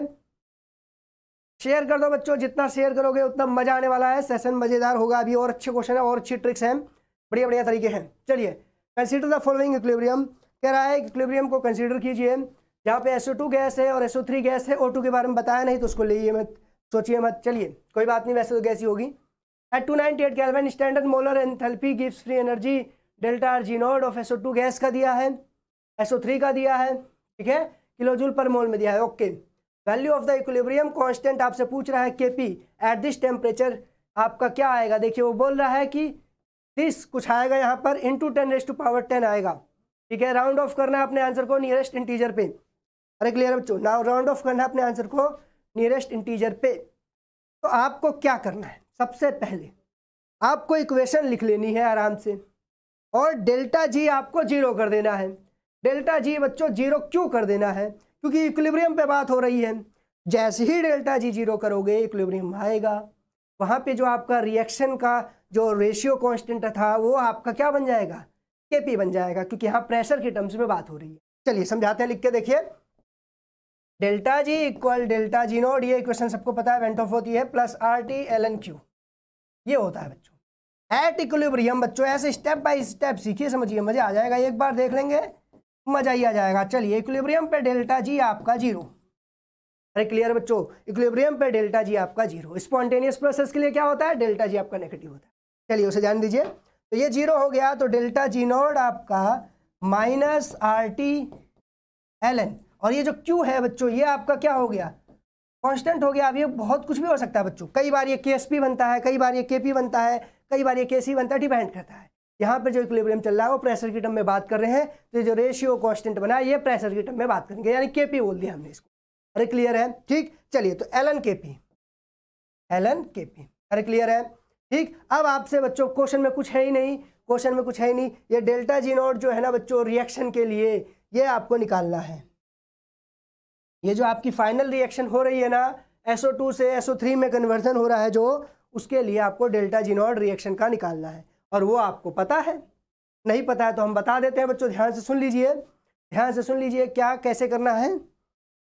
शेयर कर दो बच्चों जितना शेयर करोगे उतना मज़ा आने वाला है सेशन मज़ेदार होगा अभी और अच्छे क्वेश्चन है और अच्छी ट्रिक्स हैं बढ़िया बढ़िया तरीके हैं चलिए कंसिडर द फॉलोइंग इक्विलिब्रियम कह रहा है इक्विलिब्रियम को कंसिडर कीजिए जहाँ पे टू गैस है और थ्री गैस है टू के बारे में बताया नहीं तो उसको लीजिए सोचिए मत चलिए कोई बात नहीं वैसे तो कैसी होगी at two ninety eight kelvin standard molar enthalpy gives free energy delta R G naught of SO two gas का दिया है एसओ थ्री का दिया है ठीक है किलोजूल पर मोल में दिया है okay value of the equilibrium constant आपसे पूछ रहा है के पी एट दिस टेम्परेचर आपका क्या आएगा देखिए वो बोल रहा है कि दिस कुछ आएगा यहाँ पर into ten raise to power ten आएगा ठीक है राउंड ऑफ करना है अपने आंसर को नियरेस्ट इंटीजर पे अरे क्लियर बच्चों ना राउंड ऑफ करना है अपने आंसर को नियरेस्ट इंटीजर पे तो आपको क्या करना है सबसे पहले आपको इक्वेशन लिख लेनी है आराम से और डेल्टा जी आपको जीरो कर देना है डेल्टा जी बच्चों जीरो क्यों कर देना है क्योंकि इक्विलिब्रियम पे बात हो रही है जैसे ही डेल्टा जी जीरो करोगे इक्विलिब्रियम आएगा वहाँ पे जो आपका रिएक्शन का जो रेशियो कांस्टेंट था वो आपका क्या बन जाएगा के बन जाएगा क्योंकि यहाँ प्रेशर के टर्म्स में बात हो रही है चलिए समझाते हैं लिख के देखिए delta G equal delta G naught ये इक्वेशन सबको पता है वेंट ऑफ होती है plus R T L N Q ये होता है बच्चों एट इक्विलिब्रियम बच्चों ऐसे स्टेप बाय स्टेप सीखिए समझिए मजा आ जाएगा एक बार देख लेंगे मजा ही आ जाएगा चलिए इक्विलिब्रियम पे डेल्टा जी आपका जीरो अरे क्लियर बच्चों इक्विलिब्रियम पे डेल्टा जी आपका जीरो स्पॉन्टेनियस प्रोसेस के लिए क्या होता है डेल्टा जी आपका नेगेटिव होता है चलिए उसे जान दीजिए तो ये जीरो हो गया तो डेल्टा जी नोट आपका minus R T L N और ये जो क्यू है बच्चों ये आपका क्या हो गया कॉन्स्टेंट हो गया अब ये बहुत कुछ भी हो सकता है बच्चों कई बार ये के बनता है कई बार ये के बनता है कई बार ये के बनता है डिपेंड करता है यहाँ पर जो इक्विलिब्रियम चल रहा है वो प्रेशर की टर्म में बात कर रहे हैं तो ये जो रेशियो कॉन्स्टेंट बना है ये प्रेशर की टर्म में बात करेंगे यानी के पी बोल दिया हमने इसको अरे क्लियर है ठीक चलिए तो L N K P L N K P अरे क्लियर है ठीक अब आपसे बच्चों क्वेश्चन में कुछ है ही नहीं क्वेश्चन में कुछ है ही नहीं ये डेल्टा जी नॉट जो है ना बच्चों रिएक्शन के लिए ये आपको निकालना है ये जो आपकी फाइनल रिएक्शन हो रही है ना SO2 से SO3 में कन्वर्जन हो रहा है जो उसके लिए आपको डेल्टा जिनॉड रिएक्शन का निकालना है और वो आपको पता है नहीं पता है तो हम बता देते हैं बच्चों ध्यान से सुन लीजिए ध्यान से सुन लीजिए क्या कैसे करना है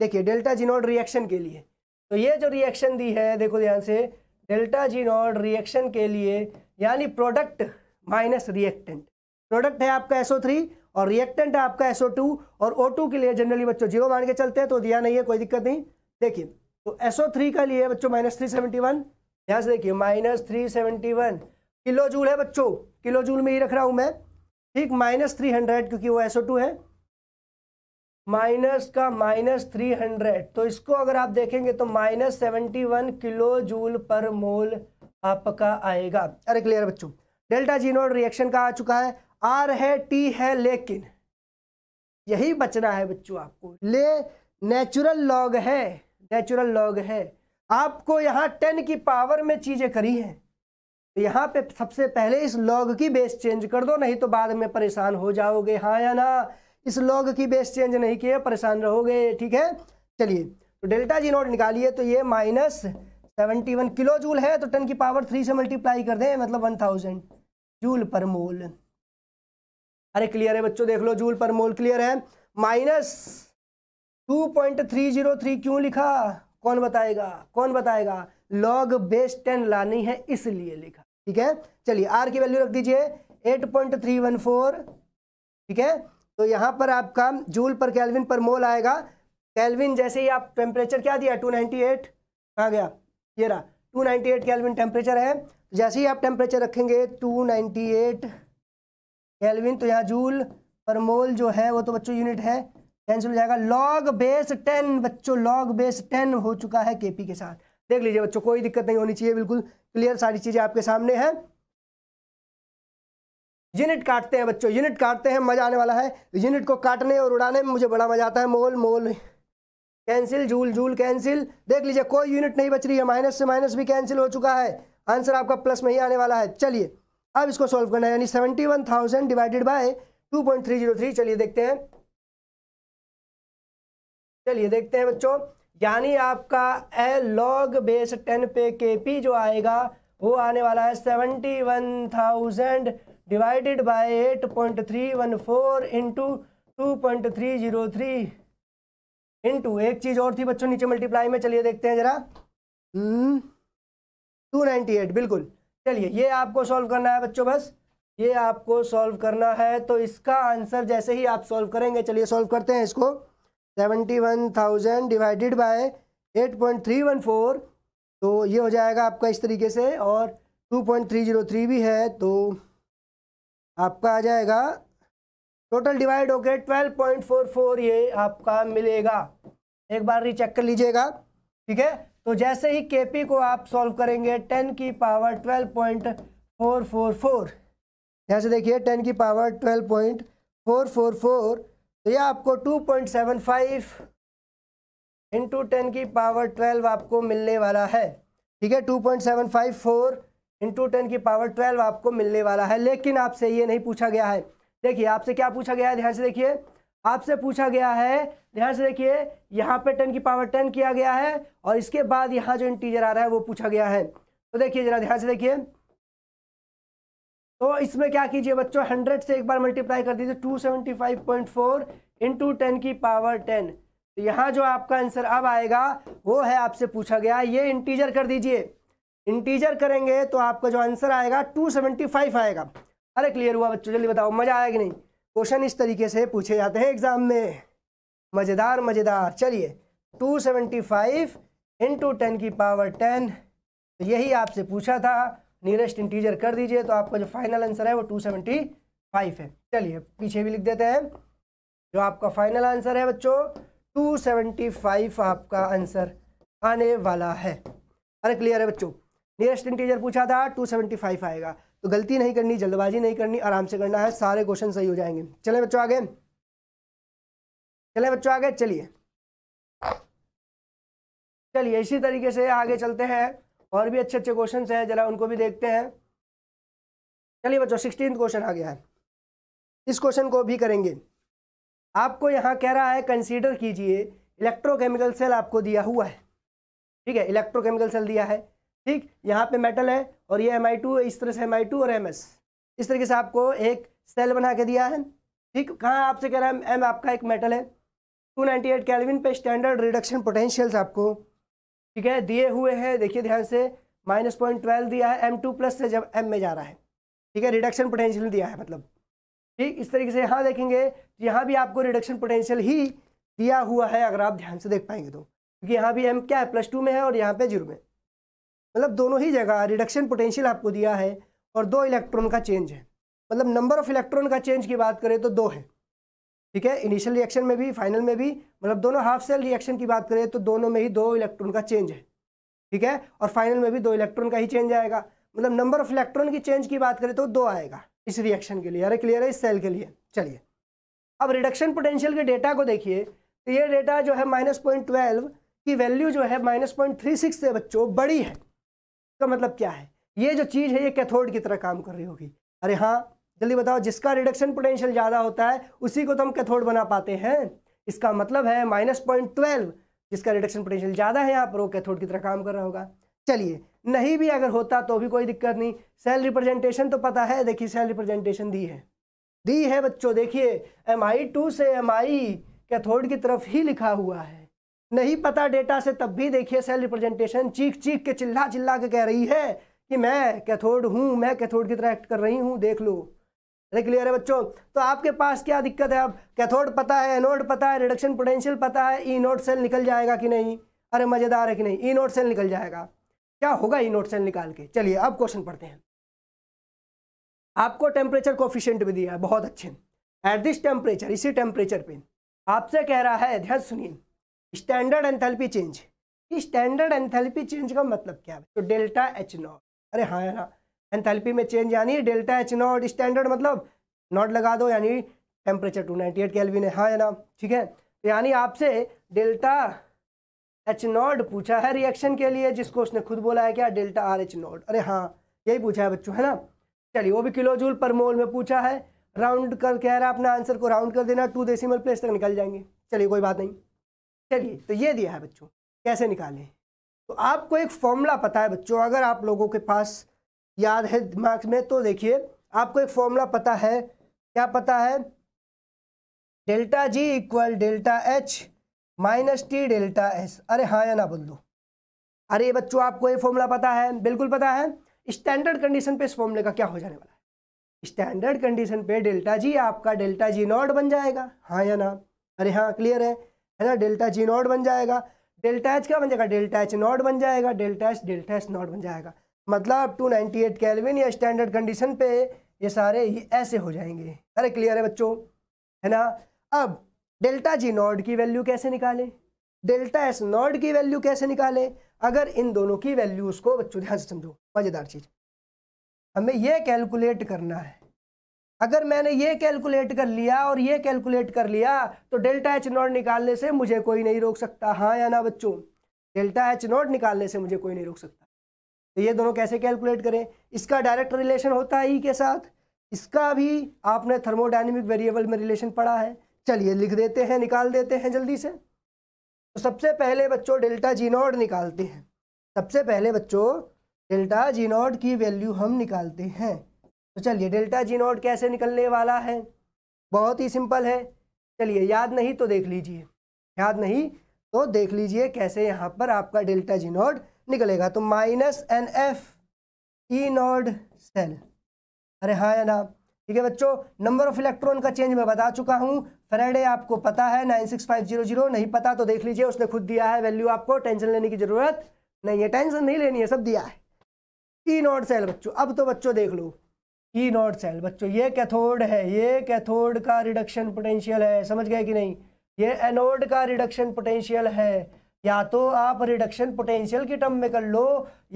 देखिए डेल्टा जिनॉड रिएक्शन के लिए तो ये जो रिएक्शन दी है देखो ध्यान से डेल्टा जिनॉड रिएक्शन के लिए यानी प्रोडक्ट माइनस रिएक्टेंट प्रोडक्ट है आपका एसओ थ्री और रिएक्टेंट है आपका SO2 और O2 के लिए जनरली बच्चों जीरो मान के चलते हैं तो दिया नहीं है कोई दिक्कत नहीं देखिए तो SO3 का लिए बच्चों माइनस थ्री सेवेंटी वन यहाँ से देखिए minus three seventy one kilo joule है बच्चों किलो जूल में ही रख रहा हूँ मैं ठीक माइनस थ्री हंड्रेड क्योंकि वो SO2 है माइनस का माइनस थ्री हंड्रेड तो इसको अगर आप देखेंगे तो minus seventy one kilo joule per mole आपका आएगा अरे क्लियर बच्चों डेल्टा जीनोड रिएक्शन का आ चुका है आर है टी है लेकिन यही बचना है बच्चों आपको ले नेचुरल लॉग है नेचुरल लॉग है आपको यहाँ टेन की पावर में चीज़ें करी हैं तो यहाँ पे सबसे पहले इस लॉग की बेस चेंज कर दो नहीं तो बाद में परेशान हो जाओगे हाँ या ना इस लॉग की बेस चेंज नहीं किए परेशान रहोगे ठीक है चलिए तो डेल्टा जी नोट निकालिए तो ये minus seventy one kilo joule है तो टेन की पावर थ्री से मल्टीप्लाई कर दें मतलब वन थाउजेंड जूल पर मोल अरे क्लियर है बच्चों देख लो जूल पर मोल क्लियर है minus two point three zero three क्यों लिखा कौन बताएगा कौन बताएगा लॉग बेस टेन लानी है इसलिए लिखा ठीक है चलिए आर की वैल्यू रख दीजिए eight point three one four ठीक है तो यहाँ पर आपका joule per kelvin per mole आएगा कैलविन जैसे ही आप टेम्परेचर क्या दिया टू नाइनटी एट कहा गया ये रहा two ninety eight kelvin temperature है जैसे ही आप टेम्परेचर रखेंगे टू नाइनटी एट केल्विन तो यहाँ जूल पर मोल जो है वो तो बच्चों यूनिट है कैंसिल हो जाएगा लॉग बेस टेन बच्चों लॉग बेस टेन हो चुका है केपी के साथ देख लीजिए बच्चों कोई दिक्कत नहीं होनी चाहिए बिल्कुल क्लियर सारी चीज़ें आपके सामने हैं यूनिट काटते हैं बच्चों यूनिट काटते हैं मज़ा आने वाला है यूनिट को काटने और उड़ाने में मुझे बड़ा मज़ा आता है mole mole cancel joule joule cancel देख लीजिए कोई यूनिट नहीं बच रही है माइनस से माइनस भी कैंसिल हो चुका है आंसर आपका प्लस में ही आने वाला है चलिए अब इसको सॉल्व करना है यानी seventy one thousand divided by two point three zero three चलिए देखते हैं चलिए देखते हैं बच्चों यानी आपका ए लॉग बेस टेन पे के पी जो आएगा वो आने वाला है seventy one thousand divided by eight point three one four into two point three zero three into एक चीज़ और थी बच्चों नीचे मल्टीप्लाई में चलिए देखते हैं ज़रा टू नाइनटी एट बिल्कुल चलिए ये आपको सॉल्व करना है बच्चों बस ये आपको सॉल्व करना है तो इसका आंसर जैसे ही आप सॉल्व करेंगे चलिए सॉल्व करते हैं इसको seventy one thousand divided by eight point three one four तो ये हो जाएगा आपका इस तरीके से और two point three zero three भी है तो आपका आ जाएगा टोटल डिवाइड होके ट्वेल्व पॉइंट फोर फोर ये आपका मिलेगा एक बार रिचेक कर लीजिएगा ठीक है तो जैसे ही के को आप सॉल्व करेंगे टेन की power twelve point four four four से देखिए टेन की power twelve point four four four तो यह आपको two point seven five into ten की पावर ट्वेल्व आपको मिलने वाला है ठीक है two point seven five four into ten की पावर ट्वेल्व आपको मिलने वाला है लेकिन आपसे ये नहीं पूछा गया है देखिए आपसे क्या पूछा गया है ध्यान से देखिए आपसे पूछा गया है ध्यान से देखिए यहाँ पे टेन की पावर टेन किया गया है और इसके बाद यहाँ जो इंटीजर आ रहा है वो पूछा गया है तो देखिए जरा ध्यान से देखिए तो इसमें क्या कीजिए बच्चों हंड्रेड से एक बार मल्टीप्लाई कर दीजिए two seventy five point four two ten की पावर टेन तो यहाँ जो आपका आंसर अब आएगा वो है आपसे पूछा गया ये इंटीजर कर दीजिए इंटीजर करेंगे तो आपका जो आंसर आएगा टू सेवेंटी फाइव आएगा अरे क्लियर हुआ बच्चों जल्दी बताओ मज़ा आया कि नहीं क्वेश्चन इस तरीके से पूछे जाते हैं एग्जाम में मज़ेदार मज़ेदार चलिए 275 सेवेंटी फाइव इंटू टेन की पावर 10 तो यही आपसे पूछा था नियरेस्ट इंटीजर कर दीजिए तो आपका जो फाइनल आंसर है वो 275 है चलिए पीछे भी लिख देते हैं जो आपका फाइनल आंसर है बच्चों 275 आपका आंसर आने वाला है अरे क्लियर है बच्चों नियरेस्ट इंटीजर पूछा था 275 आएगा तो गलती नहीं करनी जल्दबाजी नहीं करनी आराम से करना है सारे क्वेश्चन सही हो जाएंगे चले बच्चों आगे चले बच्चों आगे चलिए चलिए इसी तरीके से आगे चलते हैं और भी अच्छे अच्छे क्वेश्चन हैं जरा उनको भी देखते हैं चलिए बच्चों सिक्सटीन क्वेश्चन आ गया है इस क्वेश्चन को भी करेंगे आपको यहाँ कह रहा है कंसीडर कीजिए इलेक्ट्रोकेमिकल सेल आपको दिया हुआ है ठीक है इलेक्ट्रोकेमिकल सेल दिया है ठीक यहाँ पे मेटल है और ये एम आई टू इस तरह से एम आई टू और एम एस इस तरीके से आपको एक सेल बना के दिया है ठीक कहाँ आपसे कह रहा है एम आपका एक मेटल है 298 कैलविन पे स्टैंडर्ड रिडक्शन पोटेंशियल्स आपको ठीक है दिए हुए हैं देखिए ध्यान से माइनस पॉइंट ट्वेल्व दिया है एम टू प्लस से जब एम में जा रहा है ठीक है रिडक्शन पोटेंशियल दिया है मतलब ठीक इस तरीके से यहाँ देखेंगे तो यहाँ भी आपको रिडक्शन पोटेंशियल ही दिया हुआ है अगर आप ध्यान से देख पाएंगे तो क्योंकि यहाँ भी एम क्या है प्लस टू में है और यहाँ पे जीरो में मतलब दोनों ही जगह रिडक्शन पोटेंशियल आपको दिया है और दो इलेक्ट्रॉन का चेंज है मतलब नंबर ऑफ इलेक्ट्रॉन का चेंज की बात करें तो दो है ठीक है इनिशियल रिएक्शन में भी फाइनल में भी मतलब दोनों हाफ सेल रिएक्शन की बात करें तो दोनों में ही दो इलेक्ट्रॉन का चेंज है ठीक है और फाइनल में भी दो इलेक्ट्रॉन का ही चेंज आएगा मतलब नंबर ऑफ इलेक्ट्रॉन की चेंज की बात करें तो दो आएगा इस रिएक्शन के लिए अरे क्लियर है इस सेल के लिए चलिए अब रिडक्शन पोटेंशियल के डेटा को देखिए तो ये डेटा जो है माइनस पॉइंट ट्वेल्व की वैल्यू जो है माइनस पॉइंट थ्री सिक्स से बच्चों बड़ी है इसका मतलब क्या है ये जो चीज़ है ये कैथोड की तरह काम कर रही होगी अरे हाँ जल्दी बताओ जिसका रिडक्शन पोटेंशियल ज़्यादा होता है उसी को तो हम कैथोड बना पाते हैं इसका मतलब है माइनस पॉइंट ट्वेल्व जिसका रिडक्शन पोटेंशियल ज़्यादा है यहाँ पर वो कैथोड की तरह काम कर रहा होगा चलिए नहीं भी अगर होता तो भी कोई दिक्कत नहीं सेल रिप्रेजेंटेशन तो पता है देखिए सेल रिप्रेजेंटेशन दी है दी है बच्चों देखिए एम आई टू से एम आई कैथोड की तरफ ही लिखा हुआ है नहीं पता डेटा से तब भी देखिए सेल रिप्रेजेंटेशन चीख चीख के चिल्ला चिल्ला के कह रही है कि मैं कैथोड हूँ मैं कैथोड की तरह एक्ट कर रही हूँ देख लो अरे क्लियर है बच्चों तो आपके पास क्या दिक्कत है अब कैथोड पता है एनोड पता है रिडक्शन पोटेंशियल पता है ई नोट सेल निकल जाएगा कि नहीं अरे मज़ेदार है कि नहीं ई नोट सेल निकल जाएगा क्या होगा ई नोट सेल निकाल के चलिए अब क्वेश्चन पढ़ते हैं आपको टेम्परेचर कोफिशेंट भी दिया है बहुत अच्छे एट दिस टेम्परेचर इसी टेम्परेचर पे आपसे कह रहा है ध्यान सुनिए standard enthalpy change standard enthalpy change का मतलब क्या है तो डेल्टा एच नॉट अरे हाँ है ना एंथैल्पी में चेंज यानी डेल्टा एच नॉट स्टैंडर्ड मतलब नॉट लगा दो यानी temperature two ninety eight kelvin है हाँ ना ठीक है तो यानी आपसे डेल्टा एच नॉट पूछा है रिएक्शन के लिए जिसको उसने खुद बोला है क्या डेल्टा आर एच नॉट अरे हाँ यही पूछा है बच्चों है ना चलिए वो भी किलो जूल पर मोल में पूछा है राउंड कर कह रहा है अपना आंसर को राउंड कर देना टू डेसिमल प्लेस तक निकल जाएंगे चलिए कोई बात नहीं चलिए तो ये दिया है बच्चों कैसे निकालें तो आपको एक फॉर्मूला पता है बच्चों अगर आप लोगों के पास याद है दिमाग में तो देखिए आपको एक फॉर्मूला पता है क्या पता है delta G equal delta H minus T delta S अरे हाँ या ना बोल दो अरे बच्चों आपको ये फॉर्मूला पता है बिल्कुल पता है स्टैंडर्ड कंडीशन पे इस फॉर्मूले का क्या हो जाने वाला है स्टैंडर्ड कंडीशन पे डेल्टा जी आपका डेल्टा जी नॉट बन जाएगा हाँ या ना अरे हाँ क्लियर है है ना डेल्टा जी नॉट बन जाएगा डेल्टा एच क्या बन जाएगा डेल्टा एच नॉट बन जाएगा delta H delta H naught बन जाएगा मतलब टू नाइनटी एट कैलविन या स्टैंडर्ड कंडीशन पे ये सारे ही ऐसे हो जाएंगे अरे क्लियर है बच्चों है ना अब डेल्टा जी नॉट की वैल्यू कैसे निकालें डेल्टा एस नॉट की वैल्यू कैसे निकालें अगर इन दोनों की वैल्यूज़ को बच्चों ध्यान से समझो मज़ेदार चीज़ हमें यह कैलकुलेट करना है अगर मैंने ये कैलकुलेट कर लिया और ये कैलकुलेट कर लिया तो डेल्टा एच नॉट निकालने से मुझे कोई नहीं रोक सकता हाँ या ना बच्चों डेल्टा एच नॉट निकालने से मुझे कोई नहीं रोक सकता तो ये दोनों कैसे कैलकुलेट करें इसका डायरेक्ट रिलेशन होता है ई के साथ इसका भी आपने थर्मोडाइनमिक वेरिएबल में रिलेशन पढ़ा है चलिए लिख देते हैं निकाल देते हैं जल्दी से तो सबसे पहले बच्चों डेल्टा जी नॉट निकालते हैं सबसे पहले बच्चों डेल्टा जी नॉट की वैल्यू हम निकालते हैं तो चलिए डेल्टा जी नॉट कैसे निकलने वाला है बहुत ही सिंपल है चलिए याद नहीं तो देख लीजिए याद नहीं तो देख लीजिए कैसे यहाँ पर आपका डेल्टा जी नॉट निकलेगा तो minus n F E naught cell अरे हाँ या ना ठीक है बच्चों नंबर ऑफ इलेक्ट्रॉन का चेंज मैं बता चुका हूँ फ्राइडे आपको पता है nine six five zero zero नहीं पता तो देख लीजिए उसने खुद दिया है वैल्यू आपको टेंशन लेने की ज़रूरत नहीं है टेंशन नहीं लेनी है सब दिया है ई नॉट सेल बच्चों अब तो बच्चों देख लो ई नॉट सेल बच्चों ये कैथोड है ये कैथोड का रिडक्शन पोटेंशियल है समझ गए कि नहीं ये एनोड का रिडक्शन पोटेंशियल है या तो आप रिडक्शन पोटेंशियल के टर्म में कर लो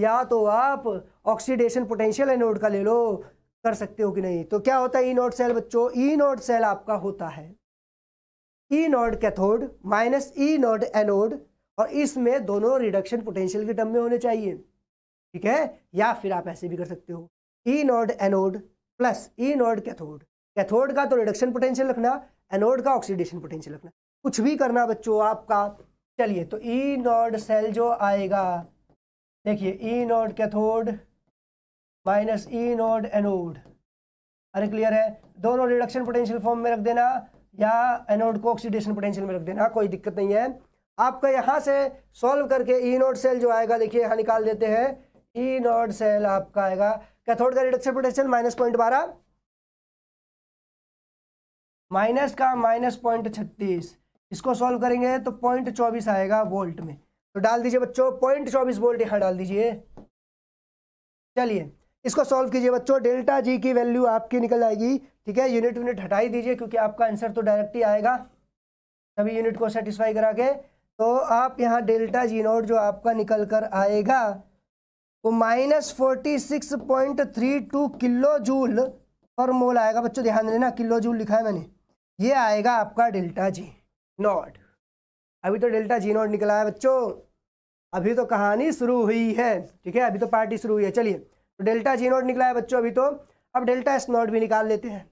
या तो आप ऑक्सीडेशन पोटेंशियल एनोड का ले लो कर सकते हो कि नहीं तो क्या होता है ई नॉट सेल बच्चों ई नॉट सेल आपका होता है E naught cathode minus E naught anode और इसमें दोनों रिडक्शन पोटेंशियल के टर्म में होने चाहिए ठीक है या फिर आप ऐसे भी कर सकते हो E naught anode plus E naught cathode cathode का तो रिडक्शन पोटेंशियल रखना एनोड का ऑक्सीडेशन पोटेंशियल रखना कुछ भी करना बच्चों आपका चलिए तो ई नॉट सेल जो आएगा देखिए E naught cathode minus E naught anode अरे क्लियर है दोनों रिडक्शन पोटेंशियल फॉर्म में रख देना या एनोड को ऑक्सीडेशन पोटेंशियल में रख देना कोई दिक्कत नहीं है आपका यहाँ से सॉल्व करके ई नोट सेल जो आएगा देखिए यहाँ निकाल देते हैं ई नोट सेल आपका आएगा कैथोड का रिडक्शन पोटेंशियल माइनस पॉइंट बारह माइनस का माइनस पॉइंट छत्तीस इसको सॉल्व करेंगे तो पॉइंट चौबीस आएगा वोल्ट में तो डाल दीजिए बच्चों पॉइंट चौबीस वोल्ट यहां डाल दीजिए चलिए इसको सॉल्व कीजिए बच्चों डेल्टा जी की वैल्यू आपकी निकल आएगी ठीक है यूनिट यूनिट हटाई दीजिए क्योंकि आपका आंसर तो डायरेक्ट ही आएगा सभी यूनिट को सेटिस्फाई करा के तो आप यहाँ डेल्टा जी नोट जो आपका निकल कर आएगा वो minus forty six point three two kilo joule per mole आएगा बच्चों ध्यान देना किलो जूल लिखा है मैंने ये आएगा आपका डेल्टा जी नॉट अभी तो डेल्टा जी नॉट निकला है बच्चों अभी तो कहानी शुरू हुई है ठीक है अभी तो पार्टी शुरू हुई है चलिए तो डेल्टा जी नॉट निकला है बच्चों अभी तो अब डेल्टा एस नॉट भी निकाल लेते हैं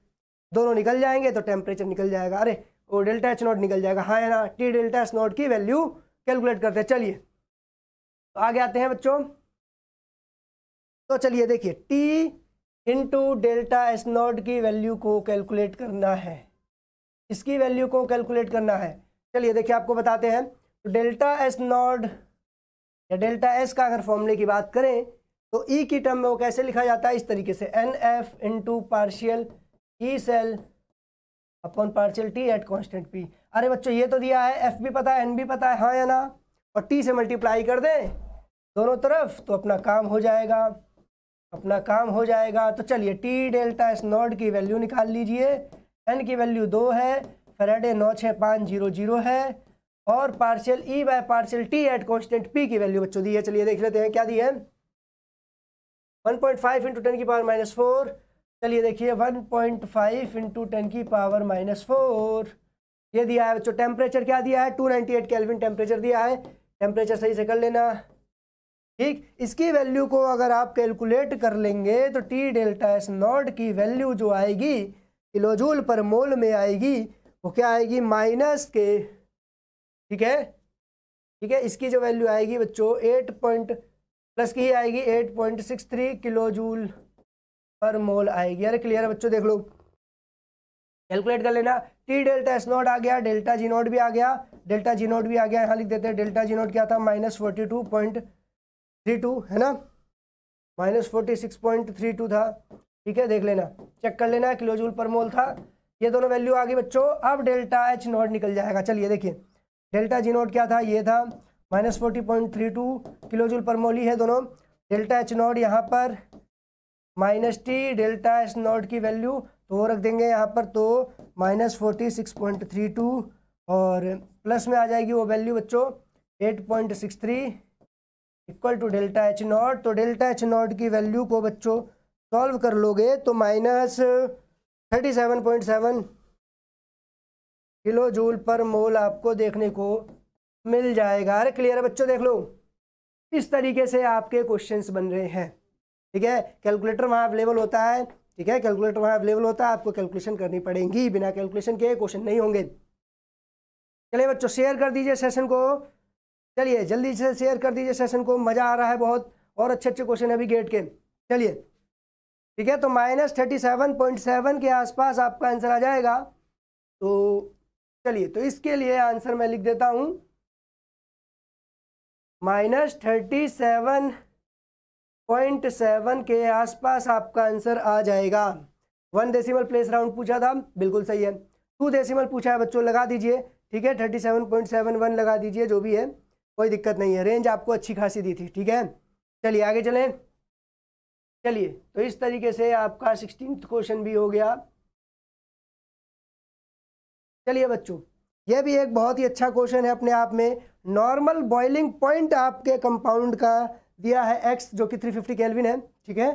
दोनों निकल जाएंगे तो टेम्परेचर निकल जाएगा अरे वो डेल्टा एच नॉट निकल जाएगा हाँ ना टी डेल्टा एस नॉट की वैल्यू कैलकुलेट करते हैं चलिए तो आगे आते हैं बच्चों तो चलिए देखिए T into delta S naught की वैल्यू को कैलकुलेट करना है इसकी वैल्यू को कैलकुलेट करना है चलिए देखिए आपको बताते हैं तो डेल्टा एस नॉट या डेल्टा एस का अगर फॉर्मूले की बात करें तो ई e की टर्म में वो कैसे लिखा जाता है इस तरीके से n F into partial E cell upon partial T at constant P अरे बच्चों ये तो दिया है एफ भी पता है एन भी पता है हाँ या ना और टी से मल्टीप्लाई कर दें दोनों तरफ तो अपना काम हो जाएगा अपना काम हो जाएगा तो चलिए टी डेल्टा एस नॉट की वैल्यू निकाल लीजिए एन की वैल्यू दो है फ्राइडे नौ छः पाँच जीरो जीरो है और partial E by partial T at constant P की वैल्यू बच्चों दी है चलिए देख लेते हैं क्या दी है one point five into ten की पावर माइनस फोर चलिए देखिए one point five into ten की पावर माइनस फोर ये दिया है बच्चों टेम्परेचर क्या दिया है two ninety eight kelvin temperature दिया है टेम्परेचर सही से कर लेना ठीक इसकी वैल्यू को अगर आप कैलकुलेट कर लेंगे तो टी डेल्टा एस नॉट की वैल्यू जो आएगी किलोजूल पर मोल में आएगी वो क्या आएगी माइनस के ठीक है ठीक है इसकी जो वैल्यू आएगी बच्चों एट पॉइंट प्लस की ही आएगी eight point six three kilojoule per mole आएगी अरे क्लियर है बच्चों देख लो कैलकुलेट कर लेना टी डेल्टा एस नॉट आ गया डेल्टा जी नॉट भी आ गया डेल्टा जी नॉट भी आ गया यहाँ लिख देते हैं डेल्टा जी नॉट क्या था minus forty two point three two है ना minus forty six point three two था ठीक है देख लेना चेक कर लेना किलोजूल पर मोल था ये दोनों वैल्यू आ गई बच्चों अब डेल्टा एच नॉट निकल जाएगा चलिए देखिए डेल्टा जी नॉट क्या था ये था minus forty point three two kilojoule per mole ही है दोनों डेल्टा एच नॉट यहाँ पर minus T delta H naught की वैल्यू तो वो रख देंगे यहाँ पर तो minus forty six point three two और प्लस में आ जाएगी वो वैल्यू बच्चों eight point six three equal to delta H naught तो डेल्टा एच नॉट की वैल्यू को बच्चों सॉल्व कर लोगे तो minus thirty seven point seven kilo joule per mole आपको देखने को मिल जाएगा अरे क्लियर है बच्चों देख लो इस तरीके से आपके क्वेश्चंस बन रहे हैं ठीक है कैलकुलेटर वहाँ अवेलेबल होता है ठीक है कैलकुलेटर वहाँ अवेलेबल होता है आपको कैलकुलेशन करनी पड़ेगी बिना कैलकुलेशन के क्वेश्चन नहीं होंगे चलिए बच्चों शेयर कर दीजिए सेशन को चलिए जल्दी से शेयर कर दीजिए सेशन को मज़ा आ रहा है बहुत और अच्छे अच्छे क्वेश्चन अभी गेट के चलिए ठीक है तो minus thirty seven point seven के आसपास आपका आंसर आ जाएगा तो चलिए तो इसके लिए आंसर मैं लिख देता हूँ minus thirty seven point seven के आसपास आपका आंसर आ जाएगा वन डेसिमल प्लेस राउंड पूछा था बिल्कुल सही है टू डेसिमल पूछा है बच्चों लगा दीजिए ठीक है thirty seven point seven one लगा दीजिए जो भी है कोई दिक्कत नहीं है रेंज आपको अच्छी खासी दी थी ठीक है चलिए आगे चलें चलिए तो इस तरीके से आपका सिक्सटीन क्वेश्चन भी हो गया चलिए बच्चों यह भी एक बहुत ही अच्छा क्वेश्चन है अपने आप में नॉर्मल बॉइलिंग पॉइंट आपके कंपाउंड का दिया है एक्स जो कि 350 फिफ्टी केल्विन है ठीक है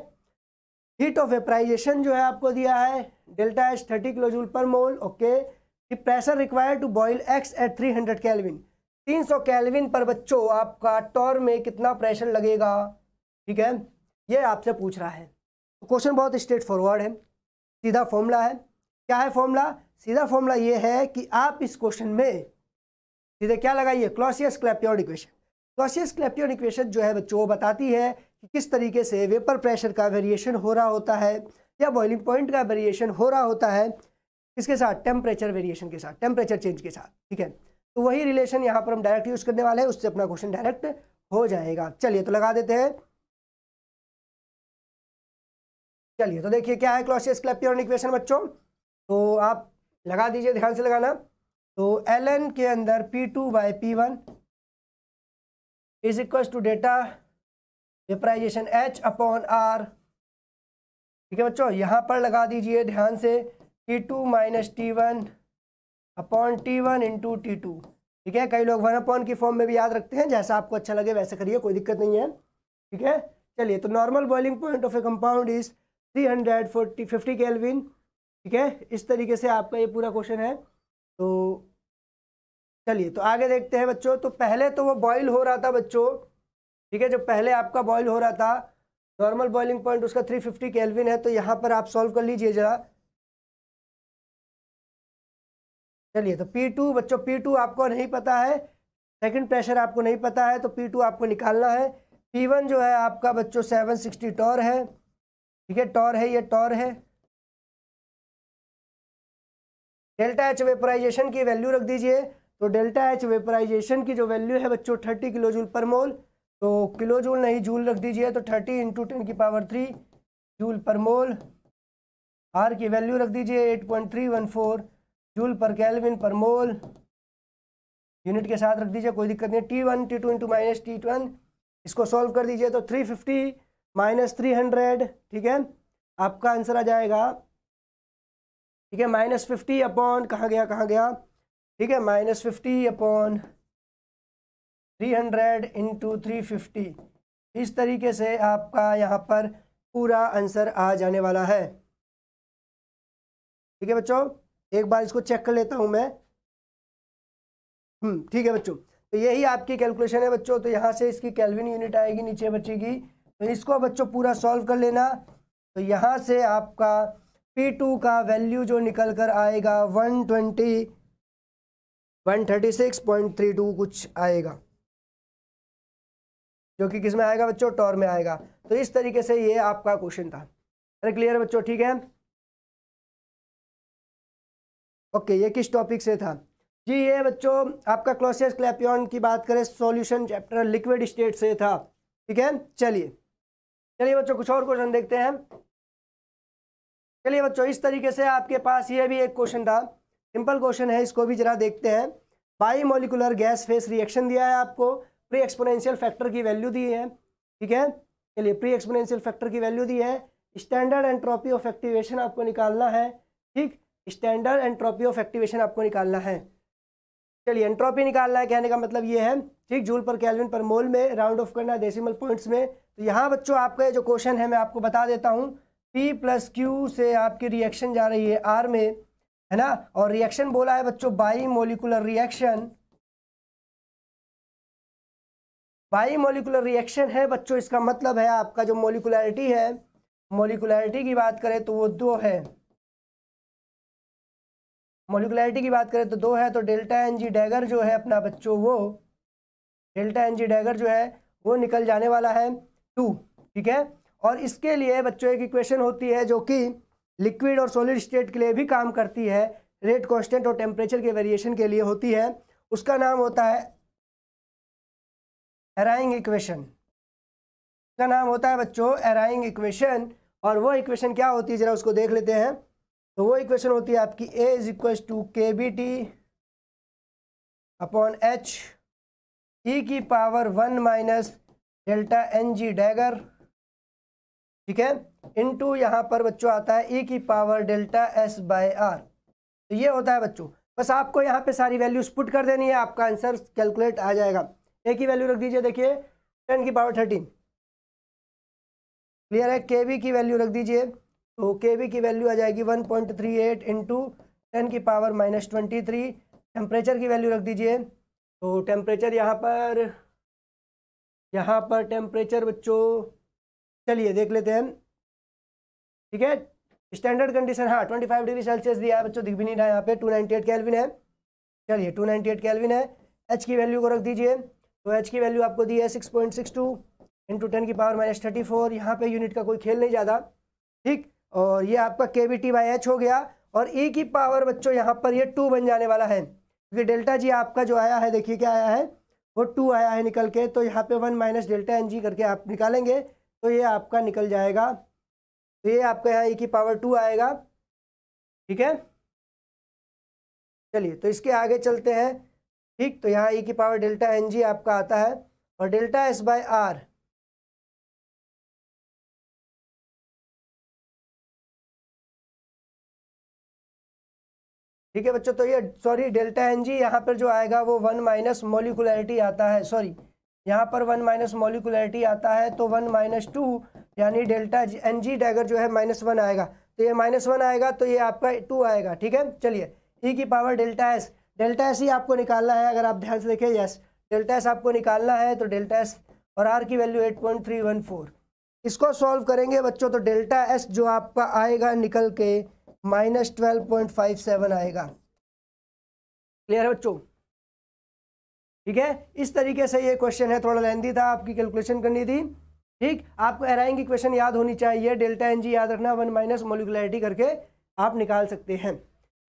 हीट ऑफ वेपराइजेशन जो है आपको दिया है delta H thirty kilo joule per mole okay pressure required to boil X at 300 hundred kelvin 300 kelvin पर बच्चों आपका टॉर में कितना प्रेशर लगेगा ठीक है ये आपसे पूछ रहा है तो क्वेश्चन बहुत स्ट्रेट फॉरवर्ड है सीधा फॉर्मूला है क्या है फॉर्मूला सीधा फॉर्मूला ये है कि आप इस क्वेश्चन में सीधे क्या लगाइए Clausius Clapeyron equation Clausius Clapeyron equation जो है बच्चों बताती है कि किस तरीके से वेपर प्रेशर का वेरिएशन हो रहा होता है या बॉइलिंग पॉइंट का वेरिएशन हो रहा होता है इसके साथ टेम्परेचर वेरिएशन के साथ टेम्परेचर चेंज के साथ ठीक है तो वही रिलेशन यहाँ पर हम डायरेक्ट यूज करने वाले हैं उससे अपना क्वेश्चन डायरेक्ट हो जाएगा चलिए तो लगा देते हैं चलिए तो देखिए क्या है क्लॉसियस क्लैपियन इक्वेशन बच्चों तो आप लगा दीजिए ध्यान से लगाना तो एल एन के अंदर P two by P one is equal to डेटा वेपराइजेशन एच अपॉन आर ठीक है बच्चों यहाँ पर लगा दीजिए ध्यान से T two minus T one upon T one into T two ठीक है कई लोग वन अपॉन की फॉर्म में भी याद रखते हैं जैसा आपको अच्छा लगे वैसे करिए कोई दिक्कत नहीं है ठीक है चलिए तो normal boiling point of a compound is three hundred forty fifty kelvin ठीक है इस तरीके से आपका ये पूरा क्वेश्चन है तो चलिए तो आगे देखते हैं बच्चों तो पहले तो वो बॉयल हो रहा था बच्चों ठीक है जो पहले आपका बॉयल हो रहा था नॉर्मल बॉइलिंग पॉइंट उसका थ्री फिफ्टी केल्विन है तो यहाँ पर आप सॉल्व कर लीजिए जरा चलिए तो P2 बच्चों P2 आपको नहीं पता है सेकंड प्रेशर आपको नहीं पता है तो P2 आपको निकालना है P1 जो है आपका बच्चों 760 टॉर है ठीक है टॉर है ये टॉर है डेल्टा एच वेपराइजेशन की वैल्यू रख दीजिए तो डेल्टा एच वेपराइजेशन की जो वैल्यू है बच्चों थर्टी किलो जूल पर मोल तो किलो जूल नहीं जूल रख दीजिए तो थर्टी इंटू टेन की power three joule per mole R की वैल्यू रख दीजिए eight point three one four joule per kelvin per mole unit के साथ रख दीजिए कोई दिक्कत नहीं T one T two into minus T one इसको सॉल्व कर दीजिए तो three fifty minus three hundred ठीक है आपका आंसर आ जाएगा ठीक है माइनस फिफ्टी अपॉन कहाँ गया कहाँ गया ठीक है minus fifty upon three hundred into three fifty इस तरीके से आपका यहाँ पर पूरा आंसर आ जाने वाला है ठीक है बच्चों एक बार इसको चेक कर लेता हूं मैं हम्म, ठीक है बच्चों तो यही आपकी कैलकुलेशन है बच्चों तो यहाँ से इसकी कैलविन यूनिट आएगी नीचे बच्चे की तो इसको बच्चों पूरा सॉल्व कर लेना तो यहाँ से आपका P2 का वैल्यू जो निकल कर आएगा 120 136.32 कुछ आएगा जो कि किस में आएगा बच्चों टॉर में आएगा तो इस तरीके से ये आपका क्वेश्चन था अरे क्लियर बच्चों ठीक है ओके ये किस टॉपिक से था जी ये बच्चों आपका क्लोसियस क्लैपियन की बात करें सॉल्यूशन चैप्टर लिक्विड स्टेट से था ठीक है चलिए चलिए बच्चों कुछ और क्वेश्चन देखते हैं चलिए बच्चों इस तरीके से आपके पास ये भी एक क्वेश्चन था सिंपल क्वेश्चन है इसको भी जरा देखते हैं bimolecular gas phase reaction दिया है आपको प्री एक्सपोनेंशियल फैक्टर की वैल्यू दी है ठीक है चलिए प्री एक्सपोनेंशियल फैक्टर की वैल्यू दी है स्टैंडर्ड ट्रॉपी ऑफ एक्टिवेशन आपको निकालना है ठीक स्टैंडर्ड एंट्रोपी ऑफ एक्टिवेशन आपको निकालना है चलिए एंट्रोपी निकालना है कहने का मतलब ये है ठीक joule per kelvin per mole में राउंड ऑफ करना डेसिमल पॉइंट्स में तो यहाँ बच्चों आपका जो क्वेश्चन है मैं आपको बता देता हूँ पी प्लस क्यू से आपकी रिएक्शन जा रही है आर में है ना और रिएक्शन बोला है बच्चों bimolecular reaction bimolecular reaction है बच्चों इसका मतलब है आपका जो मोलिकुलरिटी है मोलिकुलरिटी की बात करें तो वो दो है मोलिकुलरिटी की बात करें तो दो है तो डेल्टा एन जी डैगर जो है अपना बच्चों वो डेल्टा एन जी डैगर जो है वो निकल जाने वाला है टू ठीक है और इसके लिए बच्चों एक इक्वेशन होती है जो कि लिक्विड और सॉलिड स्टेट के लिए भी काम करती है रेट कॉन्स्टेंट और टेम्परेचर के वेरिएशन के लिए होती है उसका नाम होता है एराइंग इक्वेशन उसका नाम होता है बच्चों एराइंग इक्वेशन और वो इक्वेशन क्या होती है ज़रा उसको देख लेते हैं तो वो इक्वेशन होती है आपकी A is equal to k B T upon h e की power one minus delta N G dagger ठीक है इनटू यहाँ पर बच्चों आता है ई e की power delta S by R तो ये होता है बच्चों बस आपको यहाँ पे सारी वैल्यूज पुट कर देनी है आपका आंसर कैलकुलेट आ जाएगा ए की वैल्यू रख दीजिए देखिए टेन की पावर थर्टीन क्लियर है के बी की वैल्यू रख दीजिए तो के वी की वैल्यू आ जाएगी one point three eight into ten की power minus twenty three temperature की वैल्यू रख दीजिए तो टेम्परेचर यहाँ पर यहाँ पर टेम्परेचर बच्चों चलिए देख लेते हैं ठीक है स्टैंडर्ड कंडीशन हाँ ट्वेंटी फाइव डिग्री सेल्सियस दिया है बच्चों दिख भी नहीं रहा है यहाँ पे टू नाइन्टी एट कैलविन है चलिए टू नाइन्टी एट कैलविन है एच की वैल्यू को रख दीजिए तो एच की वैल्यू आपको दी है six point six two into ten की पावर माइनस थर्टी फोर यहाँ पर यूनिट का कोई खेल नहीं ज़्यादा ठीक और ये आपका के बी टी बाई एच हो गया और ई की पावर बच्चों यहाँ पर ये टू बन जाने वाला है क्योंकि डेल्टा जी आपका जो आया है देखिए क्या आया है वो टू आया है निकल के तो यहाँ पे one minus delta N G करके आप निकालेंगे तो ये आपका निकल जाएगा तो ये आपका यहाँ ई की पावर टू आएगा ठीक है चलिए तो इसके आगे चलते हैं ठीक तो यहाँ ई की पावर डेल्टा एन जी आपका आता है और डेल्टा एस बाय आर ठीक है बच्चों तो ये सॉरी डेल्टा एन जी यहाँ पर जो आएगा वो वन माइनस मोलिकुलरिटी आता है सॉरी यहाँ पर वन माइनस मोलिकुलरिटी आता है तो वन माइनस टू यानी डेल्टा एन जी डैगर जो है माइनस वन आएगा तो ये माइनस वन आएगा तो ये आपका टू आएगा ठीक है चलिए ई e की power delta S delta S ही आपको निकालना है अगर आप ध्यान से देखें यस डेल्टा एस आपको निकालना है तो डेल्टा एस और आर की value eight point three one four इसको सॉल्व करेंगे बच्चों तो डेल्टा एस जो आपका आएगा निकल के minus twelve point five seven आएगा क्लियर है बच्चों ठीक है इस तरीके से ये क्वेश्चन है थोड़ा लेंदी था आपकी कैलकुलेशन करनी थी ठीक आपको एराइंग क्वेश्चन याद होनी चाहिए डेल्टा एन जी याद रखना वन माइनस मोलिकुलरिटी करके आप निकाल सकते हैं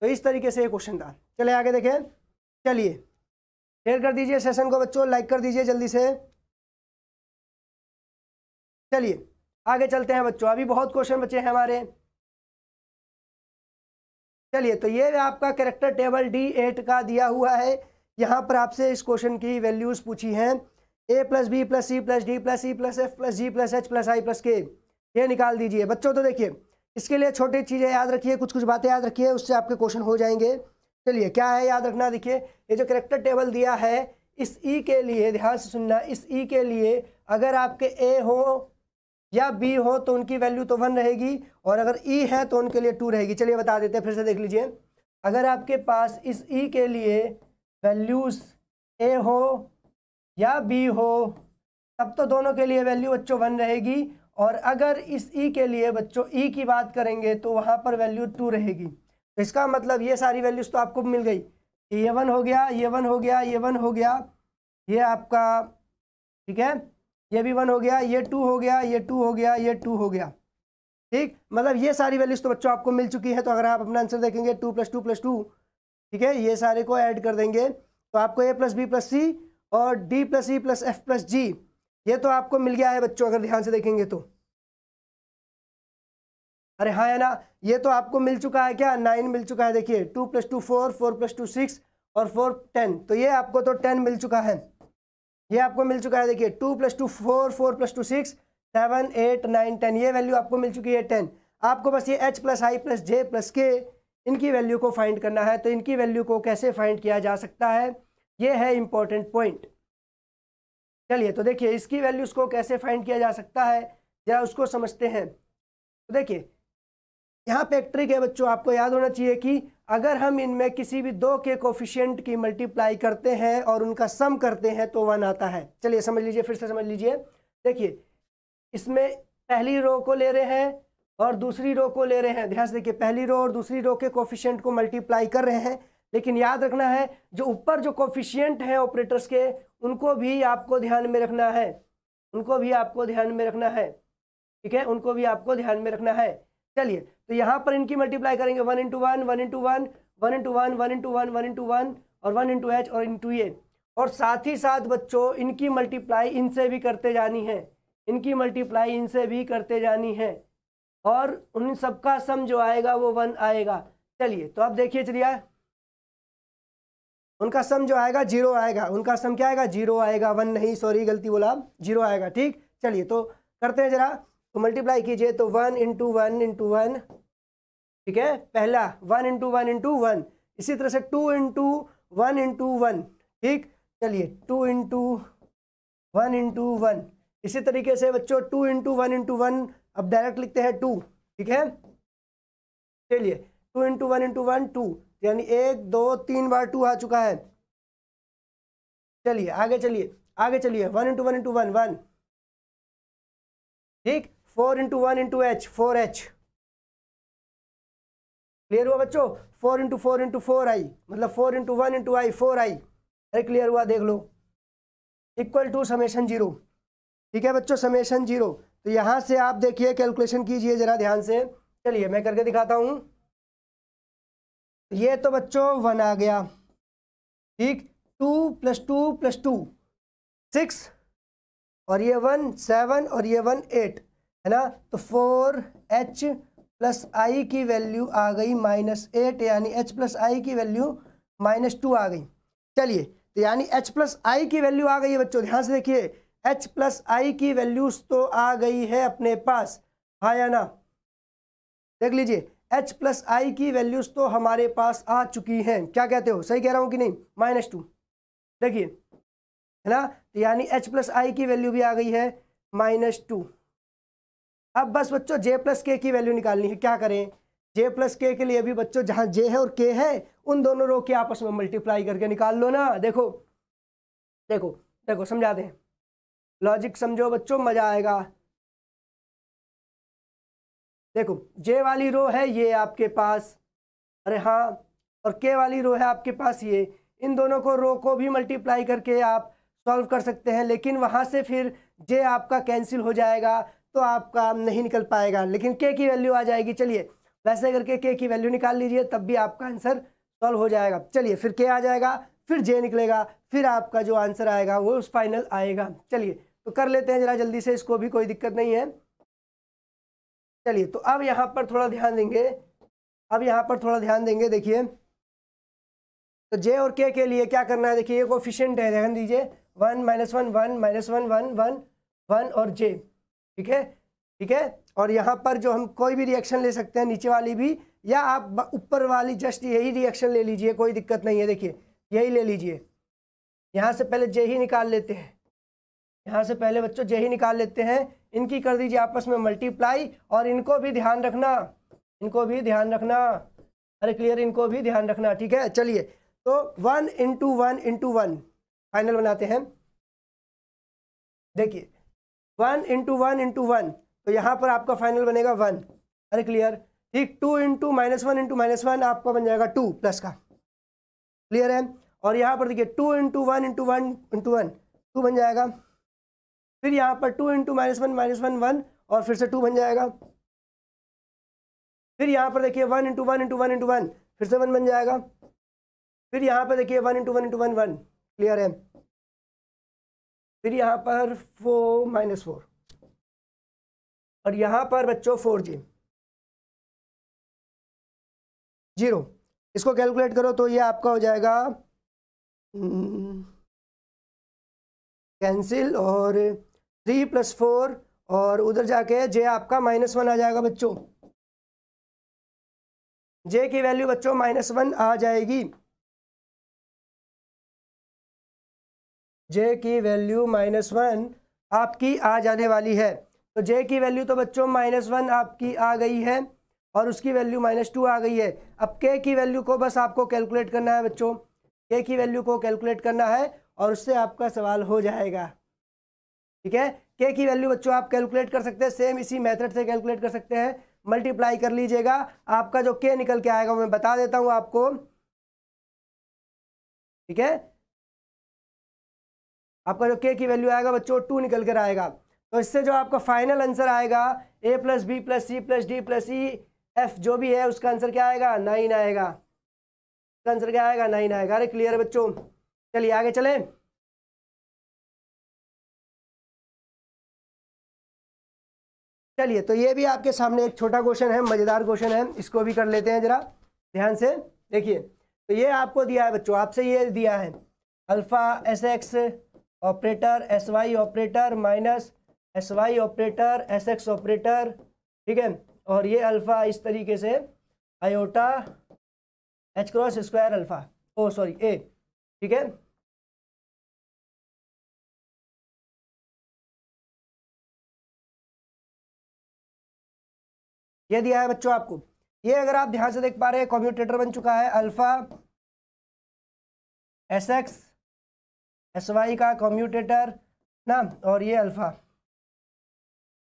तो इस तरीके से ये क्वेश्चन था चले आगे देखें चलिए शेयर कर दीजिए सेशन को बच्चों लाइक कर दीजिए जल्दी से चलिए आगे चलते हैं बच्चों अभी बहुत क्वेश्चन बचे हैं हमारे चलिए तो ये आपका कैरेक्टर टेबल डी एट का दिया हुआ है यहाँ पर आपसे इस क्वेश्चन की वैल्यूज़ पूछी हैं A plus B plus C plus D plus E plus F plus G plus H plus I plus K ये निकाल दीजिए बच्चों तो देखिए इसके लिए छोटी चीज़ें याद रखिए कुछ कुछ बातें याद रखिए उससे आपके क्वेश्चन हो जाएंगे चलिए क्या है याद रखना देखिए ये जो करेक्टर टेबल दिया है इस ई e के लिए ध्यान से सुनना इस ई e के लिए अगर आपके ए हो या बी हो तो उनकी वैल्यू तो वन रहेगी और अगर ई e है तो उनके लिए टू रहेगी चलिए बता देते हैं फिर से देख लीजिए अगर आपके पास इस ई e के लिए वैल्यूज़ ए हो या बी हो तब तो दोनों के लिए वैल्यू बच्चों वन रहेगी और अगर इस ई e के लिए बच्चों ई e की बात करेंगे तो वहाँ पर वैल्यू टू रहेगी तो इसका मतलब ये सारी वैल्यूज़ तो आपको मिल गई ये वन हो गया ये वन हो गया ये वन हो गया ये आपका ठीक है ये भी वन हो गया ये टू हो गया ये टू हो गया ये टू हो गया ठीक मतलब ये सारी वैल्यूज तो बच्चों आपको मिल चुकी है तो अगर आप अपना आंसर देखेंगे two plus two plus two ठीक है ये सारे को ऐड कर देंगे तो आपको A plus B plus C और D plus E plus F plus G ये तो आपको मिल गया है बच्चों अगर ध्यान से देखेंगे तो अरे हाँ है ना ये तो आपको मिल चुका है क्या नाइन मिल चुका है देखिए two plus two four four plus two six और फोर टेन तो ये आपको तो टेन मिल चुका है ये आपको मिल चुका है देखिए two plus two four four plus two six seven eight nine ten ये वैल्यू आपको मिल चुकी है टेन आपको बस ये H plus I plus J plus K इनकी वैल्यू को फाइंड करना है तो इनकी वैल्यू को कैसे फाइंड किया जा सकता है ये है इंपॉर्टेंट पॉइंट चलिए तो देखिए इसकी वैल्यूज़ को कैसे फाइंड किया जा सकता है जरा उसको समझते हैं तो देखिए यहाँ पे ट्रिक है बच्चों आपको याद होना चाहिए कि अगर हम इनमें किसी भी दो के कोफिशियंट की मल्टीप्लाई करते हैं और उनका सम करते हैं तो वन आता है चलिए समझ लीजिए फिर से समझ लीजिए देखिए इसमें पहली रो को ले रहे हैं और दूसरी रो को ले रहे हैं ध्यान से देखिए पहली रो और दूसरी रो के कोफिशियंट को मल्टीप्लाई कर रहे हैं लेकिन याद रखना है जो ऊपर जो कोफिशियंट हैं ऑपरेटर्स के उनको भी आपको ध्यान में रखना है उनको भी आपको ध्यान में रखना है ठीक है उनको भी आपको ध्यान में रखना है चलिए तो यहाँ पर इनकी मल्टीप्लाई करेंगे one into one one into one one into one one into one one into one और वन इंटू एच और इंटू ए और साथ ही साथ बच्चों इनकी मल्टीप्लाई इनसे भी करते जानी है इनकी मल्टीप्लाई इनसे भी करते जानी है और उन सबका सम जो आएगा वो वन आएगा चलिए तो आप देखिए चलिए उनका सम जो आएगा जीरो आएगा उनका सम क्या आएगा जीरो आएगा वन नहीं सॉरी गलती बोला आप जीरो आएगा ठीक चलिए तो करते हैं जरा तो मल्टीप्लाई कीजिए तो one into one into one ठीक है पहला one into one into one इसी तरह से two into one into one ठीक चलिए two into one into one इसी तरीके से बच्चों two into one into one अब डायरेक्ट लिखते हैं टू ठीक है चलिए two into one into one two यानी एक दो तीन बार टू आ चुका है चलिए आगे चलिए आगे चलिए one into one into one one ठीक four into one into H four H clear हुआ बच्चों four into four into four I मतलब four into one into I four I अरे क्लियर हुआ देख लो इक्वल टू समेशन जीरो ठीक है बच्चों समेशन जीरो तो यहां से आप देखिए कैलकुलेशन कीजिए जरा ध्यान से चलिए मैं करके दिखाता हूं ये तो बच्चों वन आ गया ठीक two plus two plus two six और ये वन सेवन और ये वन एट है ना तो फोर एच प्लस आई की वैल्यू आ गई माइनस एट यानी एच प्लस आई की वैल्यू माइनस टू आ गई चलिए तो यानी एच प्लस आई की वैल्यू आ गई है बच्चों ध्यान से देखिए एच प्लस आई की वैल्यूज तो आ गई है अपने पास हाँ या ना देख लीजिए एच प्लस आई की वैल्यूज तो हमारे पास आ चुकी हैं क्या कहते हो सही कह रहा हूँ कि नहीं माइनस टू देखिए है ना तो यानी एच प्लस आई की वैल्यू भी आ गई है माइनस टू अब बस बच्चों जे प्लस के की वैल्यू निकालनी है क्या करें जे प्लस के के लिए भी बच्चों जहां जे है और के है उन दोनों रो के आपस में मल्टीप्लाई करके निकाल लो ना देखो देखो देखो समझा दें लॉजिक समझो बच्चों मज़ा आएगा देखो जे वाली रो है ये आपके पास अरे हाँ और के वाली रो है आपके पास ये इन दोनों को रो को भी मल्टीप्लाई करके आप सॉल्व कर सकते हैं लेकिन वहाँ से फिर जे आपका कैंसिल हो जाएगा तो आपका नहीं निकल पाएगा लेकिन के की वैल्यू आ जाएगी चलिए वैसे करके के की वैल्यू निकाल लीजिए तब भी आपका आंसर सॉल्व हो जाएगा चलिए फिर के आ जाएगा फिर जे निकलेगा फिर आपका जो आंसर आएगा वो फाइनल आएगा चलिए तो कर लेते हैं ज़रा जल्दी से इसको भी कोई दिक्कत नहीं है चलिए तो अब यहाँ पर थोड़ा ध्यान देंगे अब यहाँ पर थोड़ा ध्यान देंगे देखिए तो जे और के के लिए क्या करना है देखिए ये कोफिशियंट है ध्यान दीजिए one minus one one minus one one one one और जे ठीक है ठीक है और यहाँ पर जो हम कोई भी रिएक्शन ले सकते हैं नीचे वाली भी या आप ऊपर वाली जस्ट यही रिएक्शन ले लीजिए कोई दिक्कत नहीं है देखिए यही ले लीजिए यहाँ से पहले जे ही निकाल लेते हैं यहाँ से पहले बच्चों जे ही निकाल लेते हैं इनकी कर दीजिए आपस में मल्टीप्लाई और इनको भी ध्यान रखना इनको भी ध्यान रखना अरे क्लियर इनको भी ध्यान रखना ठीक है चलिए तो one into one into one final बनाते हैं देखिए one into one into one तो यहाँ पर आपका फाइनल बनेगा वन अरे क्लियर ठीक two into minus one into minus one आपका बन जाएगा टू प्लस का क्लियर है और यहाँ पर देखिए two into one into one into one two बन जाएगा फिर यहाँ पर two into minus one minus one one और फिर से टू बन जाएगा फिर यहाँ पर देखिए one into one into one into one फिर से वन बन जाएगा फिर यहाँ पर देखिए one into one into one one clear है फिर यहाँ पर फोर माइनस फोर और यहाँ पर बच्चों फोर जी जीरो इसको कैलकुलेट करो तो ये आपका हो जाएगा कैंसिल हम्म, और थ्री प्लस फोर और उधर जाके जे आपका माइनस वन आ जाएगा बच्चों जे की वैल्यू बच्चों माइनस वन आ जाएगी जे की वैल्यू माइनस वन आपकी आ जाने वाली है तो जे की वैल्यू तो बच्चों माइनस वन आपकी आ गई है और उसकी वैल्यू माइनस टू आ गई है अब के की वैल्यू को बस आपको कैलकुलेट करना है बच्चों के की वैल्यू को कैलकुलेट करना है और उससे आपका सवाल हो जाएगा ठीक है के की वैल्यू बच्चों आप कैलकुलेट कर सकते हैं सेम इसी मेथड से कैलकुलेट कर सकते हैं मल्टीप्लाई कर लीजिएगा आपका जो के निकल के आएगा मैं बता देता हूँ आपको ठीक है आपका जो के की वैल्यू आएगा बच्चों टू निकल कर आएगा तो इससे जो आपका फाइनल आंसर आएगा A plus B plus C plus D plus E F जो भी है उसका आंसर क्या आएगा नाइन आएगा उसका आंसर क्या आएगा नाइन आएगा अरे क्लियर है बच्चों चलिए आगे चले चलिए तो ये भी आपके सामने एक छोटा क्वेश्चन है मज़ेदार क्वेश्चन है इसको भी कर लेते हैं ज़रा ध्यान से देखिए तो ये आपको दिया है बच्चों आपसे ये दिया है alpha S X operator S Y operator minus S Y operator S X operator ठीक है और ये अल्फ़ा इस तरीके से iota H cross square alpha O sorry A ठीक है ये दिया है बच्चों आपको ये अगर आप ध्यान से देख पा रहे हैं कॉम्यूटेटर बन चुका है alpha S X S Y का कम्यूटेटर ना और ये अल्फ़ा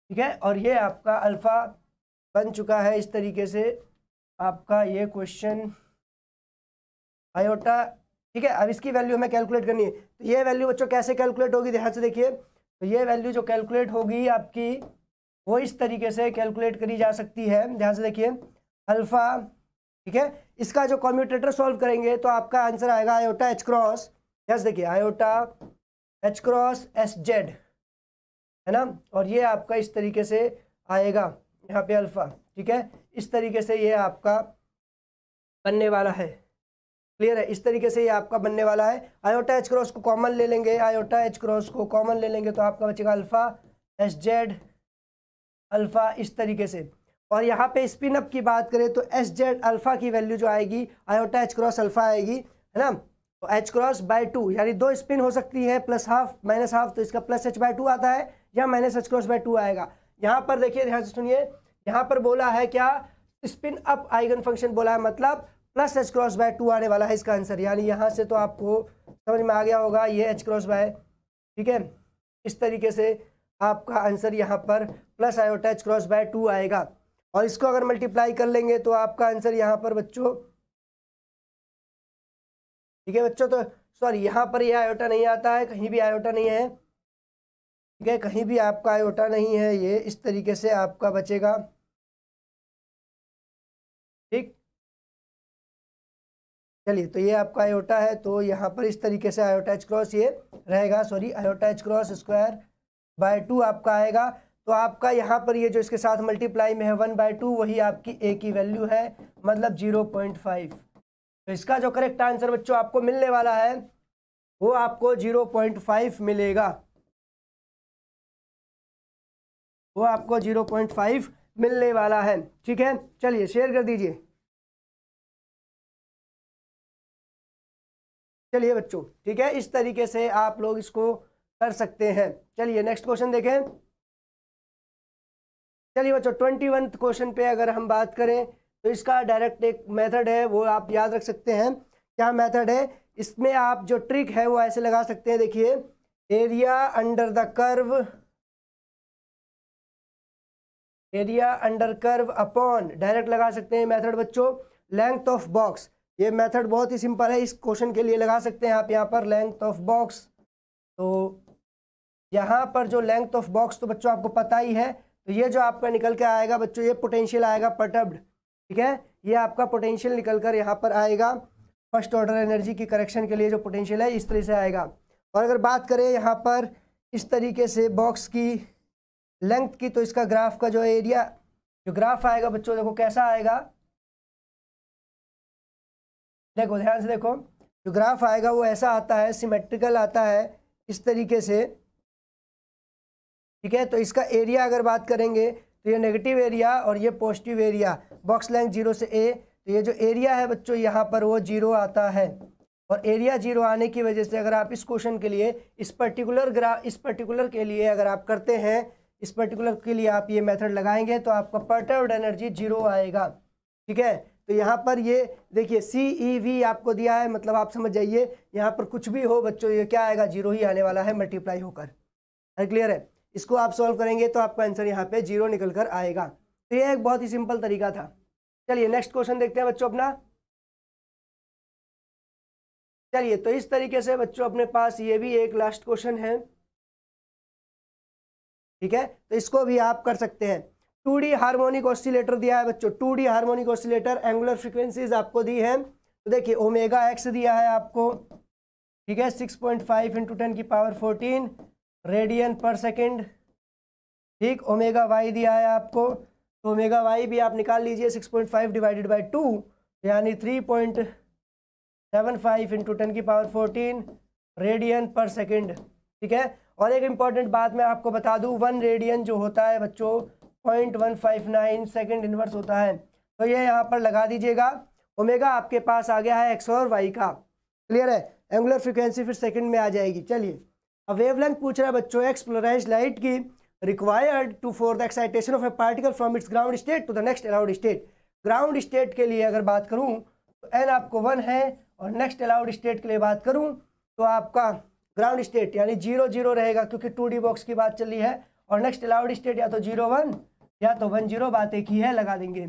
ठीक है और ये आपका अल्फ़ा बन चुका है इस तरीके से आपका ये क्वेश्चन आयोटा ठीक है अब इसकी वैल्यू हमें कैलकुलेट करनी है तो ये वैल्यू बच्चों कैसे कैलकुलेट होगी ध्यान से देखिए तो ये वैल्यू जो कैलकुलेट होगी आपकी वो इस तरीके से कैलकुलेट करी जा सकती है ध्यान से देखिए अल्फ़ा ठीक है इसका जो कॉम्यूटेटर सॉल्व करेंगे तो आपका आंसर आएगा आयोटा एच क्रॉस यस देखिए iota H cross S Z है ना और ये आपका इस तरीके से आएगा यहाँ पे अल्फ़ा ठीक है इस तरीके से ये आपका बनने वाला है क्लियर है इस तरीके से ये आपका बनने वाला है आयोटा एच क्रॉस को कॉमन ले लेंगे आयोटा एच क्रॉस को कॉमन ले लेंगे तो आपका बचेगा अल्फ़ा एस जेड अल्फ़ा इस तरीके से और यहाँ पे स्पिन अप की बात करें तो एस जेड अल्फ़ा की वैल्यू जो आएगी आयोटा एच क्रॉस अल्फ़ा आएगी है ना तो एच क्रॉस बाय टू यानी दो स्पिन हो सकती है प्लस हाफ माइनस हाफ तो इसका प्लस एच बाय टू आता है या minus H cross by two आएगा यहाँ पर देखिए ध्यान से सुनिए यहाँ पर बोला है क्या स्पिन अप आइगन फंक्शन बोला है मतलब plus H cross by two आने वाला है इसका आंसर यानी यहाँ से तो आपको समझ में आ गया होगा ये एच क्रॉस बाय ठीक है इस तरीके से आपका आंसर यहाँ पर plus iota H cross by two आएगा और इसको अगर मल्टीप्लाई कर लेंगे तो आपका आंसर यहाँ पर बच्चों ठीक है बच्चों तो सॉरी यहाँ पर ये यह आयोटा नहीं आता है कहीं भी आयोटा नहीं है ठीक है कहीं भी आपका आयोटा नहीं है ये इस तरीके से आपका बचेगा ठीक चलिए तो ये आपका आयोटा है तो यहाँ पर इस तरीके से आयोटा एच क्रॉस ये रहेगा sorry iota H cross square by two आपका आएगा तो आपका यहाँ पर ये जो इसके साथ मल्टीप्लाई में है वन बाय टू वही आपकी ए की वैल्यू है मतलब जीरो पॉइंट फाइव तो इसका जो करेक्ट आंसर बच्चों आपको मिलने वाला है वो आपको जीरो पॉइंट फाइव मिलेगा वो आपको जीरो पॉइंट फाइव मिलने वाला है ठीक है चलिए शेयर कर दीजिए चलिए बच्चों ठीक है इस तरीके से आप लोग इसको कर सकते हैं चलिए नेक्स्ट क्वेश्चन देखें चलिए बच्चों ट्वेंटी वन क्वेश्चन पे अगर हम बात करें तो इसका डायरेक्ट एक मेथड है वो आप याद रख सकते हैं क्या मेथड है इसमें आप जो ट्रिक है वो ऐसे लगा सकते हैं देखिए area under the curve area under curve upon direct लगा सकते हैं मेथड बच्चों लेंथ ऑफ बॉक्स ये मेथड बहुत ही सिंपल है इस क्वेश्चन के लिए लगा सकते हैं आप यहाँ पर लेंथ ऑफ बॉक्स तो यहाँ पर जो लेंथ ऑफ बॉक्स तो बच्चों आपको पता ही है तो ये जो आपका निकल के आएगा बच्चों ये पोटेंशियल आएगा पटब्ड ठीक है ये आपका पोटेंशियल निकल कर यहाँ पर आएगा फर्स्ट ऑर्डर एनर्जी की करेक्शन के लिए जो पोटेंशियल है इस तरह से आएगा और अगर बात करें यहाँ पर इस तरीके से बॉक्स की लेंथ की तो इसका ग्राफ का जो एरिया जो ग्राफ आएगा बच्चों देखो कैसा आएगा देखो ध्यान से देखो जो ग्राफ आएगा वो ऐसा आता है सिमेट्रिकल आता है इस तरीके से ठीक है तो इसका एरिया अगर बात करेंगे तो ये नेगेटिव एरिया और ये positive area box length zero से ए तो ये जो एरिया है बच्चों यहाँ पर वो जीरो आता है और एरिया जीरो आने की वजह से अगर आप इस क्वेश्चन के लिए इस पर्टिकुलर ग्रा इस पर्टिकुलर के लिए अगर आप करते हैं इस पर्टिकुलर के लिए आप ये मेथड लगाएंगे तो आपका पर्टर्ड एनर्जी जीरो आएगा ठीक है तो यहाँ पर ये देखिए सी ई वी आपको दिया है मतलब आप समझ जाइए यहाँ पर कुछ भी हो बच्चों ये क्या आएगा जीरो ही आने वाला है मल्टीप्लाई होकर क्लियर है इसको आप सॉल्व करेंगे तो आपका आंसर यहाँ पे जीरो निकल कर आएगा तो ये एक बहुत ही सिंपल तरीका था चलिए नेक्स्ट क्वेश्चन देखते हैं बच्चों अपना चलिए तो इस तरीके से बच्चों अपने पास ये भी एक लास्ट क्वेश्चन है ठीक है तो इसको भी आप कर सकते हैं टू डी हार्मोनिक ऑसिलेटर दिया है बच्चों two D harmonic oscillator angular frequencies आपको दी है तो देखिए ओमेगा एक्स दिया है आपको ठीक है six point five into ten की पावर फोर्टीन रेडियन पर सेकेंड ठीक ओमेगा वाई दिया है आपको तो ओमेगा वाई भी आप निकाल लीजिए six point five divided by two यानी three point seven five into ten की पावर फोर्टीन रेडियन पर सेकेंड ठीक है और एक इम्पॉर्टेंट बात मैं आपको बता दूँ वन रेडियन जो होता है बच्चों point one five nine second inverse होता है तो ये यहाँ पर लगा दीजिएगा ओमेगा आपके पास आ गया है एक्स और वाई का क्लियर है एंगुलर फ्रिक्वेंसी फिर सेकंड में आ जाएगी चलिए अब वेवलेंथ पूछ रहा है बच्चों एक्स लाइट की required to for the excitation of a particle from its ground state to the next allowed state ground state के लिए अगर बात करूँ तो एन आपको वन है और नेक्स्ट अलाउड स्टेट के लिए बात करूँ तो आपका ग्राउंड स्टेट यानी जीरो जीरो रहेगा क्योंकि टू डी बॉक्स की बात चल रही है और नेक्स्ट अलाउड स्टेट या तो जीरो वन या तो वन जीरो बात एक ही है लगा देंगे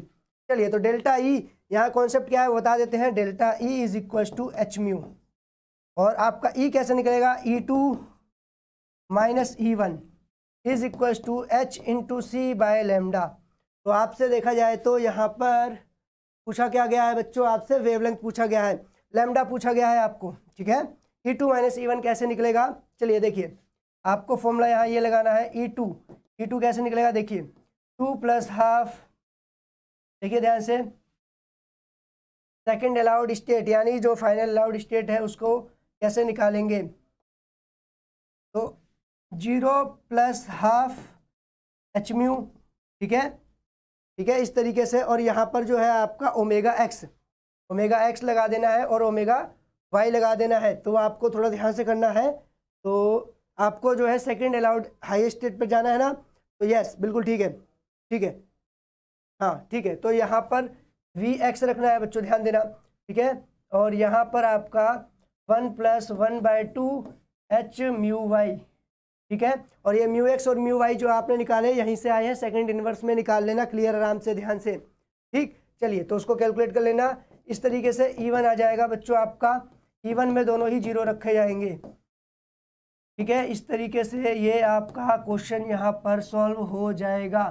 चलिए तो डेल्टा ई e, यहाँ कॉन्सेप्ट क्या है बता देते हैं delta E is equal to H mu और आपका ई e कैसे निकलेगा E e two minus E one is equal to H into C by lambda तो आपसे देखा जाए तो यहाँ पर पूछा क्या गया है बच्चों आपसे वेवलेंथ पूछा गया है लेमडा पूछा गया है आपको ठीक है E two minus E one कैसे निकलेगा चलिए देखिए आपको फॉर्मूला यहाँ ये लगाना है ई टू ई टू कैसे निकलेगा देखिए टू प्लस हाफ देखिए ध्यान से सेकेंड अलाउड स्टेट यानी जो फाइनल अलाउड स्टेट है उसको कैसे निकालेंगे तो zero plus half H mu ठीक है ठीक है इस तरीके से और यहाँ पर जो है आपका ओमेगा एक्स ओमेगा एक्स लगा देना है और ओमेगा वाई लगा देना है तो आपको थोड़ा ध्यान से करना है तो आपको जो है सेकंड अलाउड हाईएस्ट स्टेट पर जाना है ना तो यस बिल्कुल ठीक है ठीक है हाँ ठीक है तो यहाँ पर वी एक्स रखना है बच्चों ध्यान देना ठीक है और यहाँ पर आपका one plus one by two H mu Y ठीक है और ये म्यू एक्स और म्यू वाई जो आपने निकाले यहीं से आए हैं सेकंड इन्वर्स में निकाल लेना क्लियर आराम से ध्यान से ठीक चलिए तो उसको कैलकुलेट कर लेना इस तरीके से ईवन e आ जाएगा बच्चों आपका ईवन e में दोनों ही जीरो रखे जाएंगे ठीक है इस तरीके से ये आपका क्वेश्चन यहाँ पर सॉल्व हो जाएगा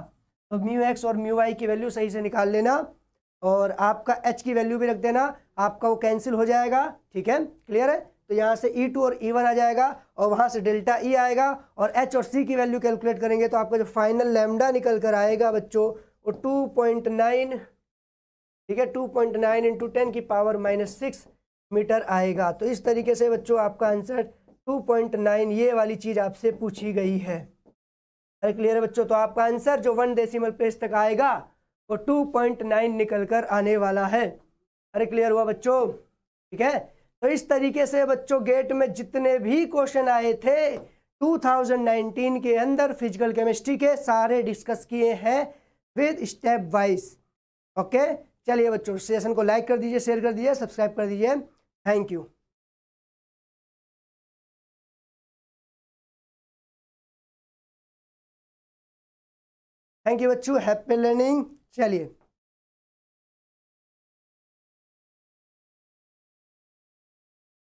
तो म्यू एक्स और म्यू वाई की वैल्यू सही से निकाल लेना और आपका एच की वैल्यू भी रख देना आपका वो कैंसिल हो जाएगा ठीक है क्लियर है तो यहाँ से ई e टू और ई वन आ जाएगा और वहाँ से डेल्टा ई e आएगा और एच और सी की वैल्यू कैलकुलेट करेंगे तो आपका जो फाइनल लैमडा निकल कर आएगा बच्चों वो टू पॉइंट नाइन ठीक है two point nine into ten की पावर माइनस सिक्स मीटर आएगा तो इस तरीके से बच्चों आपका आंसर टू पॉइंट नाइन ये वाली चीज़ आपसे पूछी गई है अरे क्लियर है बच्चों तो आपका आंसर जो वन डेसिमल प्लेस तक आएगा वो टू पॉइंट नाइन निकल कर आने वाला है अरे क्लियर हुआ बच्चों ठीक है तो इस तरीके से बच्चों गेट में जितने भी क्वेश्चन आए थे 2019 के अंदर फिजिकल केमिस्ट्री के सारे डिस्कस किए हैं विद स्टेप वाइज ओके चलिए बच्चों सेशन को लाइक कर दीजिए शेयर कर दीजिए सब्सक्राइब कर दीजिए थैंक यू थैंक यू बच्चों हैप्पी लर्निंग चलिए